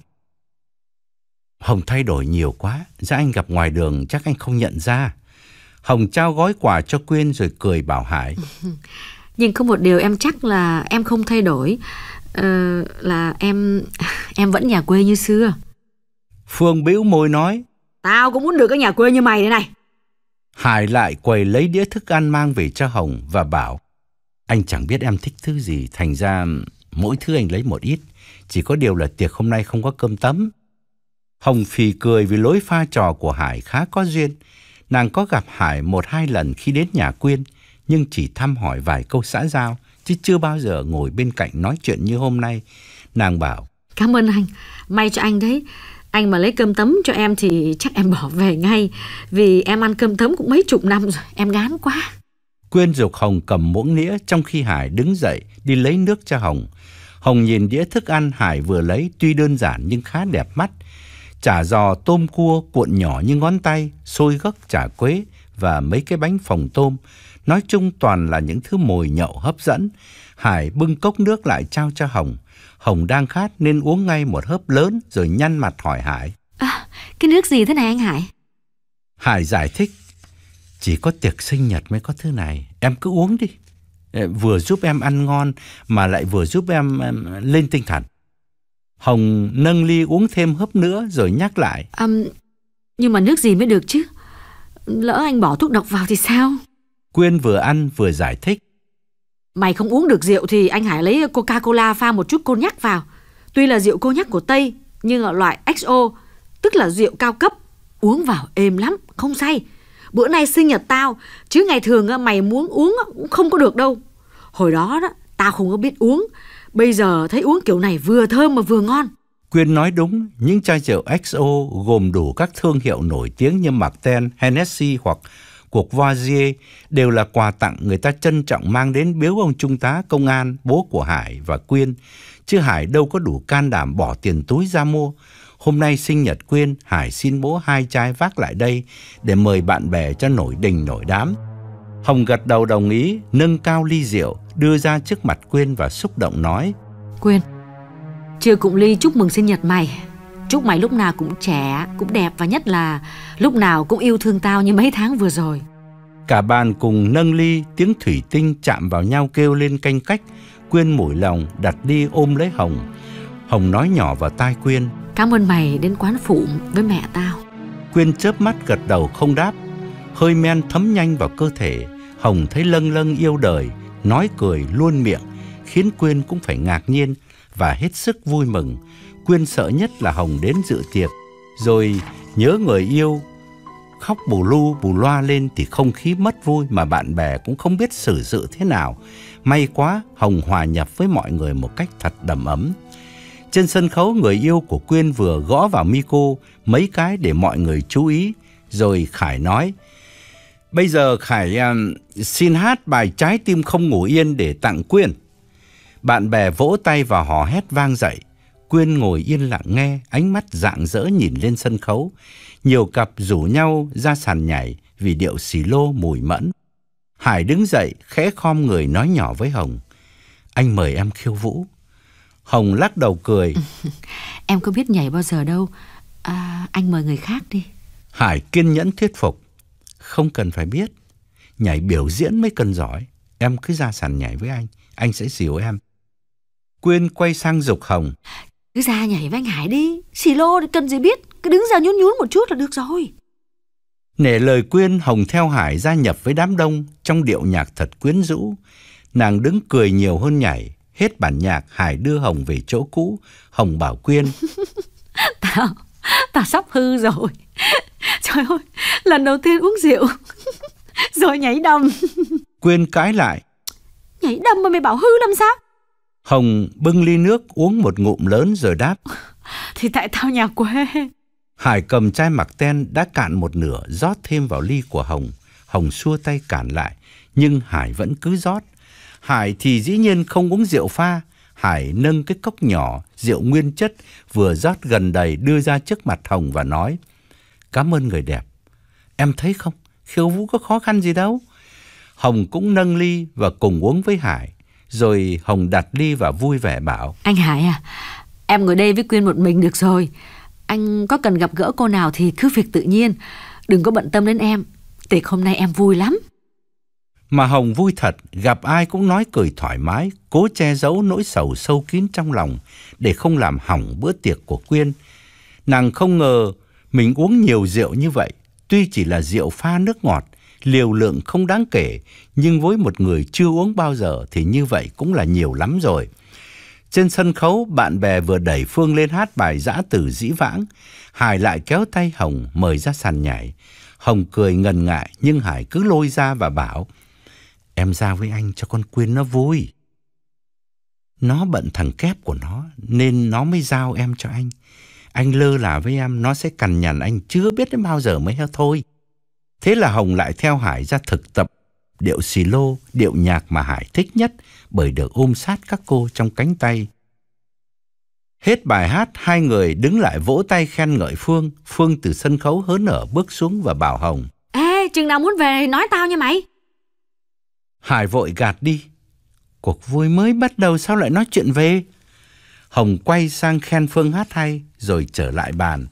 Hồng thay đổi nhiều quá, ra anh gặp ngoài đường chắc anh không nhận ra. Hồng trao gói quà cho Quyên rồi cười bảo Hải. Nhưng có một điều em chắc là em không thay đổi, ờ, là em em vẫn nhà quê như xưa. Phương bĩu môi nói. Tao cũng muốn được cái nhà quê như mày đây này. Hải lại quầy lấy đĩa thức ăn mang về cho Hồng và bảo. Anh chẳng biết em thích thứ gì, thành ra mỗi thứ anh lấy một ít. Chỉ có điều là tiệc hôm nay không có cơm tấm Hồng phì cười vì lối pha trò của Hải khá có duyên. Nàng có gặp Hải một hai lần khi đến nhà Quyên, nhưng chỉ thăm hỏi vài câu xã giao, chứ chưa bao giờ ngồi bên cạnh nói chuyện như hôm nay. Nàng bảo, Cảm ơn anh, may cho anh đấy. Anh mà lấy cơm tấm cho em thì chắc em bỏ về ngay, vì em ăn cơm tấm cũng mấy chục năm rồi, em ngán quá. Quyên dục Hồng cầm muỗng nĩa trong khi Hải đứng dậy đi lấy nước cho Hồng. Hồng nhìn đĩa thức ăn Hải vừa lấy tuy đơn giản nhưng khá đẹp mắt, chả giò tôm cua cuộn nhỏ như ngón tay, xôi gấc chả quế và mấy cái bánh phồng tôm. Nói chung toàn là những thứ mồi nhậu hấp dẫn. Hải bưng cốc nước lại trao cho Hồng. Hồng đang khát nên uống ngay một hớp lớn rồi nhăn mặt hỏi Hải. À, cái nước gì thế này anh Hải? Hải giải thích. Chỉ có tiệc sinh nhật mới có thứ này. Em cứ uống đi. Vừa giúp em ăn ngon mà lại vừa giúp em lên tinh thần. Hồng nâng ly uống thêm hớp nữa rồi nhắc lại. À, nhưng mà nước gì mới được chứ? Lỡ anh bỏ thuốc độc vào thì sao? Quyên vừa ăn vừa giải thích. Mày không uống được rượu thì anh Hải lấy Coca-Cola pha một chút côn nhắc vào. Tuy là rượu cô nhắc của Tây nhưng là loại XO, tức là rượu cao cấp. Uống vào êm lắm, không say. Bữa nay sinh nhật tao, chứ ngày thường mày muốn uống cũng không có được đâu. Hồi đó đó, tao không có biết uống, Bây giờ thấy uống kiểu này vừa thơm mà vừa ngon. Quyên nói đúng, những chai rượu XO gồm đủ các thương hiệu nổi tiếng như Marten, Hennessy hoặc cuộc Voisier đều là quà tặng người ta trân trọng mang đến biếu ông trung tá công an, bố của Hải và Quyên. Chứ Hải đâu có đủ can đảm bỏ tiền túi ra mua. Hôm nay sinh nhật Quyên, Hải xin bố hai chai vác lại đây để mời bạn bè cho nổi đình nổi đám. Hồng gật đầu đồng ý, nâng cao ly rượu, đưa ra trước mặt Quyên và xúc động nói. Quyên, chưa cụng ly chúc mừng sinh nhật mày. Chúc mày lúc nào cũng trẻ, cũng đẹp và nhất là lúc nào cũng yêu thương tao như mấy tháng vừa rồi. Cả bàn cùng nâng ly, tiếng thủy tinh chạm vào nhau kêu lên canh cách. Quyên mũi lòng đặt đi ôm lấy Hồng. Hồng nói nhỏ vào tai Quyên. Cảm ơn mày đến quán phụ với mẹ tao. Quyên chớp mắt gật đầu không đáp. Hơi men thấm nhanh vào cơ thể Hồng thấy lâng lâng yêu đời, nói cười luôn miệng, khiến Quyên cũng phải ngạc nhiên và hết sức vui mừng. Quyên sợ nhất là Hồng đến dự tiệc, rồi nhớ người yêu, khóc bù lu bù loa lên thì không khí mất vui mà bạn bè cũng không biết xử sự thế nào. May quá, Hồng hòa nhập với mọi người một cách thật đầm ấm. Trên sân khấu người yêu của Quyên vừa gõ vào Miko mấy cái để mọi người chú ý, rồi Khải nói: Bây giờ Khải uh, xin hát bài Trái tim không ngủ yên để tặng Quyên. Bạn bè vỗ tay và hò hét vang dậy. Quyên ngồi yên lặng nghe, ánh mắt rạng rỡ nhìn lên sân khấu. Nhiều cặp rủ nhau ra sàn nhảy vì điệu xì lô mùi mẫn. Hải đứng dậy, khẽ khom người nói nhỏ với Hồng. Anh mời em khiêu vũ. Hồng lắc đầu cười. em có biết nhảy bao giờ đâu. À, anh mời người khác đi. Hải kiên nhẫn thuyết phục không cần phải biết. Nhảy biểu diễn mới cần giỏi. Em cứ ra sàn nhảy với anh, anh sẽ xỉu em. Quyên quay sang Dục Hồng. Cứ ra nhảy với anh Hải đi, xì lô thì cần gì biết, cứ đứng ra nhún nhún một chút là được rồi. Nể lời Quyên, Hồng theo Hải gia nhập với đám đông trong điệu nhạc thật quyến rũ. Nàng đứng cười nhiều hơn nhảy, hết bản nhạc Hải đưa Hồng về chỗ cũ, Hồng bảo Quyên. tao, tao sắp hư rồi. trời ơi lần đầu tiên uống rượu rồi nhảy đầm quyên cãi lại nhảy đầm mà mày bảo hư làm sao hồng bưng ly nước uống một ngụm lớn rồi đáp thì tại tao nhà quê hải cầm chai mặc ten đã cạn một nửa rót thêm vào ly của hồng hồng xua tay cản lại nhưng hải vẫn cứ rót hải thì dĩ nhiên không uống rượu pha hải nâng cái cốc nhỏ rượu nguyên chất vừa rót gần đầy đưa ra trước mặt hồng và nói Cảm ơn người đẹp. Em thấy không, khiêu vũ có khó khăn gì đâu. Hồng cũng nâng ly và cùng uống với Hải. Rồi Hồng đặt ly và vui vẻ bảo. Anh Hải à, em ngồi đây với Quyên một mình được rồi. Anh có cần gặp gỡ cô nào thì cứ việc tự nhiên. Đừng có bận tâm đến em. Tiệc hôm nay em vui lắm. Mà Hồng vui thật, gặp ai cũng nói cười thoải mái, cố che giấu nỗi sầu sâu kín trong lòng để không làm hỏng bữa tiệc của Quyên. Nàng không ngờ mình uống nhiều rượu như vậy, tuy chỉ là rượu pha nước ngọt, liều lượng không đáng kể, nhưng với một người chưa uống bao giờ thì như vậy cũng là nhiều lắm rồi. Trên sân khấu, bạn bè vừa đẩy Phương lên hát bài dã từ dĩ vãng. Hải lại kéo tay Hồng mời ra sàn nhảy. Hồng cười ngần ngại nhưng Hải cứ lôi ra và bảo Em ra với anh cho con quên nó vui. Nó bận thằng kép của nó nên nó mới giao em cho anh. Anh lơ là với em, nó sẽ cằn nhằn anh chưa biết đến bao giờ mới hết thôi. Thế là Hồng lại theo Hải ra thực tập điệu xì lô, điệu nhạc mà Hải thích nhất bởi được ôm sát các cô trong cánh tay. Hết bài hát, hai người đứng lại vỗ tay khen ngợi Phương. Phương từ sân khấu hớn hở bước xuống và bảo Hồng. Ê, chừng nào muốn về nói tao nha mày. Hải vội gạt đi. Cuộc vui mới bắt đầu sao lại nói chuyện về? Hồng quay sang khen Phương hát hay rồi trở lại bàn.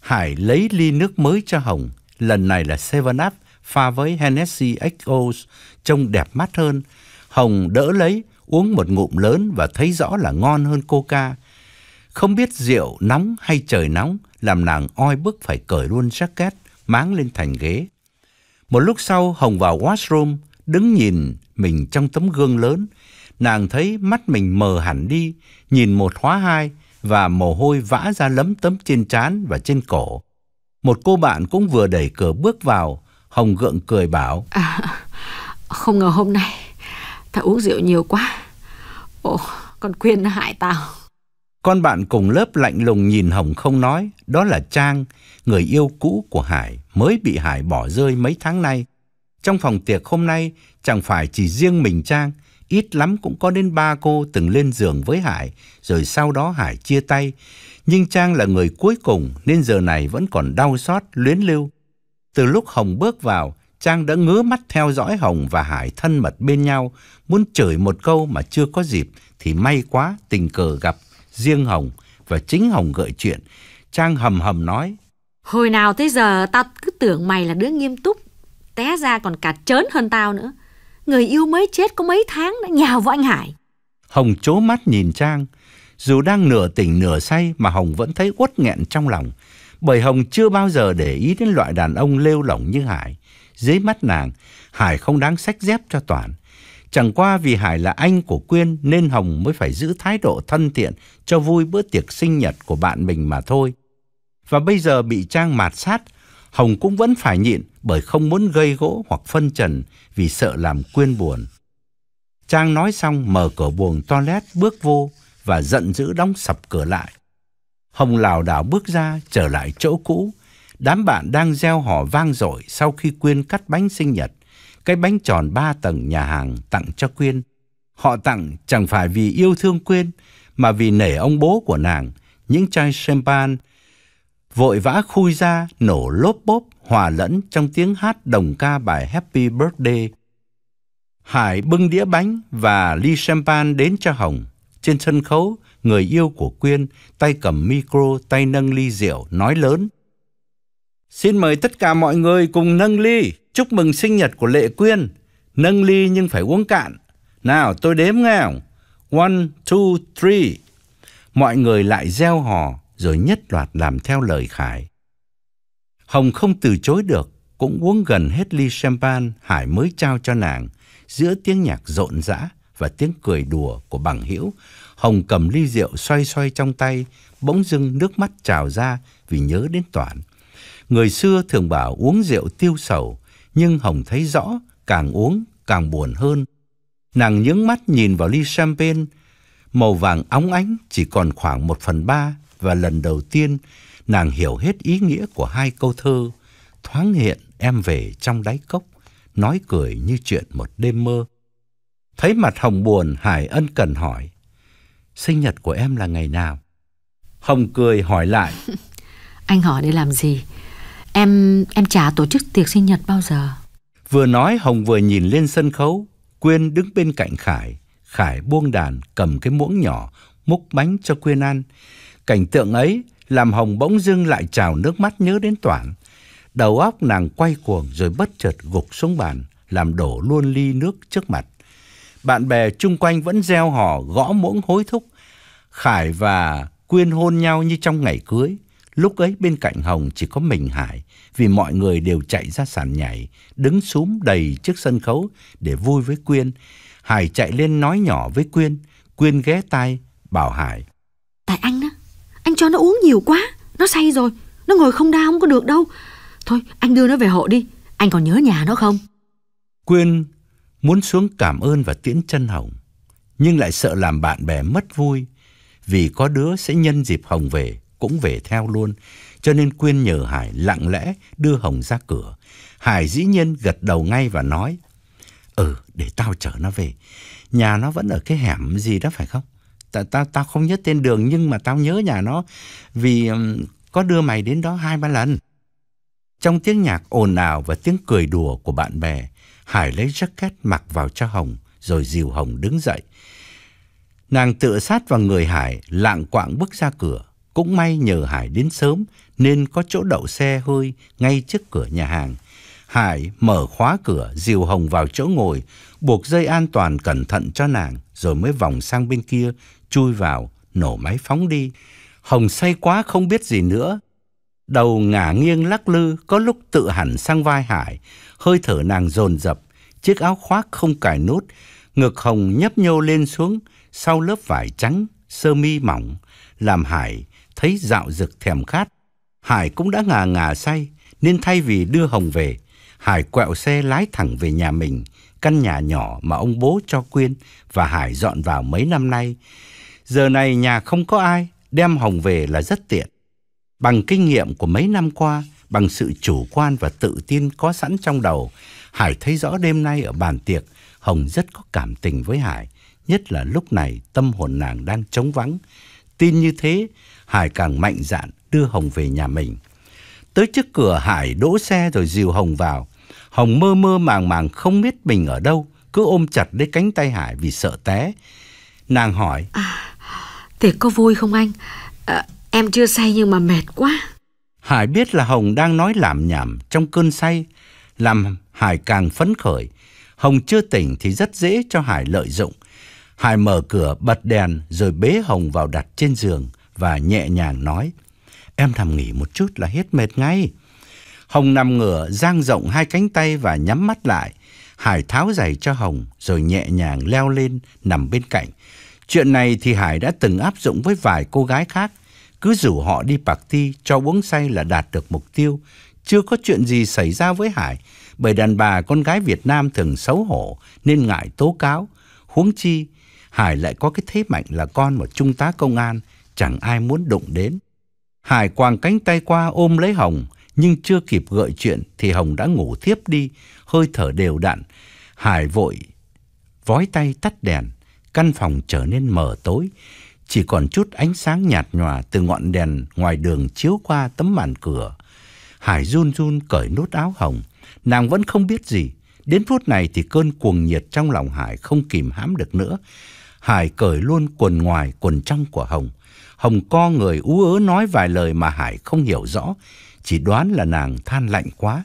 Hải lấy ly nước mới cho Hồng, lần này là Seven up pha với Hennessy XO trông đẹp mắt hơn. Hồng đỡ lấy, uống một ngụm lớn và thấy rõ là ngon hơn Coca. Không biết rượu nóng hay trời nóng làm nàng oi bức phải cởi luôn jacket, máng lên thành ghế. Một lúc sau Hồng vào washroom, đứng nhìn mình trong tấm gương lớn, nàng thấy mắt mình mờ hẳn đi, nhìn một hóa hai và mồ hôi vã ra lấm tấm trên trán và trên cổ. Một cô bạn cũng vừa đẩy cửa bước vào, Hồng gượng cười bảo. À, không ngờ hôm nay ta uống rượu nhiều quá. Ồ, con Quyên hại tao. Con bạn cùng lớp lạnh lùng nhìn Hồng không nói, đó là Trang, người yêu cũ của Hải, mới bị Hải bỏ rơi mấy tháng nay. Trong phòng tiệc hôm nay, chẳng phải chỉ riêng mình Trang, ít lắm cũng có đến ba cô từng lên giường với Hải, rồi sau đó Hải chia tay. Nhưng Trang là người cuối cùng nên giờ này vẫn còn đau xót, luyến lưu. Từ lúc Hồng bước vào, Trang đã ngứa mắt theo dõi Hồng và Hải thân mật bên nhau, muốn chửi một câu mà chưa có dịp thì may quá tình cờ gặp riêng Hồng và chính Hồng gợi chuyện. Trang hầm hầm nói, Hồi nào tới giờ tao cứ tưởng mày là đứa nghiêm túc, té ra còn cả trớn hơn tao nữa người yêu mới chết có mấy tháng đã nhào vào anh Hải. Hồng chố mắt nhìn Trang, dù đang nửa tỉnh nửa say mà Hồng vẫn thấy uất nghẹn trong lòng, bởi Hồng chưa bao giờ để ý đến loại đàn ông lêu lỏng như Hải. Dưới mắt nàng, Hải không đáng sách dép cho Toàn. Chẳng qua vì Hải là anh của Quyên nên Hồng mới phải giữ thái độ thân thiện cho vui bữa tiệc sinh nhật của bạn mình mà thôi. Và bây giờ bị Trang mạt sát, Hồng cũng vẫn phải nhịn bởi không muốn gây gỗ hoặc phân trần vì sợ làm quyên buồn. Trang nói xong mở cửa buồng toilet bước vô và giận dữ đóng sập cửa lại. Hồng lảo đảo bước ra trở lại chỗ cũ. Đám bạn đang gieo hò vang dội sau khi Quyên cắt bánh sinh nhật, cái bánh tròn ba tầng nhà hàng tặng cho Quyên. Họ tặng chẳng phải vì yêu thương Quyên mà vì nể ông bố của nàng, những chai champagne vội vã khui ra nổ lốp bốp hòa lẫn trong tiếng hát đồng ca bài Happy Birthday. Hải bưng đĩa bánh và ly champagne đến cho Hồng. Trên sân khấu, người yêu của Quyên tay cầm micro, tay nâng ly rượu, nói lớn. Xin mời tất cả mọi người cùng nâng ly, chúc mừng sinh nhật của Lệ Quyên. Nâng ly nhưng phải uống cạn. Nào, tôi đếm nghe. One, two, three. Mọi người lại reo hò, rồi nhất loạt làm theo lời Khải. Hồng không từ chối được, cũng uống gần hết ly champagne Hải mới trao cho nàng. Giữa tiếng nhạc rộn rã và tiếng cười đùa của bằng hữu, Hồng cầm ly rượu xoay xoay trong tay, bỗng dưng nước mắt trào ra vì nhớ đến Toản. Người xưa thường bảo uống rượu tiêu sầu, nhưng Hồng thấy rõ càng uống càng buồn hơn. Nàng nhướng mắt nhìn vào ly champagne, màu vàng óng ánh chỉ còn khoảng một phần ba và lần đầu tiên nàng hiểu hết ý nghĩa của hai câu thơ thoáng hiện em về trong đáy cốc, nói cười như chuyện một đêm mơ. Thấy mặt Hồng buồn, Hải ân cần hỏi, sinh nhật của em là ngày nào? Hồng cười hỏi lại. Anh hỏi để làm gì? Em em chả tổ chức tiệc sinh nhật bao giờ. Vừa nói Hồng vừa nhìn lên sân khấu, Quyên đứng bên cạnh Khải. Khải buông đàn cầm cái muỗng nhỏ, múc bánh cho Quyên ăn. Cảnh tượng ấy làm Hồng bỗng dưng lại trào nước mắt nhớ đến Toản. Đầu óc nàng quay cuồng rồi bất chợt gục xuống bàn, làm đổ luôn ly nước trước mặt. Bạn bè chung quanh vẫn reo hò, gõ muỗng hối thúc. Khải và Quyên hôn nhau như trong ngày cưới. Lúc ấy bên cạnh Hồng chỉ có mình Hải, vì mọi người đều chạy ra sàn nhảy, đứng súm đầy trước sân khấu để vui với Quyên. Hải chạy lên nói nhỏ với Quyên, Quyên ghé tai bảo Hải. Tại anh đó, anh cho nó uống nhiều quá Nó say rồi Nó ngồi không đau không có được đâu Thôi anh đưa nó về hộ đi Anh còn nhớ nhà nó không Quyên muốn xuống cảm ơn và tiễn chân Hồng Nhưng lại sợ làm bạn bè mất vui Vì có đứa sẽ nhân dịp Hồng về Cũng về theo luôn Cho nên Quyên nhờ Hải lặng lẽ đưa Hồng ra cửa Hải dĩ nhiên gật đầu ngay và nói Ừ để tao chở nó về Nhà nó vẫn ở cái hẻm gì đó phải không tao ta, ta không nhớ tên đường nhưng mà tao nhớ nhà nó vì có đưa mày đến đó hai ba lần. Trong tiếng nhạc ồn ào và tiếng cười đùa của bạn bè, Hải lấy jacket mặc vào cho Hồng rồi dìu Hồng đứng dậy. Nàng tựa sát vào người Hải, lạng quạng bước ra cửa. Cũng may nhờ Hải đến sớm nên có chỗ đậu xe hơi ngay trước cửa nhà hàng. Hải mở khóa cửa, dìu Hồng vào chỗ ngồi, buộc dây an toàn cẩn thận cho nàng rồi mới vòng sang bên kia chui vào, nổ máy phóng đi. Hồng say quá không biết gì nữa. Đầu ngả nghiêng lắc lư, có lúc tự hẳn sang vai Hải, hơi thở nàng dồn dập, chiếc áo khoác không cài nút, ngực Hồng nhấp nhô lên xuống sau lớp vải trắng, sơ mi mỏng, làm Hải thấy dạo dực thèm khát. Hải cũng đã ngà ngà say, nên thay vì đưa Hồng về, Hải quẹo xe lái thẳng về nhà mình, căn nhà nhỏ mà ông bố cho Quyên và Hải dọn vào mấy năm nay. Giờ này nhà không có ai, đem hồng về là rất tiện. Bằng kinh nghiệm của mấy năm qua, bằng sự chủ quan và tự tin có sẵn trong đầu, Hải thấy rõ đêm nay ở bàn tiệc, Hồng rất có cảm tình với Hải, nhất là lúc này tâm hồn nàng đang trống vắng. Tin như thế, Hải càng mạnh dạn đưa Hồng về nhà mình. Tới trước cửa Hải đỗ xe rồi dìu Hồng vào. Hồng mơ mơ màng màng không biết mình ở đâu, cứ ôm chặt lấy cánh tay Hải vì sợ té. Nàng hỏi: à, Thế có vui không anh? À, em chưa say nhưng mà mệt quá. Hải biết là Hồng đang nói lảm nhảm trong cơn say, làm Hải càng phấn khởi. Hồng chưa tỉnh thì rất dễ cho Hải lợi dụng. Hải mở cửa bật đèn rồi bế Hồng vào đặt trên giường và nhẹ nhàng nói. Em nằm nghỉ một chút là hết mệt ngay. Hồng nằm ngửa, dang rộng hai cánh tay và nhắm mắt lại. Hải tháo giày cho Hồng rồi nhẹ nhàng leo lên nằm bên cạnh. Chuyện này thì Hải đã từng áp dụng với vài cô gái khác, cứ rủ họ đi party cho uống say là đạt được mục tiêu. Chưa có chuyện gì xảy ra với Hải, bởi đàn bà con gái Việt Nam thường xấu hổ nên ngại tố cáo. Huống chi, Hải lại có cái thế mạnh là con một trung tá công an, chẳng ai muốn đụng đến. Hải quàng cánh tay qua ôm lấy Hồng, nhưng chưa kịp gợi chuyện thì Hồng đã ngủ thiếp đi, hơi thở đều đặn. Hải vội vói tay tắt đèn căn phòng trở nên mờ tối, chỉ còn chút ánh sáng nhạt nhòa từ ngọn đèn ngoài đường chiếu qua tấm màn cửa. Hải run run cởi nút áo hồng, nàng vẫn không biết gì. Đến phút này thì cơn cuồng nhiệt trong lòng Hải không kìm hãm được nữa. Hải cởi luôn quần ngoài, quần trong của Hồng. Hồng co người ú ớ nói vài lời mà Hải không hiểu rõ, chỉ đoán là nàng than lạnh quá.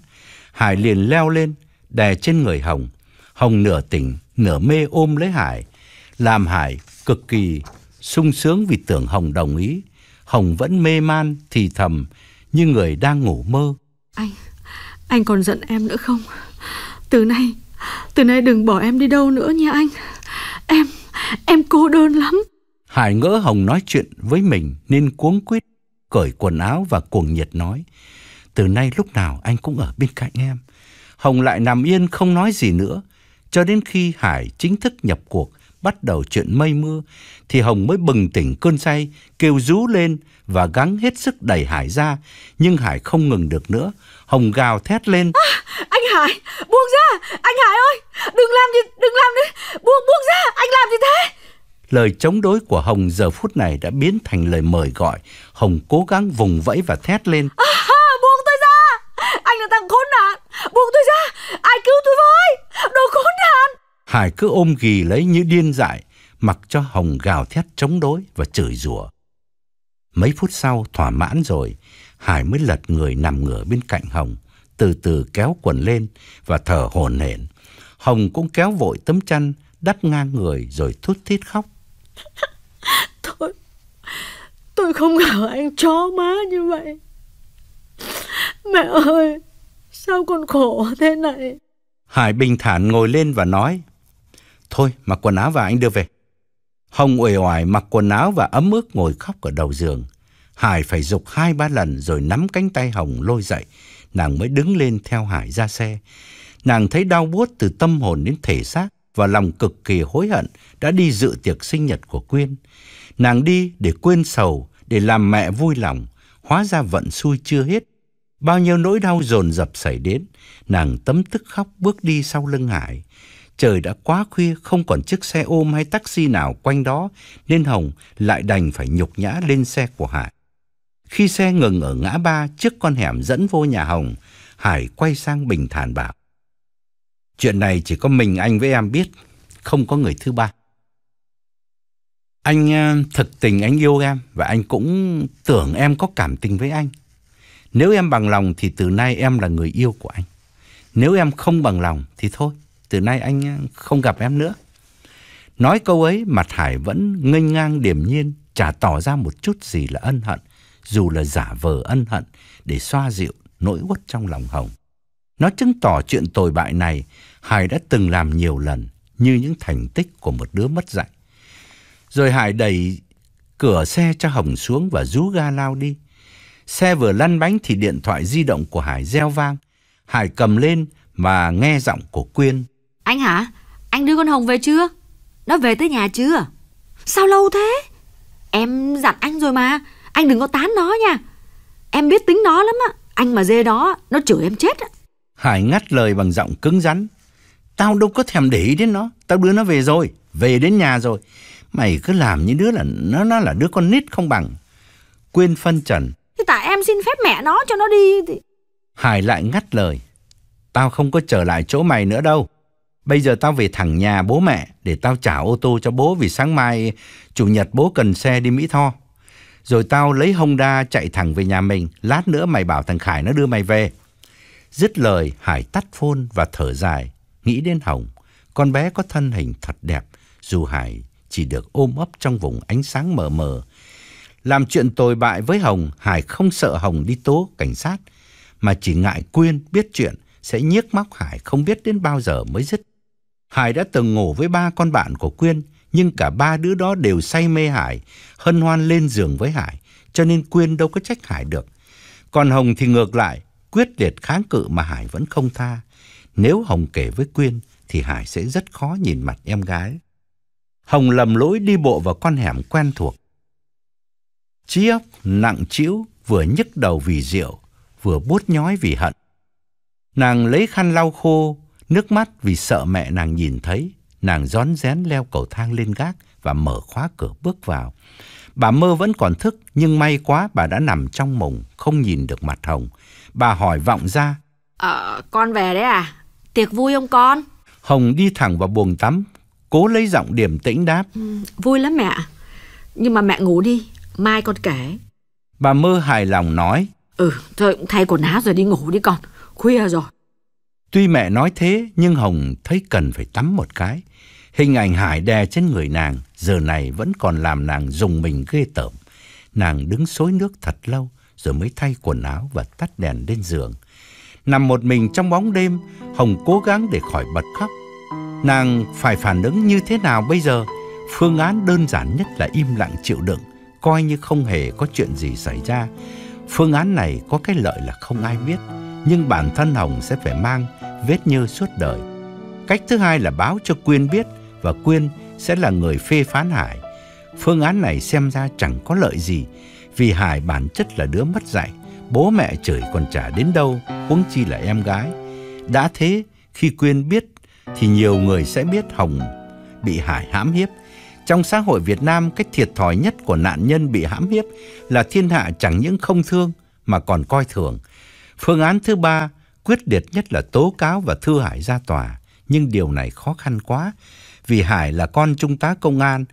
Hải liền leo lên, đè trên người Hồng. Hồng nửa tỉnh, nửa mê ôm lấy Hải, làm Hải cực kỳ sung sướng vì tưởng Hồng đồng ý. Hồng vẫn mê man thì thầm như người đang ngủ mơ. Anh, anh còn giận em nữa không? Từ nay, từ nay đừng bỏ em đi đâu nữa nha anh. Em, em cô đơn lắm. Hải ngỡ Hồng nói chuyện với mình nên cuống quýt cởi quần áo và cuồng nhiệt nói. Từ nay lúc nào anh cũng ở bên cạnh em. Hồng lại nằm yên không nói gì nữa cho đến khi Hải chính thức nhập cuộc bắt đầu chuyện mây mưa, thì Hồng mới bừng tỉnh cơn say, kêu rú lên và gắng hết sức đẩy Hải ra. Nhưng Hải không ngừng được nữa, Hồng gào thét lên. À, anh Hải, buông ra, anh Hải ơi, đừng làm gì, đừng làm đi buông, buông ra, anh làm gì thế? Lời chống đối của Hồng giờ phút này đã biến thành lời mời gọi. Hồng cố gắng vùng vẫy và thét lên. À, buông tôi ra! Anh là thằng khốn nạn! Buông tôi ra! Ai cứu tôi với! Đồ khốn nạn! Hải cứ ôm ghì lấy như điên dại, mặc cho Hồng gào thét chống đối và chửi rủa. Mấy phút sau thỏa mãn rồi, Hải mới lật người nằm ngửa bên cạnh Hồng, từ từ kéo quần lên và thở hổn hển. Hồng cũng kéo vội tấm chăn đắp ngang người rồi thút thít khóc. Thôi, tôi không ngờ anh chó má như vậy. Mẹ ơi, sao con khổ thế này? Hải bình thản ngồi lên và nói. Thôi, mặc quần áo và anh đưa về. Hồng uể oải mặc quần áo và ấm ức ngồi khóc ở đầu giường. Hải phải dục hai ba lần rồi nắm cánh tay Hồng lôi dậy, nàng mới đứng lên theo Hải ra xe. Nàng thấy đau buốt từ tâm hồn đến thể xác và lòng cực kỳ hối hận đã đi dự tiệc sinh nhật của Quyên. Nàng đi để quên sầu, để làm mẹ vui lòng, hóa ra vận xui chưa hết. Bao nhiêu nỗi đau dồn dập xảy đến, nàng tấm tức khóc bước đi sau lưng Hải. Trời đã quá khuya, không còn chiếc xe ôm hay taxi nào quanh đó, nên Hồng lại đành phải nhục nhã lên xe của Hải. Khi xe ngừng ở ngã ba trước con hẻm dẫn vô nhà Hồng, Hải quay sang bình thản bảo. Chuyện này chỉ có mình anh với em biết, không có người thứ ba. Anh ờ, thực tình anh yêu em và anh cũng tưởng em có cảm tình với anh. Nếu em bằng lòng thì từ nay em là người yêu của anh. Nếu em không bằng lòng thì thôi, từ nay anh ờ, không gặp em nữa. Nói câu ấy mặt Hải vẫn ngây ngang điềm nhiên, chả tỏ ra một chút gì là ân hận, dù là giả vờ ân hận để xoa dịu nỗi uất trong lòng Hồng. Nó chứng tỏ chuyện tồi bại này Hải đã từng làm nhiều lần như những thành tích của một đứa mất dạy. Rồi Hải đẩy cửa xe cho Hồng xuống và rú ga lao đi. Xe vừa lăn bánh thì điện thoại di động của Hải reo vang. Hải cầm lên mà nghe giọng của Quyên anh hả? Anh đưa con Hồng về chưa? Nó về tới nhà chưa? Sao lâu thế? Em dặn anh rồi mà Anh đừng có tán nó nha Em biết tính nó lắm á Anh mà dê đó Nó chửi em chết á Hải ngắt lời bằng giọng cứng rắn Tao đâu có thèm để ý đến nó Tao đưa nó về rồi Về đến nhà rồi Mày cứ làm như đứa là Nó nó là đứa con nít không bằng Quyên phân trần Thì tại em xin phép mẹ nó cho nó đi thì... Hải lại ngắt lời Tao không có trở lại chỗ mày nữa đâu Bây giờ tao về thẳng nhà bố mẹ để tao trả ô tô cho bố vì sáng mai chủ nhật bố cần xe đi Mỹ Tho. Rồi tao lấy Honda chạy thẳng về nhà mình, lát nữa mày bảo thằng Khải nó đưa mày về. Dứt lời, Hải tắt phone và thở dài, nghĩ đến Hồng. Con bé có thân hình thật đẹp, dù Hải chỉ được ôm ấp trong vùng ánh sáng mờ mờ. Làm chuyện tồi bại với Hồng, Hải không sợ Hồng đi tố cảnh sát, mà chỉ ngại Quyên biết chuyện sẽ nhiếc móc Hải không biết đến bao giờ mới dứt. Hải đã từng ngủ với ba con bạn của Quyên, nhưng cả ba đứa đó đều say mê Hải, hân hoan lên giường với Hải, cho nên Quyên đâu có trách Hải được. Còn Hồng thì ngược lại, quyết liệt kháng cự mà Hải vẫn không tha. Nếu Hồng kể với Quyên thì Hải sẽ rất khó nhìn mặt em gái. Hồng lầm lỗi đi bộ vào con hẻm quen thuộc. Trí óc nặng trĩu vừa nhức đầu vì rượu, vừa bút nhói vì hận. Nàng lấy khăn lau khô Nước mắt vì sợ mẹ nàng nhìn thấy, nàng rón rén leo cầu thang lên gác và mở khóa cửa bước vào. Bà mơ vẫn còn thức, nhưng may quá bà đã nằm trong mộng, không nhìn được mặt Hồng. Bà hỏi vọng ra. Ờ, con về đấy à? Tiệc vui không con? Hồng đi thẳng vào buồng tắm, cố lấy giọng điềm tĩnh đáp. Ừ, vui lắm mẹ, nhưng mà mẹ ngủ đi, mai con kể. Bà mơ hài lòng nói. Ừ, thôi thay quần áo rồi đi ngủ đi con, khuya rồi. Tuy mẹ nói thế nhưng Hồng thấy cần phải tắm một cái. Hình ảnh Hải đè trên người nàng giờ này vẫn còn làm nàng dùng mình ghê tởm. Nàng đứng xối nước thật lâu rồi mới thay quần áo và tắt đèn lên giường. Nằm một mình trong bóng đêm, Hồng cố gắng để khỏi bật khóc. Nàng phải phản ứng như thế nào bây giờ? Phương án đơn giản nhất là im lặng chịu đựng, coi như không hề có chuyện gì xảy ra. Phương án này có cái lợi là không ai biết nhưng bản thân Hồng sẽ phải mang vết nhơ suốt đời. Cách thứ hai là báo cho Quyên biết và Quyên sẽ là người phê phán Hải. Phương án này xem ra chẳng có lợi gì vì Hải bản chất là đứa mất dạy, bố mẹ trời còn trả đến đâu, huống chi là em gái. Đã thế, khi Quyên biết thì nhiều người sẽ biết Hồng bị Hải hãm hiếp. Trong xã hội Việt Nam, cái thiệt thòi nhất của nạn nhân bị hãm hiếp là thiên hạ chẳng những không thương mà còn coi thường. Phương án thứ ba, quyết liệt nhất là tố cáo và thư Hải ra tòa, nhưng điều này khó khăn quá, vì Hải là con trung tá công an,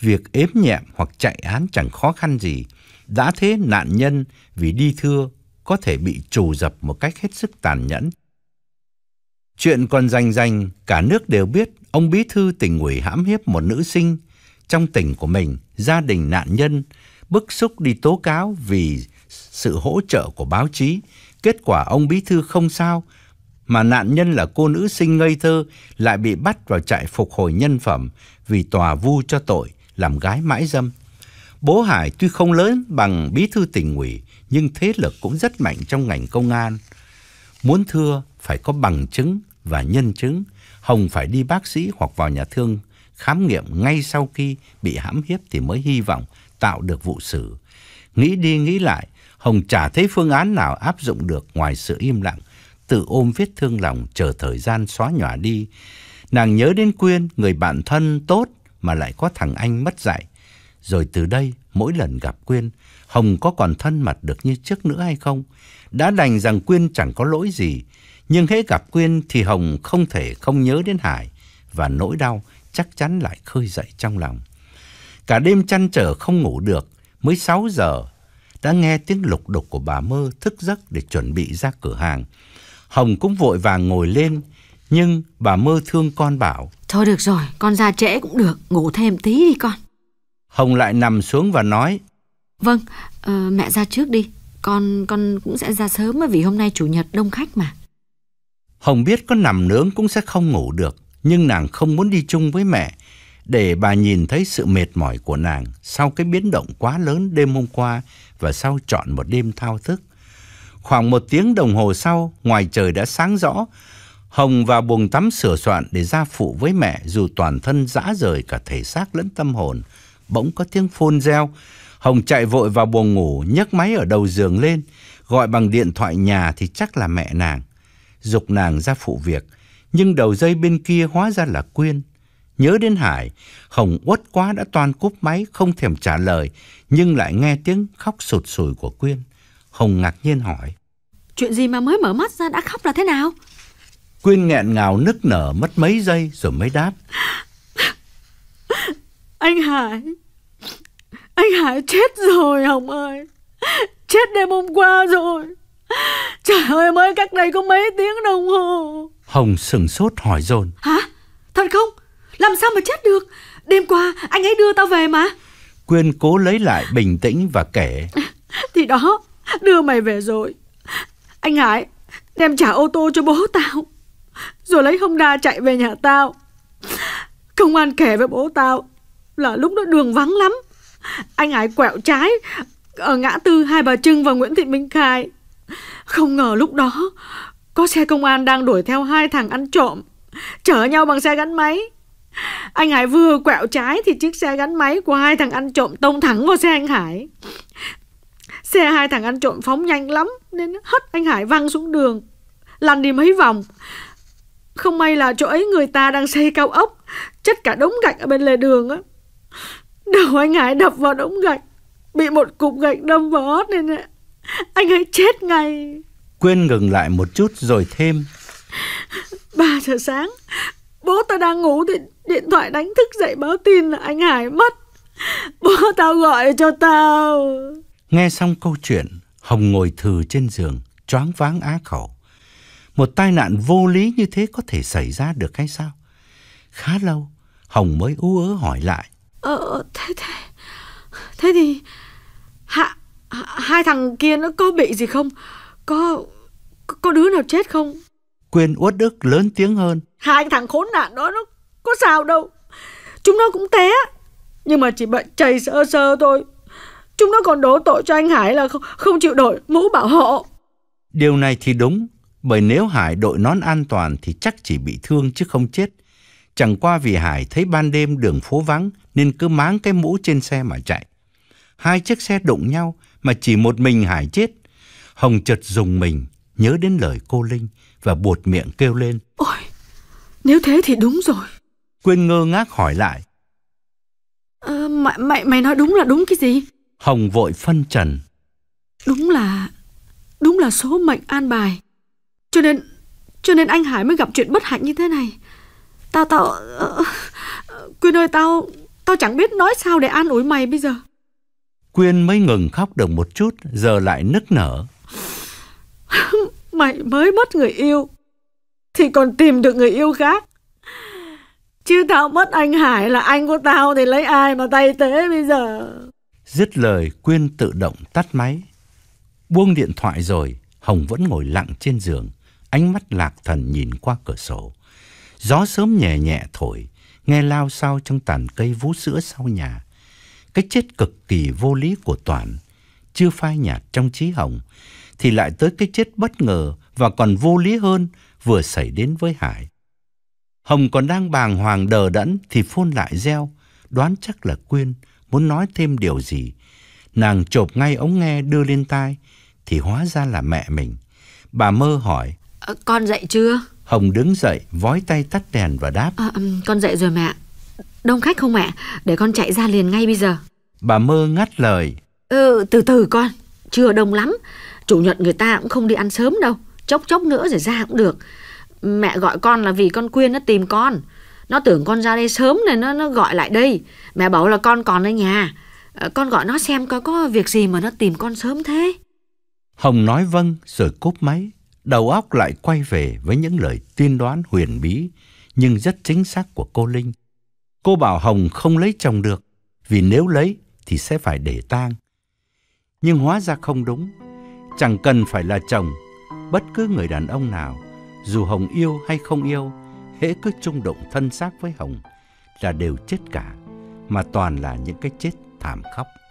việc ếm nhẹm hoặc chạy án chẳng khó khăn gì. Đã thế nạn nhân vì đi thưa có thể bị trù dập một cách hết sức tàn nhẫn. Chuyện còn rành rành, cả nước đều biết ông bí thư tỉnh ủy hãm hiếp một nữ sinh. Trong tỉnh của mình, gia đình nạn nhân bức xúc đi tố cáo vì sự hỗ trợ của báo chí Kết quả ông bí thư không sao, mà nạn nhân là cô nữ sinh ngây thơ lại bị bắt vào trại phục hồi nhân phẩm vì tòa vu cho tội làm gái mãi dâm. Bố Hải tuy không lớn bằng bí thư tỉnh ủy nhưng thế lực cũng rất mạnh trong ngành công an. Muốn thưa phải có bằng chứng và nhân chứng, Hồng phải đi bác sĩ hoặc vào nhà thương khám nghiệm ngay sau khi bị hãm hiếp thì mới hy vọng tạo được vụ xử. Nghĩ đi nghĩ lại, Hồng chả thấy phương án nào áp dụng được ngoài sự im lặng, tự ôm vết thương lòng chờ thời gian xóa nhòa đi. Nàng nhớ đến Quyên, người bạn thân tốt mà lại có thằng anh mất dạy. Rồi từ đây, mỗi lần gặp Quyên, Hồng có còn thân mặt được như trước nữa hay không? Đã đành rằng Quyên chẳng có lỗi gì, nhưng hễ gặp Quyên thì Hồng không thể không nhớ đến Hải và nỗi đau chắc chắn lại khơi dậy trong lòng. Cả đêm chăn trở không ngủ được, mới 6 giờ đã nghe tiếng lục đục của bà Mơ thức giấc để chuẩn bị ra cửa hàng. Hồng cũng vội vàng ngồi lên, nhưng bà Mơ thương con bảo. Thôi được rồi, con ra trễ cũng được, ngủ thêm tí đi con. Hồng lại nằm xuống và nói. Vâng, uh, mẹ ra trước đi, con con cũng sẽ ra sớm vì hôm nay chủ nhật đông khách mà. Hồng biết có nằm nướng cũng sẽ không ngủ được, nhưng nàng không muốn đi chung với mẹ để bà nhìn thấy sự mệt mỏi của nàng sau cái biến động quá lớn đêm hôm qua và sau trọn một đêm thao thức. Khoảng một tiếng đồng hồ sau, ngoài trời đã sáng rõ, Hồng vào buồng tắm sửa soạn để ra phụ với mẹ dù toàn thân dã rời cả thể xác lẫn tâm hồn. Bỗng có tiếng phôn reo, Hồng chạy vội vào buồng ngủ, nhấc máy ở đầu giường lên, gọi bằng điện thoại nhà thì chắc là mẹ nàng. Dục nàng ra phụ việc, nhưng đầu dây bên kia hóa ra là Quyên. Nhớ đến Hải, Hồng uất quá đã toàn cúp máy không thèm trả lời, nhưng lại nghe tiếng khóc sụt sùi của Quyên. Hồng ngạc nhiên hỏi. Chuyện gì mà mới mở mắt ra đã khóc là thế nào? Quyên nghẹn ngào nức nở mất mấy giây rồi mới đáp. Anh Hải, anh Hải chết rồi Hồng ơi, chết đêm hôm qua rồi. Trời ơi mới cách đây có mấy tiếng đồng hồ. Hồng sừng sốt hỏi dồn. Hả? Thật không? Làm sao mà chết được Đêm qua anh ấy đưa tao về mà Quyên cố lấy lại bình tĩnh và kể Thì đó Đưa mày về rồi Anh Hải đem trả ô tô cho bố tao Rồi lấy Honda chạy về nhà tao Công an kể với bố tao Là lúc đó đường vắng lắm Anh Hải quẹo trái Ở ngã tư Hai Bà Trưng và Nguyễn Thị Minh Khai Không ngờ lúc đó Có xe công an đang đuổi theo hai thằng ăn trộm Chở nhau bằng xe gắn máy Anh Hải vừa quẹo trái thì chiếc xe gắn máy của hai thằng ăn trộm tông thẳng vào xe anh Hải. Xe hai thằng ăn trộm phóng nhanh lắm nên hất anh Hải văng xuống đường, lăn đi mấy vòng. Không may là chỗ ấy người ta đang xây cao ốc, chất cả đống gạch ở bên lề đường á. Đầu anh Hải đập vào đống gạch, bị một cục gạch đâm vào hót nên anh ấy chết ngay. quên ngừng lại một chút rồi thêm. 3 giờ sáng, Bố tao đang ngủ thì điện thoại đánh thức dậy báo tin là anh Hải mất. Bố tao gọi cho tao. Nghe xong câu chuyện, Hồng ngồi thừ trên giường, choáng váng á khẩu. Một tai nạn vô lý như thế có thể xảy ra được hay sao? Khá lâu, Hồng mới ú ớ hỏi lại. Ờ, thế, thế, thế thì hạ, hai thằng kia nó có bị gì không? Có, có đứa nào chết không? Quyền uất ức lớn tiếng hơn. Hai thằng khốn nạn đó nó có sao đâu. Chúng nó cũng té. Nhưng mà chỉ bận chày sơ sơ thôi. Chúng nó còn đổ tội cho anh Hải là không, không chịu đổi mũ bảo hộ. Điều này thì đúng. Bởi nếu Hải đội nón an toàn thì chắc chỉ bị thương chứ không chết. Chẳng qua vì Hải thấy ban đêm đường phố vắng nên cứ máng cái mũ trên xe mà chạy. Hai chiếc xe đụng nhau mà chỉ một mình Hải chết. Hồng chợt dùng mình, nhớ đến lời cô Linh và buột miệng kêu lên. Ôi! Nếu thế thì đúng rồi Quyên ngơ ngác hỏi lại à, mày, mày, mày nói đúng là đúng cái gì Hồng vội phân trần Đúng là Đúng là số mệnh an bài Cho nên Cho nên anh Hải mới gặp chuyện bất hạnh như thế này Tao tao ờ, Quyên ơi tao Tao chẳng biết nói sao để an ủi mày bây giờ Quyên mới ngừng khóc được một chút Giờ lại nức nở Mày mới mất người yêu thì còn tìm được người yêu khác. Chứ tao mất anh Hải là anh của tao thì lấy ai mà tay tế bây giờ. Dứt lời Quyên tự động tắt máy. Buông điện thoại rồi, Hồng vẫn ngồi lặng trên giường, ánh mắt lạc thần nhìn qua cửa sổ. Gió sớm nhẹ nhẹ thổi, nghe lao sao trong tàn cây vú sữa sau nhà. Cái chết cực kỳ vô lý của Toàn chưa phai nhạt trong trí Hồng thì lại tới cái chết bất ngờ và còn vô lý hơn vừa xảy đến với Hải. Hồng còn đang bàng hoàng đờ đẫn thì phun lại reo, đoán chắc là Quyên muốn nói thêm điều gì. Nàng chộp ngay ống nghe đưa lên tai thì hóa ra là mẹ mình. Bà mơ hỏi: à, "Con dậy chưa?" Hồng đứng dậy, vói tay tắt đèn và đáp: à, "Con dậy rồi mẹ. Đông khách không mẹ? Để con chạy ra liền ngay bây giờ." Bà mơ ngắt lời: "Ừ, từ từ con, chưa đông lắm. Chủ nhật người ta cũng không đi ăn sớm đâu." chốc chốc nữa rồi ra cũng được mẹ gọi con là vì con quyên nó tìm con nó tưởng con ra đây sớm này nó nó gọi lại đây mẹ bảo là con còn ở nhà ờ, con gọi nó xem coi có việc gì mà nó tìm con sớm thế hồng nói vâng rồi cúp máy đầu óc lại quay về với những lời tiên đoán huyền bí nhưng rất chính xác của cô linh cô bảo hồng không lấy chồng được vì nếu lấy thì sẽ phải để tang nhưng hóa ra không đúng chẳng cần phải là chồng bất cứ người đàn ông nào, dù Hồng yêu hay không yêu, hễ cứ chung động thân xác với Hồng là đều chết cả, mà toàn là những cái chết thảm khốc.